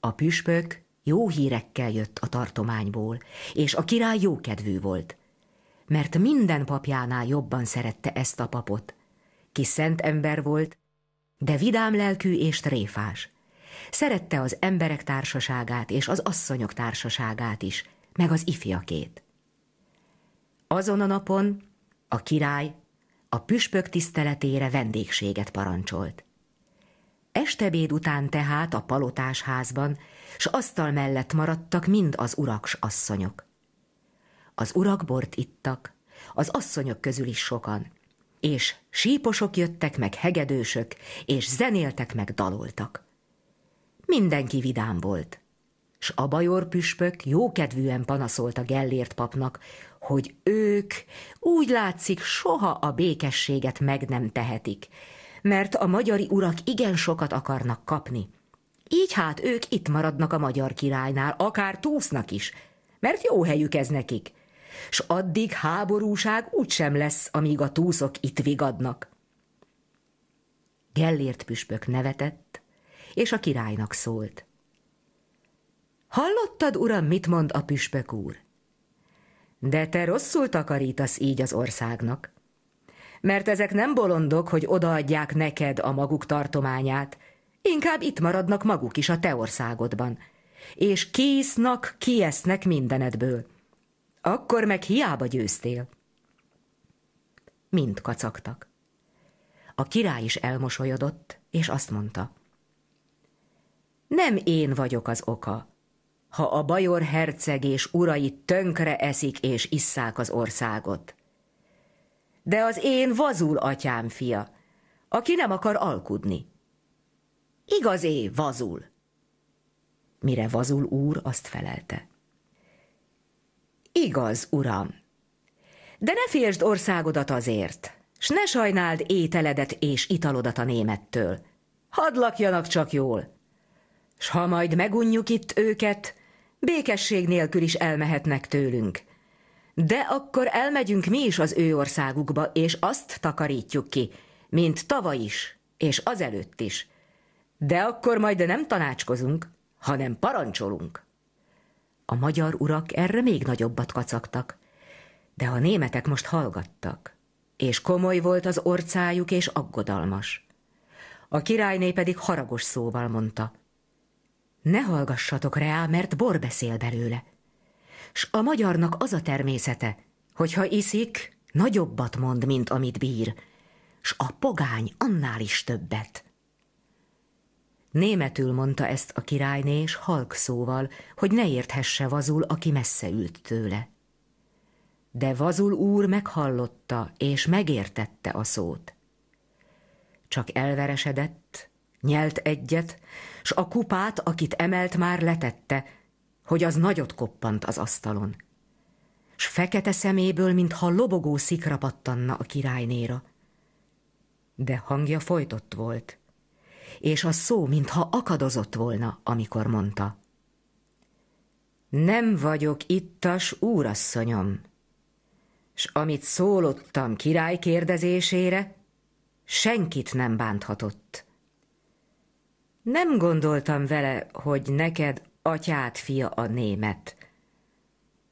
A püspök jó hírekkel jött a tartományból, és a király jókedvű volt, mert minden papjánál jobban szerette ezt a papot, ki szent ember volt, de vidám lelkű és tréfás. Szerette az emberek társaságát és az asszonyok társaságát is, meg az ifjakét. Azon a napon a király a püspök tiszteletére vendégséget parancsolt. Estebéd után tehát a palotás házban, s asztal mellett maradtak mind az uraks asszonyok. Az urak bort ittak, az asszonyok közül is sokan, és síposok jöttek meg hegedősök, és zenéltek meg daloltak mindenki vidám volt. S a bajor püspök jókedvűen panaszolt a Gellért papnak, hogy ők úgy látszik soha a békességet meg nem tehetik, mert a magyari urak igen sokat akarnak kapni. Így hát ők itt maradnak a magyar királynál, akár túsznak is, mert jó helyük ez nekik. S addig háborúság úgysem lesz, amíg a túszok itt vigadnak. Gellért püspök nevetett, és a királynak szólt. Hallottad, uram, mit mond a püspök úr? De te rosszul takarítasz így az országnak, mert ezek nem bolondok, hogy odaadják neked a maguk tartományát, inkább itt maradnak maguk is a te országodban, és késznak, kiesznek mindenedből. Akkor meg hiába győztél. Mind kacagtak. A király is elmosolyodott, és azt mondta – nem én vagyok az oka, ha a bajor herceg és urai tönkre eszik és isszák az országot. De az én vazul atyám fia, aki nem akar alkudni. Igazé, vazul! Mire vazul úr azt felelte. Igaz, uram, de ne félsd országodat azért, s ne sajnáld ételedet és italodat a némettől. Hadd lakjanak csak jól! S ha majd megunjuk itt őket, békesség nélkül is elmehetnek tőlünk. De akkor elmegyünk mi is az ő országukba, és azt takarítjuk ki, mint tavaly is, és azelőtt is. De akkor majd nem tanácskozunk, hanem parancsolunk. A magyar urak erre még nagyobbat kacagtak, de a németek most hallgattak, és komoly volt az orcájuk és aggodalmas. A királyné pedig haragos szóval mondta – ne hallgassatok rá, mert bor beszél belőle. S a magyarnak az a természete, hogyha iszik, nagyobbat mond, mint amit bír, s a pogány annál is többet. Németül mondta ezt a királyné, és halk szóval, hogy ne érthesse vazul, aki messze ült tőle. De vazul úr meghallotta, és megértette a szót. Csak elveresedett, nyelt egyet, s a kupát, akit emelt, már letette, hogy az nagyot koppant az asztalon. S fekete szeméből, mintha lobogó szikra pattanna a királynéra. De hangja folytott volt, és a szó, mintha akadozott volna, amikor mondta. Nem vagyok ittas úrasszonyom, s amit szólottam király kérdezésére, senkit nem bánthatott. Nem gondoltam vele, hogy neked atyád fia a német,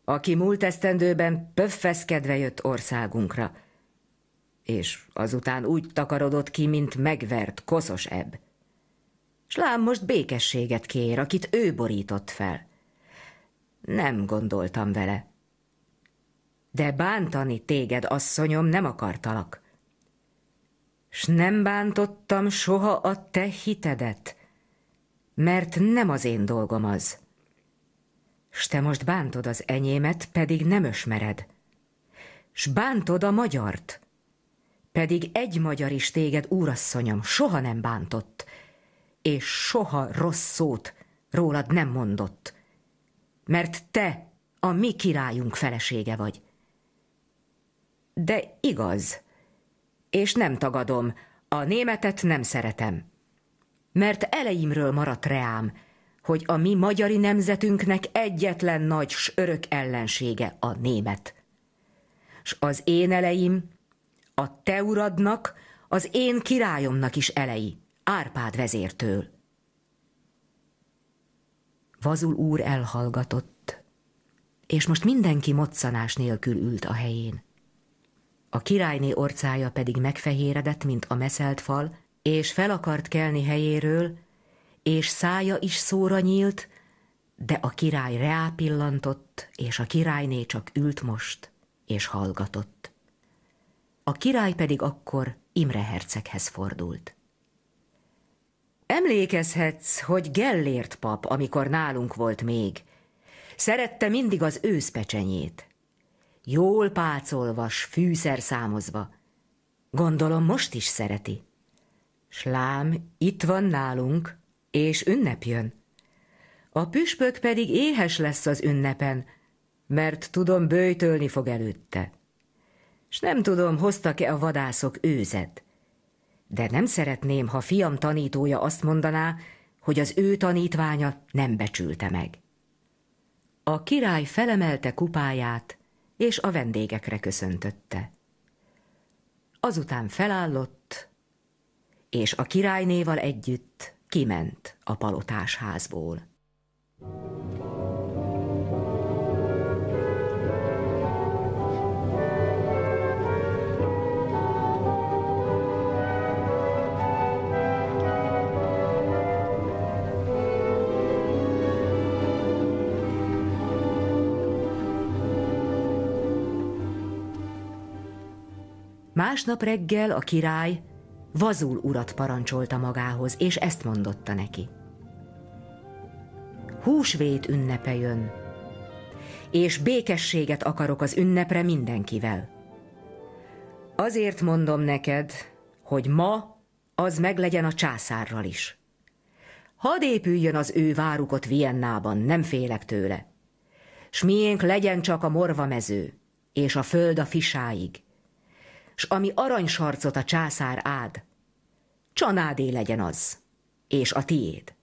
aki múlt esztendőben pöffeszkedve jött országunkra, és azután úgy takarodott ki, mint megvert, koszos ebb. S lám most békességet kér, akit ő borított fel. Nem gondoltam vele. De bántani téged, asszonyom, nem akartalak. S nem bántottam soha a te hitedet, mert nem az én dolgom az. S te most bántod az enyémet, pedig nem ösmered. S bántod a magyart, pedig egy magyar is téged, úrasszonyom, soha nem bántott, és soha rossz szót rólad nem mondott, mert te a mi királyunk felesége vagy. De igaz, és nem tagadom, a németet nem szeretem mert eleimről maradt reám, hogy a mi magyari nemzetünknek egyetlen nagy s örök ellensége a német. S az én eleim a te uradnak, az én királyomnak is elei, Árpád vezértől. Vazul úr elhallgatott, és most mindenki moccanás nélkül ült a helyén. A királyné orcája pedig megfehéredett, mint a meszelt fal, és fel akart kelni helyéről, és szája is szóra nyílt, de a király reápillantott, és a királyné csak ült most, és hallgatott. A király pedig akkor Imre herceghez fordult. Emlékezhetsz, hogy Gellért pap, amikor nálunk volt még, szerette mindig az őszpecsenyét. Jól pácolvas, fűszer számozva. Gondolom most is szereti. Slám, itt van nálunk, és ünnep jön. A püspök pedig éhes lesz az ünnepen, mert tudom, bőjtölni fog előtte. És nem tudom, hoztak-e a vadászok őzet. De nem szeretném, ha fiam tanítója azt mondaná, hogy az ő tanítványa nem becsülte meg. A király felemelte kupáját, és a vendégekre köszöntötte. Azután felállott, és a királynéval együtt kiment a palotás házból. Másnap reggel a király Vazul urat parancsolta magához, és ezt mondotta neki. Húsvét ünnepe jön, és békességet akarok az ünnepre mindenkivel. Azért mondom neked, hogy ma az meglegyen a császárral is. Hadd épüljön az ő várukot Viennában, nem félek tőle. S miénk legyen csak a morva mező, és a föld a fisáig, s ami aranysarcot a császár ád, csanádé legyen az, és a tiéd.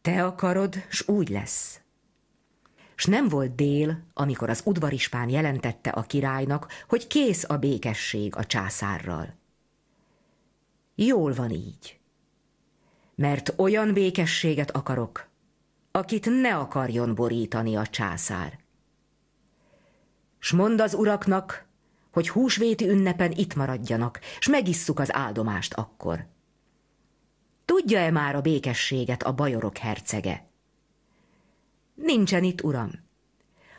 Te akarod, s úgy lesz. S nem volt dél, amikor az udvarispán jelentette a királynak, hogy kész a békesség a császárral. Jól van így, mert olyan békességet akarok, akit ne akarjon borítani a császár. S mond az uraknak, hogy húsvéti ünnepen itt maradjanak, s megisszuk az áldomást akkor. Tudja-e már a békességet a bajorok hercege? Nincsen itt, uram.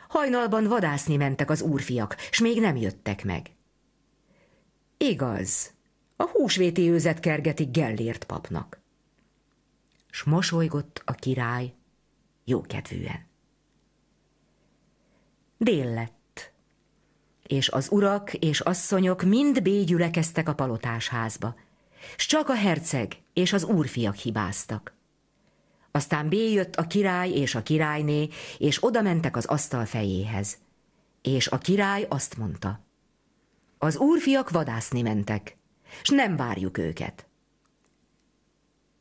Hajnalban vadászni mentek az úrfiak, s még nem jöttek meg. Igaz, a húsvéti őzet kergeti Gellért papnak. S mosolygott a király jókedvűen. Dél lett és az urak és asszonyok mind bégyülekeztek a palotás házba, s csak a herceg és az úrfiak hibáztak. Aztán béjött a király és a királyné, és oda mentek az asztal fejéhez. És a király azt mondta, az úrfiak vadászni mentek, s nem várjuk őket.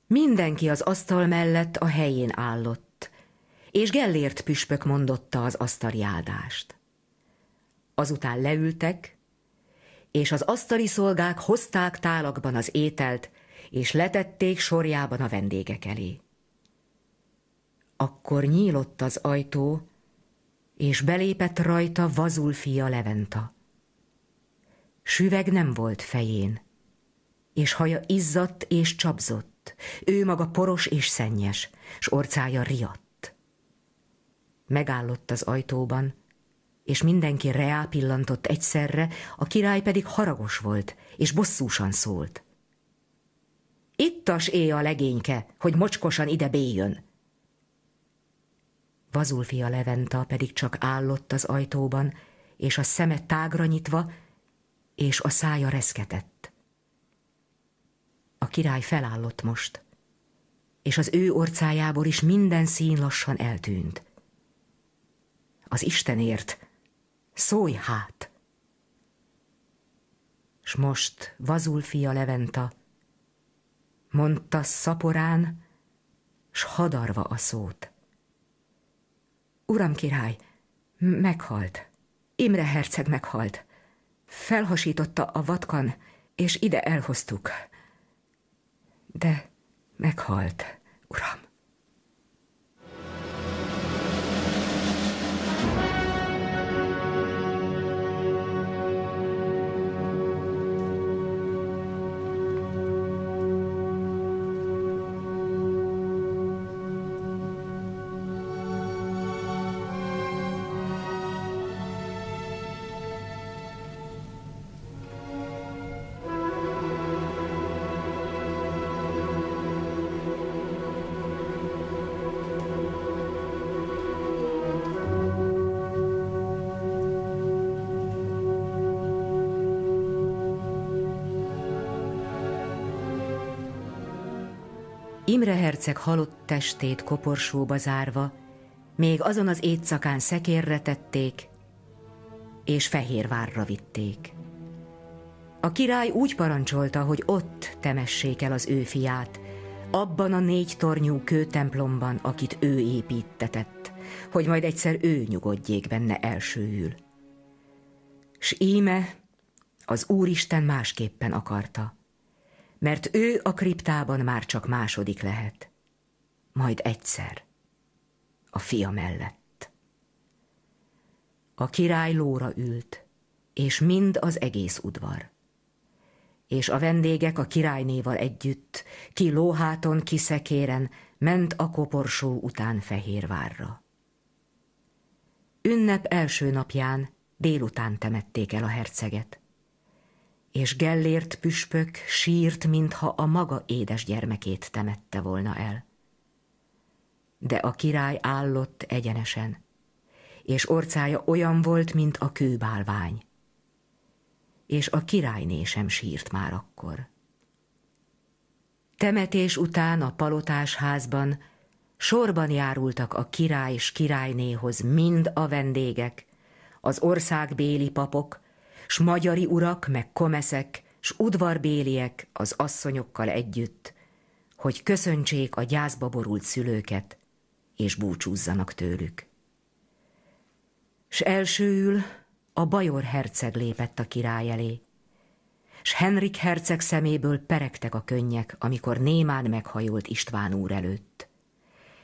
Mindenki az asztal mellett a helyén állott, és Gellért püspök mondotta az asztali áldást. Azután leültek, és az asztali szolgák hozták tálakban az ételt, és letették sorjában a vendégek elé. Akkor nyílott az ajtó, és belépett rajta vazul fia Leventa. Süveg nem volt fején, és haja izzadt és csapzott, ő maga poros és szennyes, s orcája riadt. Megállott az ajtóban, és mindenki reá pillantott egyszerre, a király pedig haragos volt, és bosszúsan szólt. Ittas é a legényke, hogy mocskosan ide béjön. Vazulfia Leventa pedig csak állott az ajtóban, és a szeme tágra nyitva, és a szája reszketett. A király felállott most, és az ő orcájából is minden szín lassan eltűnt. Az Istenért, Szólj hát! S most vazul fia Leventa, mondta szaporán, s hadarva a szót. Uram király, meghalt. Imre herceg meghalt. Felhasította a vatkan, és ide elhoztuk. De meghalt, uram. Imre herceg halott testét koporsóba zárva, még azon az éjszakán szekérre tették, és Fehérvárra vitték. A király úgy parancsolta, hogy ott temessék el az ő fiát, abban a négy tornyú kőtemplomban, akit ő építetett, hogy majd egyszer ő nyugodjék benne elsőül. S íme az Úristen másképpen akarta mert ő a kriptában már csak második lehet. Majd egyszer. A fia mellett. A király lóra ült, és mind az egész udvar. És a vendégek a királynéval együtt, ki lóháton, ki szekéren, ment a koporsó után Fehérvárra. Ünnep első napján délután temették el a herceget és Gellért püspök sírt, mintha a maga édes gyermekét temette volna el. De a király állott egyenesen, és orcája olyan volt, mint a kőbálvány. És a királyné sem sírt már akkor. Temetés után a palotás házban sorban járultak a király és királynéhoz mind a vendégek, az országbéli papok, s magyari urak meg komeszek, s udvarbéliek az asszonyokkal együtt, hogy köszöntsék a gyászba borult szülőket, és búcsúzzanak tőlük. S elsőül a bajor herceg lépett a király elé, s Henrik herceg szeméből peregtek a könnyek, amikor némán meghajolt István úr előtt,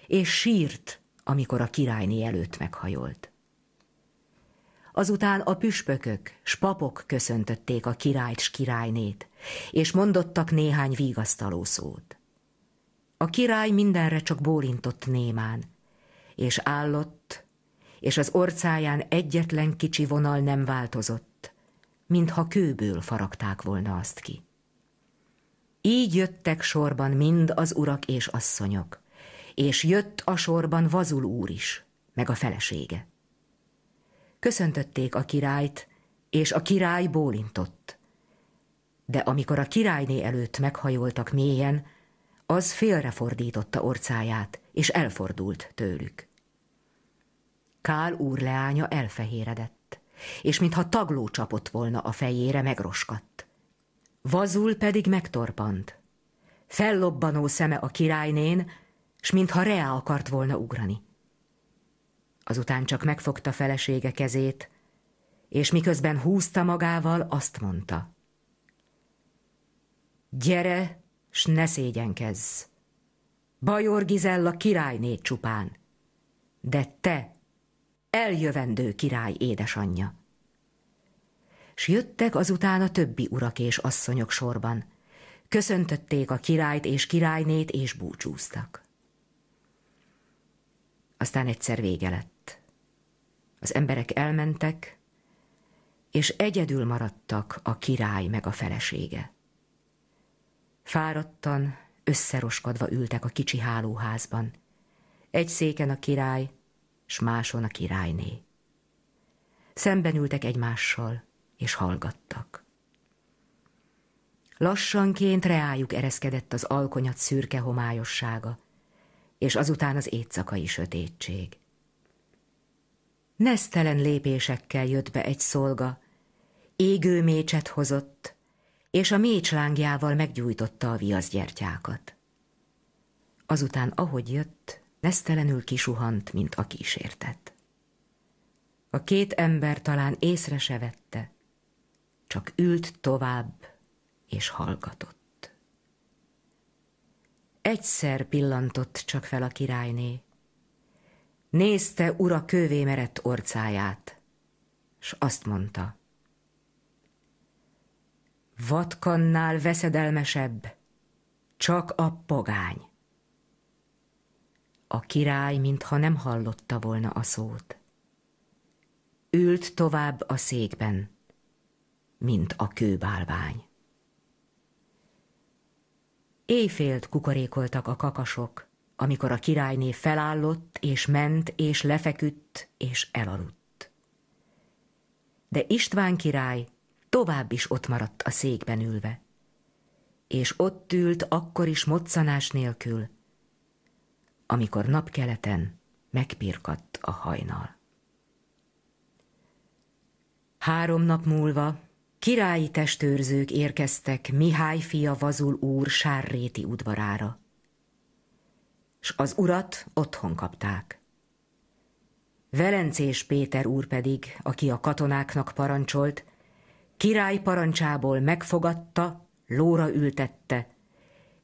és sírt, amikor a királyné előtt meghajolt. Azután a püspökök, spapok köszöntötték a királyt s királynét, és mondottak néhány vigasztaló szót. A király mindenre csak bólintott némán, és állott, és az orcáján egyetlen kicsi vonal nem változott, mintha kőből faragták volna azt ki. Így jöttek sorban mind az urak és asszonyok, és jött a sorban vazul úr is, meg a felesége. Köszöntötték a királyt, és a király bólintott. De amikor a királyné előtt meghajoltak mélyen, az félrefordította orcáját, és elfordult tőlük. Kál úr leánya elfehéredett, és mintha tagló csapott volna a fejére, megroskadt. Vazul pedig megtorpant. Fellobbanó szeme a királynén, s mintha reá akart volna ugrani. Azután csak megfogta felesége kezét, és miközben húzta magával, azt mondta. Gyere, s ne szégyenkezz! Bajor Gizella királyné csupán, de te eljövendő király édesanyja. S jöttek azután a többi urak és asszonyok sorban. Köszöntötték a királyt és királynét, és búcsúztak. Aztán egyszer vége lett az emberek elmentek, és egyedül maradtak a király meg a felesége. Fáradtan, összeroskadva ültek a kicsi hálóházban, egy széken a király, s máson a királyné. Szemben ültek egymással, és hallgattak. Lassanként reájuk ereszkedett az alkonyat szürke homályossága, és azután az éjszakai sötétség. Nesztelen lépésekkel jött be egy szolga, égő mécset hozott, és a mécs lángjával meggyújtotta a viaszgyertyákat. Azután, ahogy jött, nesztelenül kisuhant, mint a kísértet. A két ember talán észre se vette, csak ült tovább és hallgatott. Egyszer pillantott csak fel a királyné, Nézte ura kővé merett orcáját, s azt mondta. Vatkannál veszedelmesebb, csak a pogány. A király, mintha nem hallotta volna a szót. Ült tovább a székben, mint a kőbálvány. Éjfélt kukorékoltak a kakasok, amikor a királyné felállott, és ment, és lefeküdt, és elaludt. De István király tovább is ott maradt a székben ülve, és ott ült akkor is moccanás nélkül, amikor napkeleten megpirkadt a hajnal. Három nap múlva királyi testőrzők érkeztek Mihály fia Vazul úr sárréti udvarára, s az urat otthon kapták. Velencés Péter úr pedig, aki a katonáknak parancsolt, király parancsából megfogatta, lóra ültette,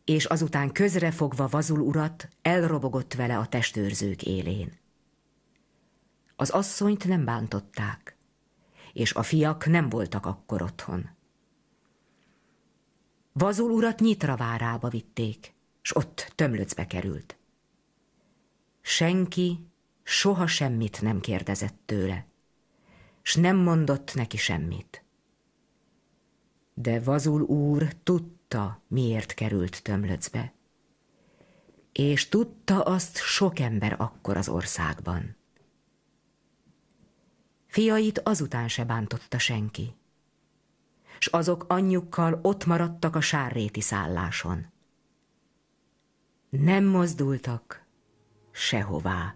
és azután közre fogva vazul urat elrobogott vele a testőrzők élén. Az asszonyt nem bántották, és a fiak nem voltak akkor otthon. Vazul urat nyitra várába vitték, s ott tömlöcbe került. Senki soha semmit nem kérdezett tőle, s nem mondott neki semmit. De Vazul úr tudta, miért került tömlöcbe, és tudta azt sok ember akkor az országban. Fiait azután se bántotta senki, s azok anyjukkal ott maradtak a sárréti szálláson. Nem mozdultak, 舍霍瓦。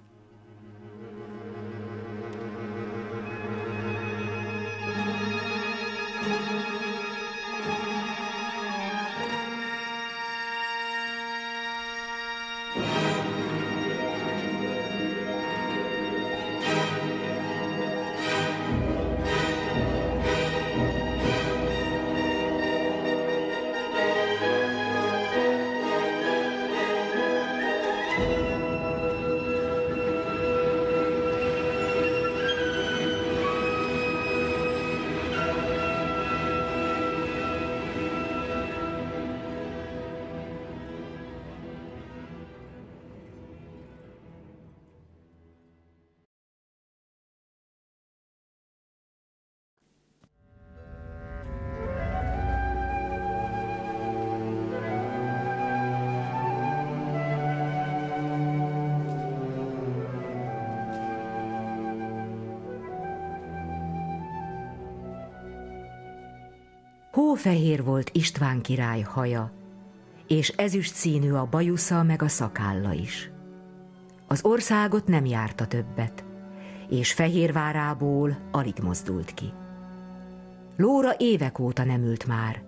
Hófehér volt István király haja, és ezüst színű a bajusza meg a szakálla is. Az országot nem járta többet, és Fehérvárából alig mozdult ki. Lóra évek óta nem ült már,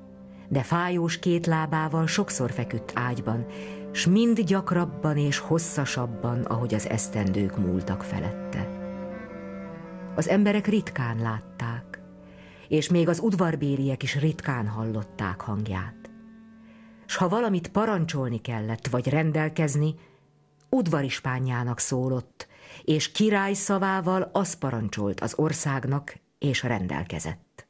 de fájós két lábával sokszor feküdt ágyban, s mind gyakrabban és hosszasabban, ahogy az esztendők múltak felette. Az emberek ritkán látták, és még az udvarbériek is ritkán hallották hangját. S ha valamit parancsolni kellett, vagy rendelkezni, udvarispányának szólott, és király szavával az parancsolt az országnak, és rendelkezett.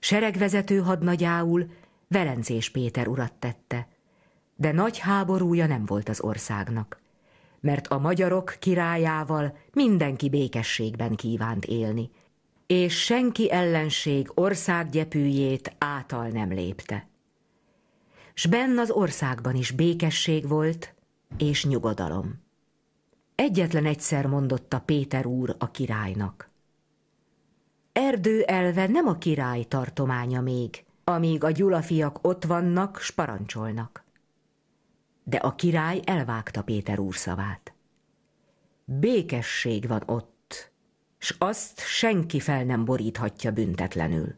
Seregvezető hadnagyául Velencés Péter urat tette, de nagy háborúja nem volt az országnak, mert a magyarok királyával mindenki békességben kívánt élni, és senki ellenség országgyepűjét átal nem lépte. S benn az országban is békesség volt, és nyugodalom. Egyetlen egyszer mondotta Péter úr a királynak. Erdő elve nem a király tartománya még, amíg a gyulafiak ott vannak, s parancsolnak. De a király elvágta Péter úr szavát. Békesség van ott, s azt senki fel nem boríthatja büntetlenül.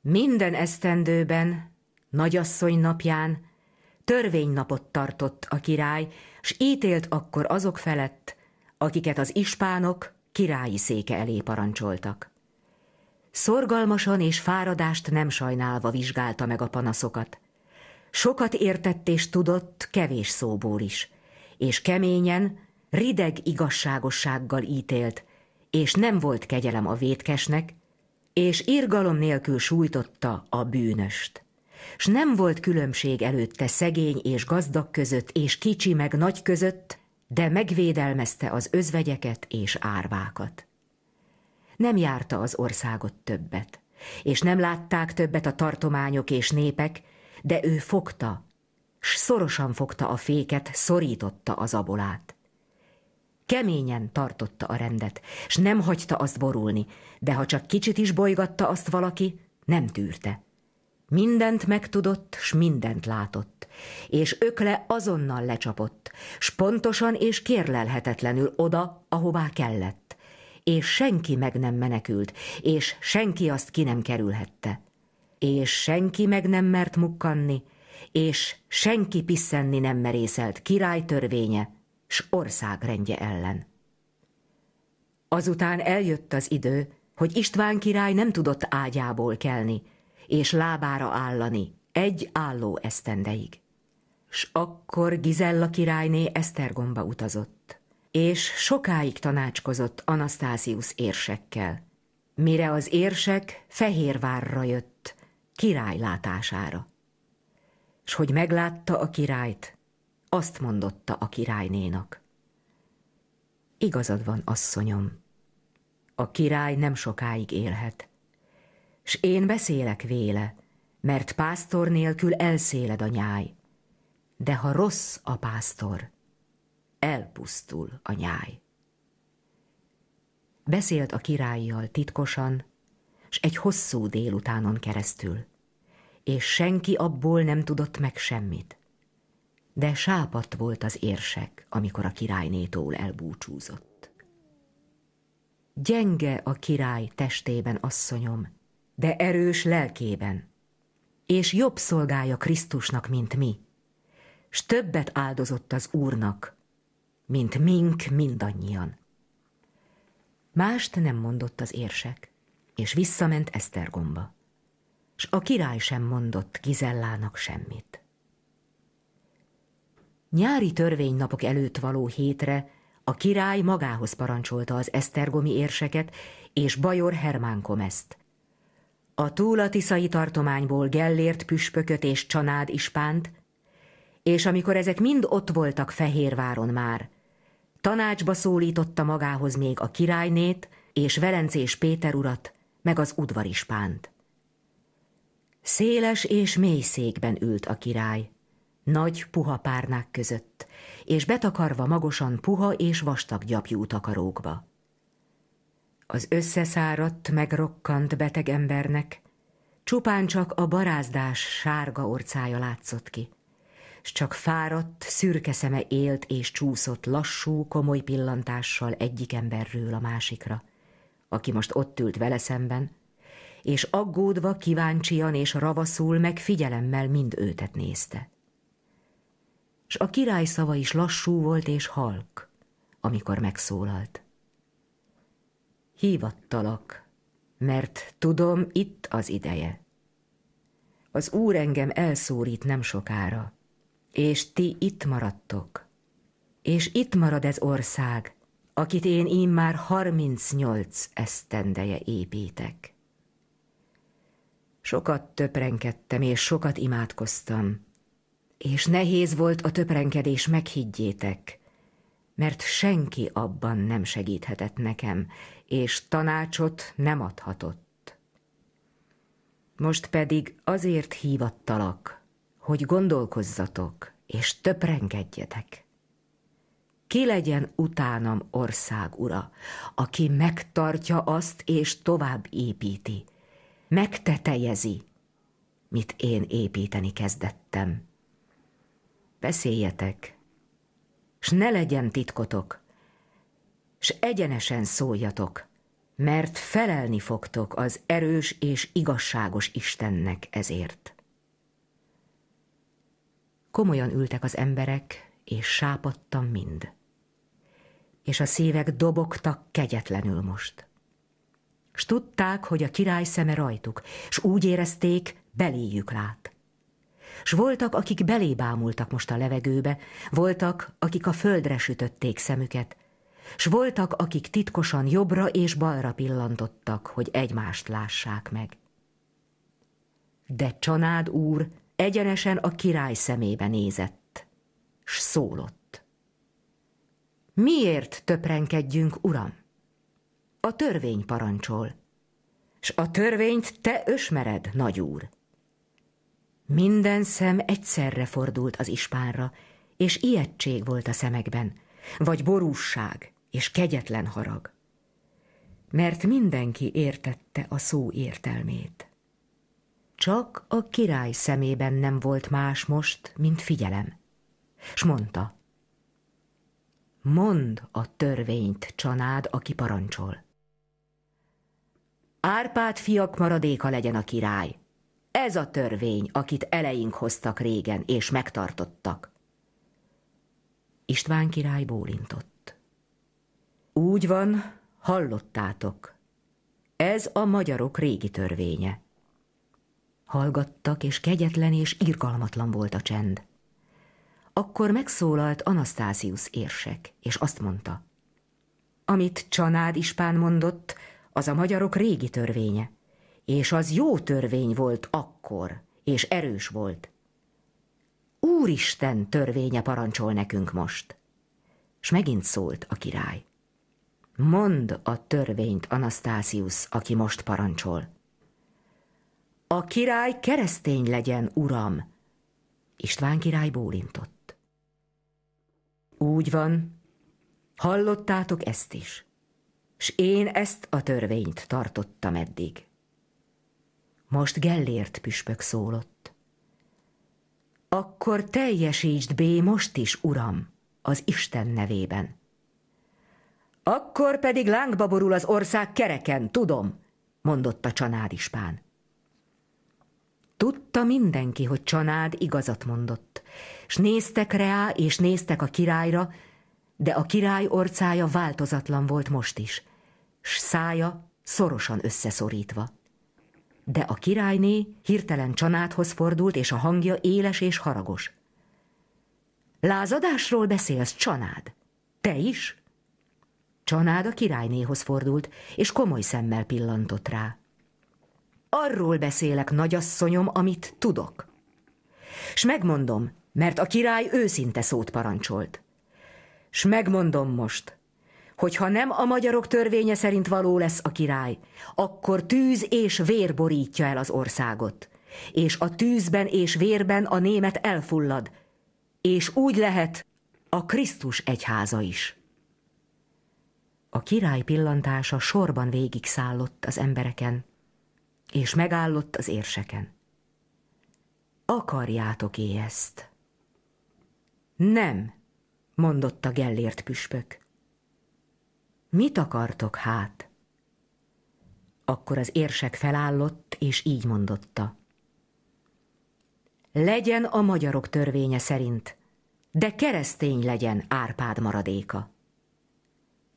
Minden esztendőben, nagyasszony napján, törvénynapot tartott a király, s ítélt akkor azok felett, akiket az ispánok királyi széke elé parancsoltak. Szorgalmasan és fáradást nem sajnálva vizsgálta meg a panaszokat. Sokat értett és tudott kevés szóból is, és keményen, rideg igazságossággal ítélt, és nem volt kegyelem a vétkesnek, és irgalom nélkül sújtotta a bűnöst. S nem volt különbség előtte szegény és gazdag között, és kicsi meg nagy között, de megvédelmezte az özvegyeket és árvákat. Nem járta az országot többet, és nem látták többet a tartományok és népek, de ő fogta, s szorosan fogta a féket, szorította az abolát. Keményen tartotta a rendet, s nem hagyta azt borulni, de ha csak kicsit is bolygatta azt valaki, nem tűrte. Mindent megtudott, s mindent látott, és ökle azonnal lecsapott, s pontosan és kérlelhetetlenül oda, ahová kellett. És senki meg nem menekült, és senki azt ki nem kerülhette. És senki meg nem mert mukkanni, és senki piszenni nem merészelt, király törvénye, s országrendje ellen. Azután eljött az idő, hogy István király nem tudott ágyából kelni, és lábára állani, egy álló esztendeig. S akkor Gizella királyné Esztergomba utazott, és sokáig tanácskozott Anasztáziusz érsekkel, mire az érsek Fehérvárra jött, király látására. S hogy meglátta a királyt, azt mondotta a királynénak. Igazad van, asszonyom. A király nem sokáig élhet. S én beszélek véle, mert pásztor nélkül elszéled a nyáj. De ha rossz a pásztor, elpusztul a nyáj. Beszélt a királlyal titkosan, s egy hosszú délutánon keresztül, és senki abból nem tudott meg semmit de sápat volt az érsek, amikor a királynétól elbúcsúzott. Gyenge a király testében, asszonyom, de erős lelkében, és jobb szolgálja Krisztusnak, mint mi, s többet áldozott az Úrnak, mint mink mindannyian. Mást nem mondott az érsek, és visszament Esztergomba, s a király sem mondott Gizellának semmit. Nyári törvénynapok előtt való hétre a király magához parancsolta az esztergomi érseket és Bajor Hermán Komeszt. A túlatiszai tartományból Gellért püspököt és Csanád ispánt, és amikor ezek mind ott voltak Fehérváron már, tanácsba szólította magához még a királynét és Velencés Péter urat, meg az udvarispánt. Széles és mély székben ült a király nagy puha párnák között, és betakarva magosan puha és vastag gyapjú takarókba. Az összeszáradt, megrokkant beteg embernek csupán csak a barázdás sárga orcája látszott ki, s csak fáradt, szürke szeme élt és csúszott lassú, komoly pillantással egyik emberről a másikra, aki most ott ült vele szemben, és aggódva, kíváncsian és ravaszul meg figyelemmel mind őtet nézte s a király szava is lassú volt és halk, amikor megszólalt. Hívattalak, mert tudom, itt az ideje. Az úr engem elszórít nem sokára, és ti itt maradtok, és itt marad ez ország, akit én már 38 esztendeje építek. Sokat töprenkedtem és sokat imádkoztam, és nehéz volt a töprenkedés, meghiggyétek, mert senki abban nem segíthetett nekem, és tanácsot nem adhatott. Most pedig azért hívattalak, hogy gondolkozzatok, és töprenkedjetek. Ki legyen utánam ország ura, aki megtartja azt és tovább építi, megtetejezi, mit én építeni kezdettem beszéljetek, s ne legyen titkotok, s egyenesen szóljatok, mert felelni fogtok az erős és igazságos Istennek ezért. Komolyan ültek az emberek, és sápadtam mind. És a szívek dobogtak kegyetlenül most. S tudták, hogy a király szeme rajtuk, s úgy érezték, beléjük lát. S voltak, akik belébámultak most a levegőbe, voltak, akik a földre sütötték szemüket, s voltak, akik titkosan jobbra és balra pillantottak, hogy egymást lássák meg. De Csanád úr egyenesen a király szemébe nézett, s szólott. Miért töprenkedjünk, uram? A törvény parancsol, s a törvényt te ösmered, nagy úr. Minden szem egyszerre fordult az ispánra, és ijettség volt a szemekben, vagy borúság és kegyetlen harag. Mert mindenki értette a szó értelmét. Csak a király szemében nem volt más most, mint figyelem. S mondta, mondd a törvényt, csanád, aki parancsol. Árpád fiak maradéka legyen a király, ez a törvény, akit eleink hoztak régen, és megtartottak. István király bólintott. Úgy van, hallottátok. Ez a magyarok régi törvénye. Hallgattak, és kegyetlen és irgalmatlan volt a csend. Akkor megszólalt Anasztáziusz érsek, és azt mondta. Amit Csanád ispán mondott, az a magyarok régi törvénye és az jó törvény volt akkor, és erős volt. Úristen törvénye parancsol nekünk most. S megint szólt a király. Mondd a törvényt, Anasztáziusz, aki most parancsol. A király keresztény legyen, uram! István király bólintott. Úgy van, hallottátok ezt is, s én ezt a törvényt tartottam eddig. Most Gellért püspök szólott. Akkor teljesítsd bé most is, uram, az Isten nevében. Akkor pedig lángba borul az ország kereken, tudom, mondotta Csanád ispán. Tudta mindenki, hogy Csanád igazat mondott, s néztek rá, és néztek a királyra, de a király orcája változatlan volt most is, s szája szorosan összeszorítva. De a királyné hirtelen csanáthoz fordult, és a hangja éles és haragos. Lázadásról beszélsz, csanád? Te is? Csanád a királynéhoz fordult, és komoly szemmel pillantott rá. Arról beszélek, nagyasszonyom, amit tudok. S megmondom, mert a király őszinte szót parancsolt. S megmondom most, hogy ha nem a magyarok törvénye szerint való lesz a király, akkor tűz és vér borítja el az országot, és a tűzben és vérben a német elfullad, és úgy lehet a Krisztus egyháza is. A király pillantása sorban végig szállott az embereken, és megállott az érseken. Akarjátok-é ezt? Nem, mondotta Gellért püspök. Mit akartok hát? Akkor az érsek felállott, és így mondotta. Legyen a magyarok törvénye szerint, de keresztény legyen Árpád maradéka.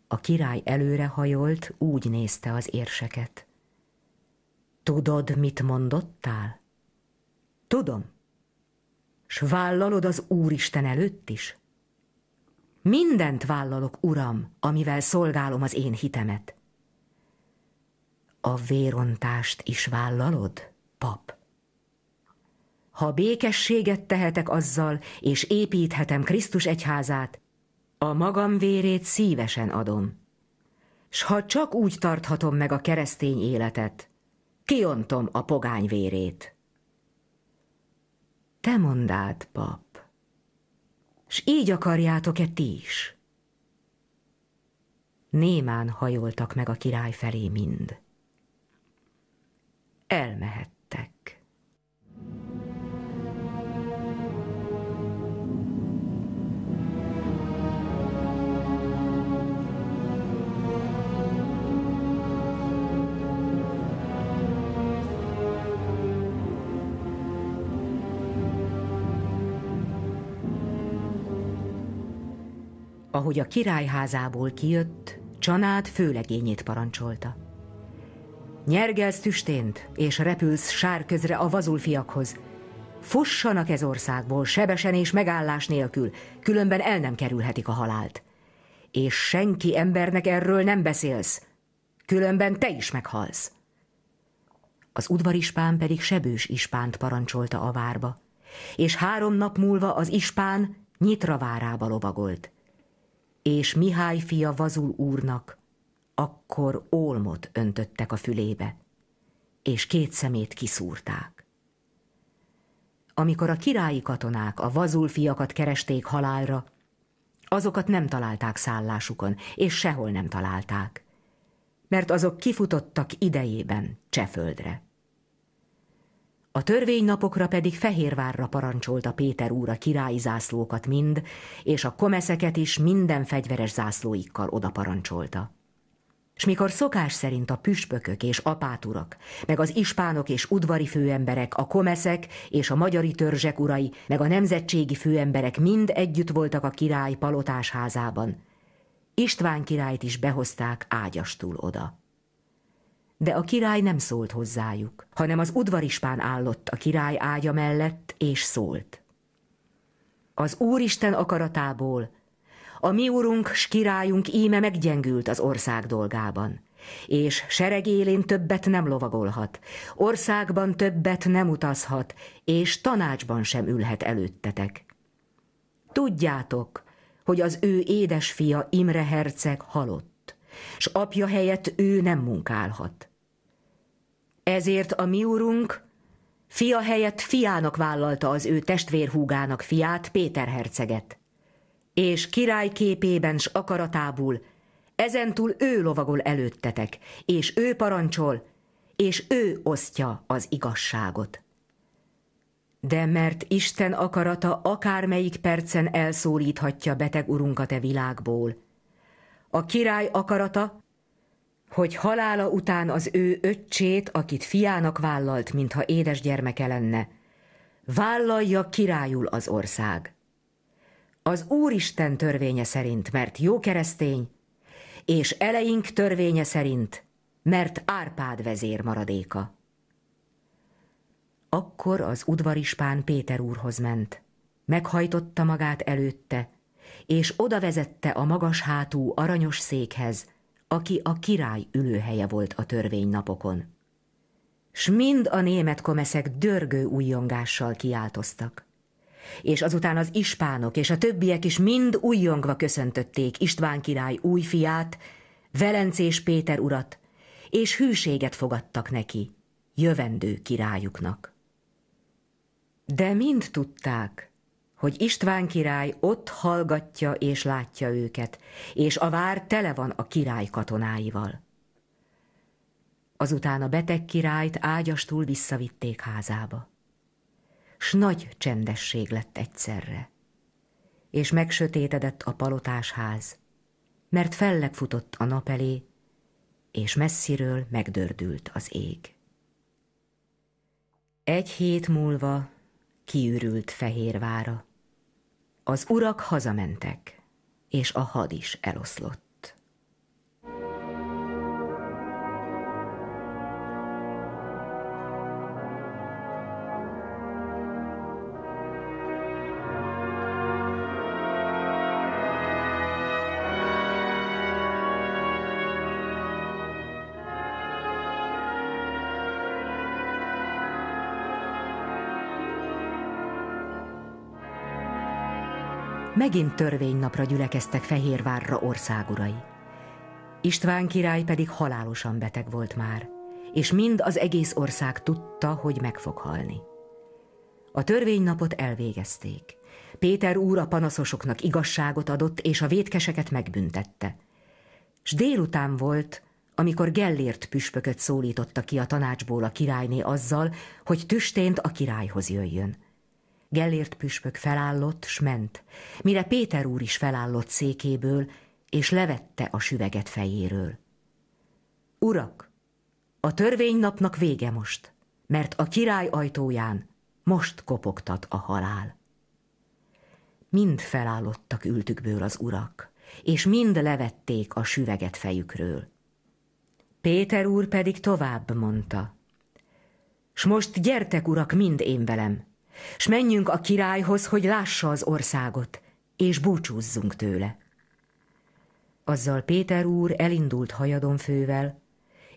A király előrehajolt, úgy nézte az érseket. Tudod, mit mondottál? Tudom. S vállalod az Úristen előtt is? Mindent vállalok, uram, amivel szolgálom az én hitemet. A vérontást is vállalod, pap? Ha békességet tehetek azzal, és építhetem Krisztus egyházát, a magam vérét szívesen adom. S ha csak úgy tarthatom meg a keresztény életet, kiontom a pogány vérét. Te mondd át, pap, s így akarjátok-e ti is? Némán hajoltak meg a király felé mind. Elmehettek. ahogy a királyházából kijött, Csanád főlegényét parancsolta. Nyergelsz tüstént, és repülsz sárközre a vazulfiakhoz. Fossanak ez országból, sebesen és megállás nélkül, különben el nem kerülhetik a halált. És senki embernek erről nem beszélsz, különben te is meghalsz. Az udvarispán pedig sebős ispánt parancsolta a várba, és három nap múlva az ispán nyitra várába lovagolt és Mihály fia Vazul úrnak, akkor ólmot öntöttek a fülébe, és két szemét kiszúrták. Amikor a királyi katonák a Vazul fiakat keresték halálra, azokat nem találták szállásukon, és sehol nem találták, mert azok kifutottak idejében Cseföldre. A törvény napokra pedig Fehérvárra parancsolta Péter úr a királyi zászlókat mind, és a komeszeket is minden fegyveres zászlóikkal oda parancsolta. S mikor szokás szerint a püspökök és apáturak, meg az ispánok és udvari főemberek, a komeszek és a magyari törzsek urai, meg a nemzetségi főemberek mind együtt voltak a király palotásházában. István királyt is behozták ágyastul oda de a király nem szólt hozzájuk, hanem az udvarispán állott a király ágya mellett, és szólt. Az Úristen akaratából a mi urunk s királyunk íme meggyengült az ország dolgában, és seregélén többet nem lovagolhat, országban többet nem utazhat, és tanácsban sem ülhet előttetek. Tudjátok, hogy az ő édesfia Imre herceg halott, s apja helyett ő nem munkálhat. Ezért a mi úrunk fia helyett fiának vállalta az ő testvérhúgának fiát, Péter herceget. És király képében s akaratából, ezentúl ő lovagol előttetek, és ő parancsol, és ő osztja az igazságot. De mert Isten akarata akármelyik percen elszólíthatja beteg urunkat e világból. A király akarata hogy halála után az ő öccsét, akit fiának vállalt, mintha édes gyermeke lenne, vállalja királyul az ország. Az Úristen törvénye szerint, mert jó keresztény, és eleink törvénye szerint, mert Árpád vezér maradéka. Akkor az udvarispán Péter úrhoz ment, meghajtotta magát előtte, és odavezette a magas hátú aranyos székhez, aki a király ülőhelye volt a törvénynapokon. S mind a német komeszek dörgő újjongással kiáltoztak. És azután az ispánok és a többiek is mind újjongva köszöntötték István király új fiát, Velencés Péter urat, és hűséget fogadtak neki, jövendő királyuknak. De mind tudták, hogy István király ott hallgatja és látja őket, és a vár tele van a király katonáival. Azután a beteg királyt ágyastul visszavitték házába. S nagy csendesség lett egyszerre, és megsötétedett a palotás ház, mert fellebb futott a nap elé, és messziről megdördült az ég. Egy hét múlva kiürült Fehérvára. Az urak hazamentek, és a had is eloszlott. megint törvénynapra gyülekeztek Fehérvárra országurai. István király pedig halálosan beteg volt már, és mind az egész ország tudta, hogy meg fog halni. A törvénynapot elvégezték. Péter úr a panaszosoknak igazságot adott, és a vétkeseket megbüntette. S délután volt, amikor Gellért püspököt szólította ki a tanácsból a királyné azzal, hogy tüstént a királyhoz jöjjön. Gellért püspök felállott, s ment, mire Péter úr is felállott székéből, és levette a süveget fejéről. Urak, a törvénynapnak vége most, mert a király ajtóján most kopogtat a halál. Mind felállottak ültükből az urak, és mind levették a süveget fejükről. Péter úr pedig tovább mondta. S most gyertek, urak, mind én velem, s menjünk a királyhoz, hogy lássa az országot, és búcsúzzunk tőle. Azzal Péter úr elindult hajadonfővel,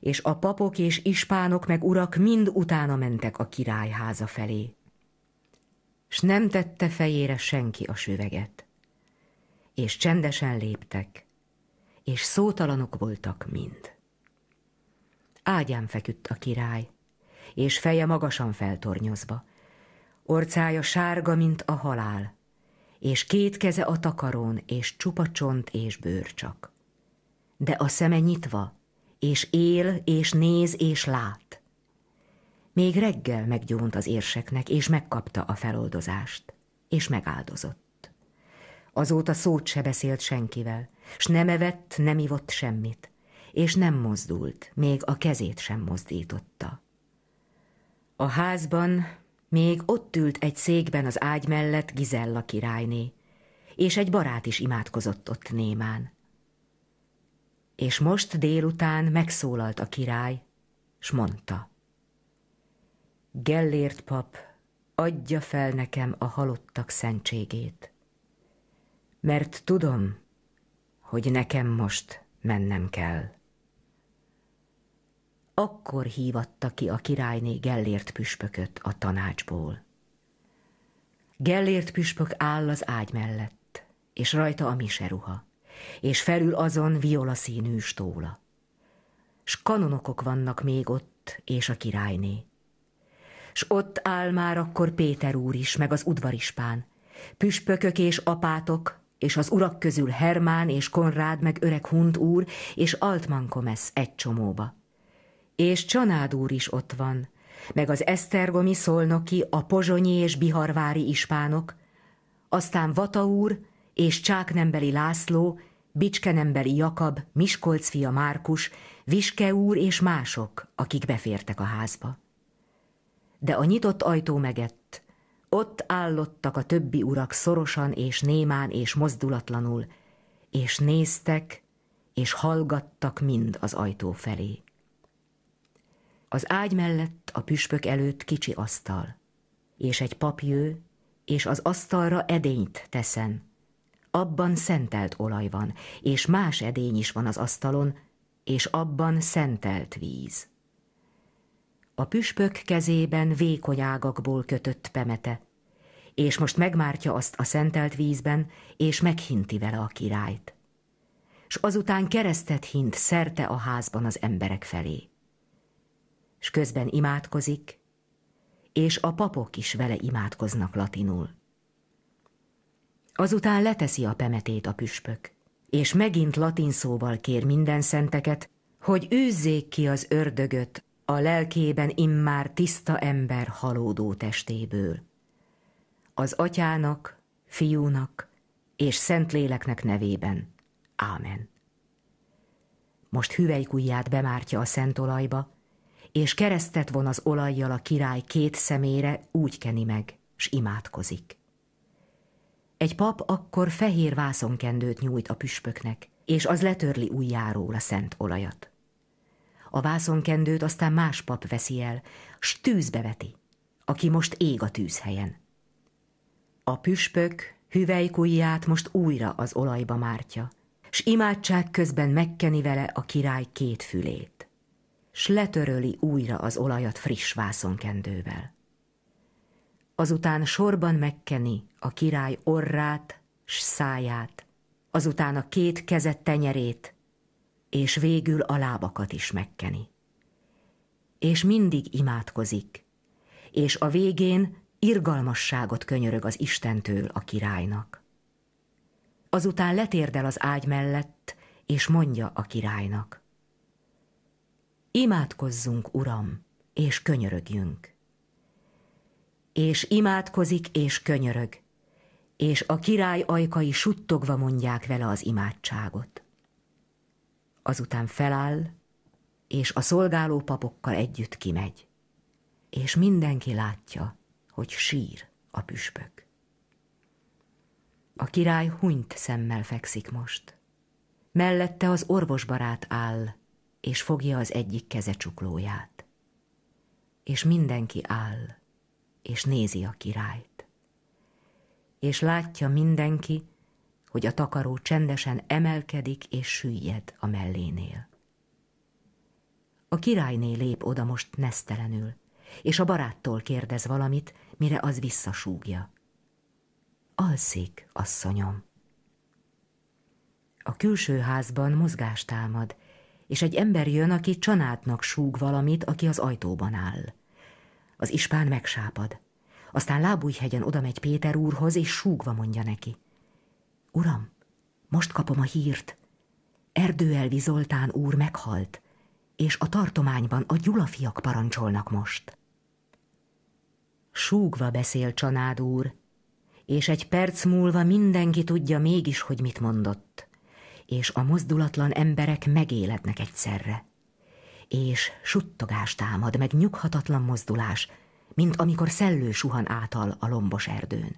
és a papok és ispánok meg urak mind utána mentek a királyháza felé. S nem tette fejére senki a süveget. És csendesen léptek, és szótalanok voltak mind. Ágyán feküdt a király, és feje magasan feltornyozva, orcája sárga, mint a halál, és két keze a takarón, és csupa csont és bőr csak. De a szeme nyitva, és él, és néz, és lát. Még reggel meggyónt az érseknek, és megkapta a feloldozást, és megáldozott. Azóta szót se beszélt senkivel, s nem evett, nem ivott semmit, és nem mozdult, még a kezét sem mozdította. A házban még ott ült egy székben az ágy mellett Gizella királyné, és egy barát is imádkozott ott némán. És most délután megszólalt a király, s mondta. Gellért pap, adja fel nekem a halottak szentségét, mert tudom, hogy nekem most mennem kell akkor hívatta ki a királyné Gellért püspököt a tanácsból. Gellért püspök áll az ágy mellett, és rajta a miseruha, és felül azon viola színű stóla. S kanonokok vannak még ott, és a királyné. S ott áll már akkor Péter úr is, meg az udvarispán, püspökök és apátok, és az urak közül Hermán és Konrád meg öreg Hunt úr és Altman Komesz egy csomóba és Csanád úr is ott van, meg az esztergomi szolnoki, a pozsonyi és biharvári ispánok, aztán Vata úr és Csáknembeli László, Bicskenembeli Jakab, Miskolc fia Márkus, Viske úr és mások, akik befértek a házba. De a nyitott ajtó megett, ott állottak a többi urak szorosan és némán és mozdulatlanul, és néztek, és hallgattak mind az ajtó felé. Az ágy mellett a püspök előtt kicsi asztal, és egy papjő, és az asztalra edényt teszen. Abban szentelt olaj van, és más edény is van az asztalon, és abban szentelt víz. A püspök kezében vékony ágakból kötött pemete, és most megmártja azt a szentelt vízben, és meghinti vele a királyt. S azután keresztet hint szerte a házban az emberek felé és közben imádkozik, és a papok is vele imádkoznak latinul. Azután leteszi a pemetét a püspök, és megint latin szóval kér minden szenteket, hogy űzzék ki az ördögöt a lelkében immár tiszta ember halódó testéből. Az atyának, fiúnak és szentléleknek nevében. Ámen. Most hüvelykujját bemártja a szentolajba, és keresztet von az olajjal a király két szemére, úgy keni meg, s imádkozik. Egy pap akkor fehér vászonkendőt nyújt a püspöknek, és az letörli újjáról a szent olajat. A vászonkendőt aztán más pap veszi el, s tűzbe veti, aki most ég a tűzhelyen. A püspök hüvelykujját most újra az olajba mártja, s imádság közben megkeni vele a király két fülét s letöröli újra az olajat friss vászonkendővel. Azután sorban megkeni a király orrát s száját, azután a két kezet tenyerét, és végül a lábakat is megkeni. És mindig imádkozik, és a végén irgalmasságot könyörög az Istentől a királynak. Azután letérdel az ágy mellett, és mondja a királynak. Imádkozzunk, Uram, és könyörögjünk. És imádkozik, és könyörög, és a király ajkai suttogva mondják vele az imádságot. Azután feláll, és a szolgáló papokkal együtt kimegy, és mindenki látja, hogy sír a püspök. A király hunyt szemmel fekszik most. Mellette az orvosbarát áll, és fogja az egyik keze csuklóját. És mindenki áll, és nézi a királyt. És látja mindenki, hogy a takaró csendesen emelkedik és süllyed a mellénél. A királyné lép oda most nesztelenül, és a baráttól kérdez valamit, mire az visszasúgja. Alszik, asszonyom. A külső házban mozgást támad, és egy ember jön, aki csanátnak súg valamit, aki az ajtóban áll. Az ispán megsápad. Aztán lábújhegyen oda megy Péter úrhoz, és súgva mondja neki. Uram, most kapom a hírt. Erdőelvi Zoltán úr meghalt, és a tartományban a gyulafiak parancsolnak most. Súgva beszél Csanád úr, és egy perc múlva mindenki tudja mégis, hogy mit mondott és a mozdulatlan emberek megélednek egyszerre. És suttogás támad, meg nyughatatlan mozdulás, mint amikor szellő suhan által a lombos erdőn.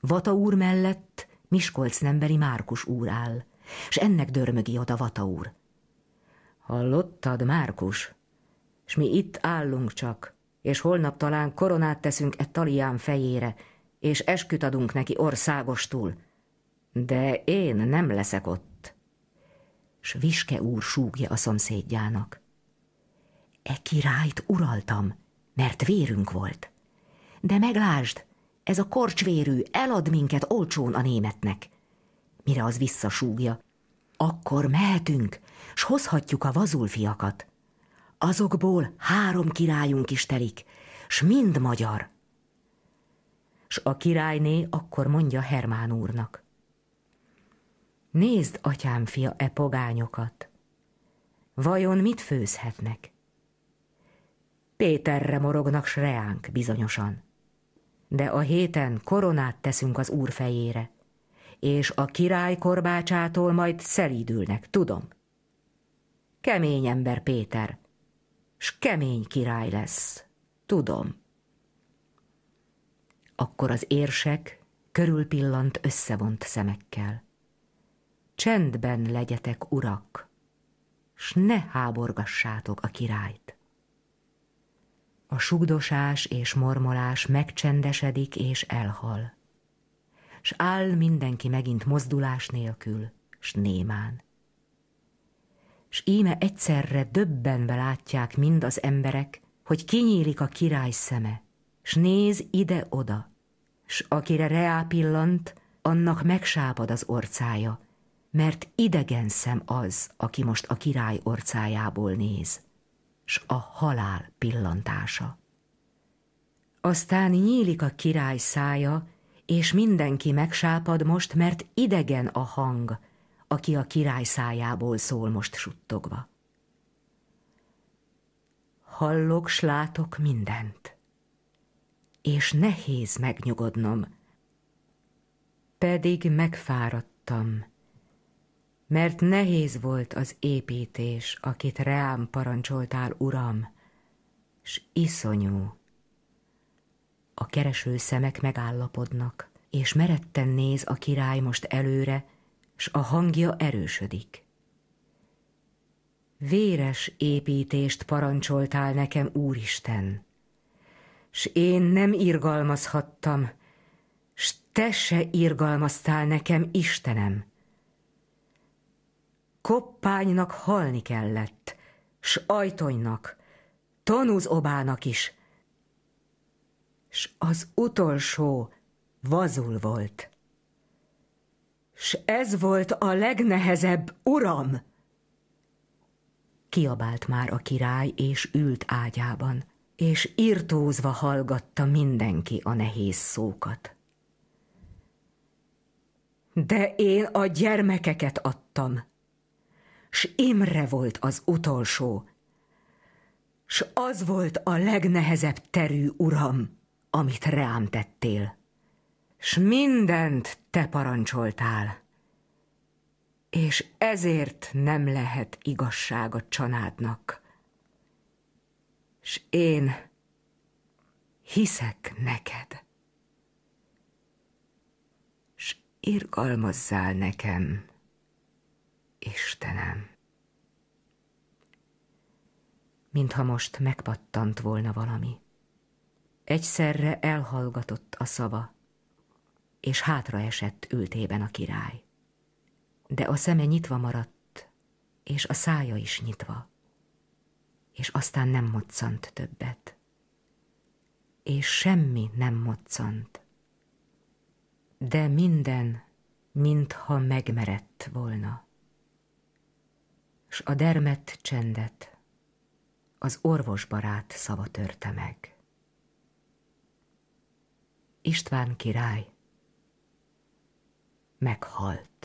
Vata úr mellett Miskolc nembeli Márkus úr áll, s ennek dörmögi oda Vata úr. Hallottad, Márkus? S mi itt állunk csak, és holnap talán koronát teszünk e talián fejére, és esküt adunk neki országostul, de én nem leszek ott. S Viske úr súgja a szomszédjának. E királyt uraltam, mert vérünk volt. De meglásd, ez a korcsvérű elad minket olcsón a németnek. Mire az visszasúgja, akkor mehetünk, s hozhatjuk a vazulfiakat. Azokból három királyunk is telik, s mind magyar. S a királyné akkor mondja Hermán úrnak. Nézd, atyám fia, e pogányokat! Vajon mit főzhetnek? Péterre morognak sreánk, bizonyosan. De a héten koronát teszünk az úr fejére, és a király korbácsától majd szelídülnek, tudom. Kemény ember Péter, s kemény király lesz, tudom. Akkor az érsek körülpillant összevont szemekkel csendben legyetek urak, s ne háborgassátok a királyt. A sugdosás és mormolás megcsendesedik és elhal, s áll mindenki megint mozdulás nélkül, s némán. S íme egyszerre döbbenve látják mind az emberek, hogy kinyílik a király szeme, s néz ide-oda, s akire reá pillant, annak megsápad az orcája, mert idegen szem az, aki most a király orcájából néz, s a halál pillantása. Aztán nyílik a király szája, és mindenki megsápad most, mert idegen a hang, aki a király szájából szól most suttogva. Hallok, s látok mindent, és nehéz megnyugodnom, pedig megfáradtam, mert nehéz volt az építés, akit reám parancsoltál, uram, s iszonyú. A kereső szemek megállapodnak, és meretten néz a király most előre, s a hangja erősödik. Véres építést parancsoltál nekem, Úristen, s én nem irgalmazhattam, s te se irgalmaztál nekem, Istenem Koppánynak halni kellett, s ajtonynak, tanúzobának is. S az utolsó vazul volt. S ez volt a legnehezebb, uram! Kiabált már a király, és ült ágyában, és írtózva hallgatta mindenki a nehéz szókat. De én a gyermekeket adtam, s Imre volt az utolsó, s az volt a legnehezebb terű, uram, amit reám tettél, s mindent te parancsoltál, és ezért nem lehet igazság a csanádnak. S én hiszek neked, s irgalmazzál nekem. Istenem! Mintha most megpattant volna valami. Egyszerre elhallgatott a szava, és hátraesett ültében a király. De a szeme nyitva maradt, és a szája is nyitva, és aztán nem moccant többet. És semmi nem moccant, de minden, mintha megmerett volna s a dermet, csendet az orvosbarát szava törte meg. István király meghalt.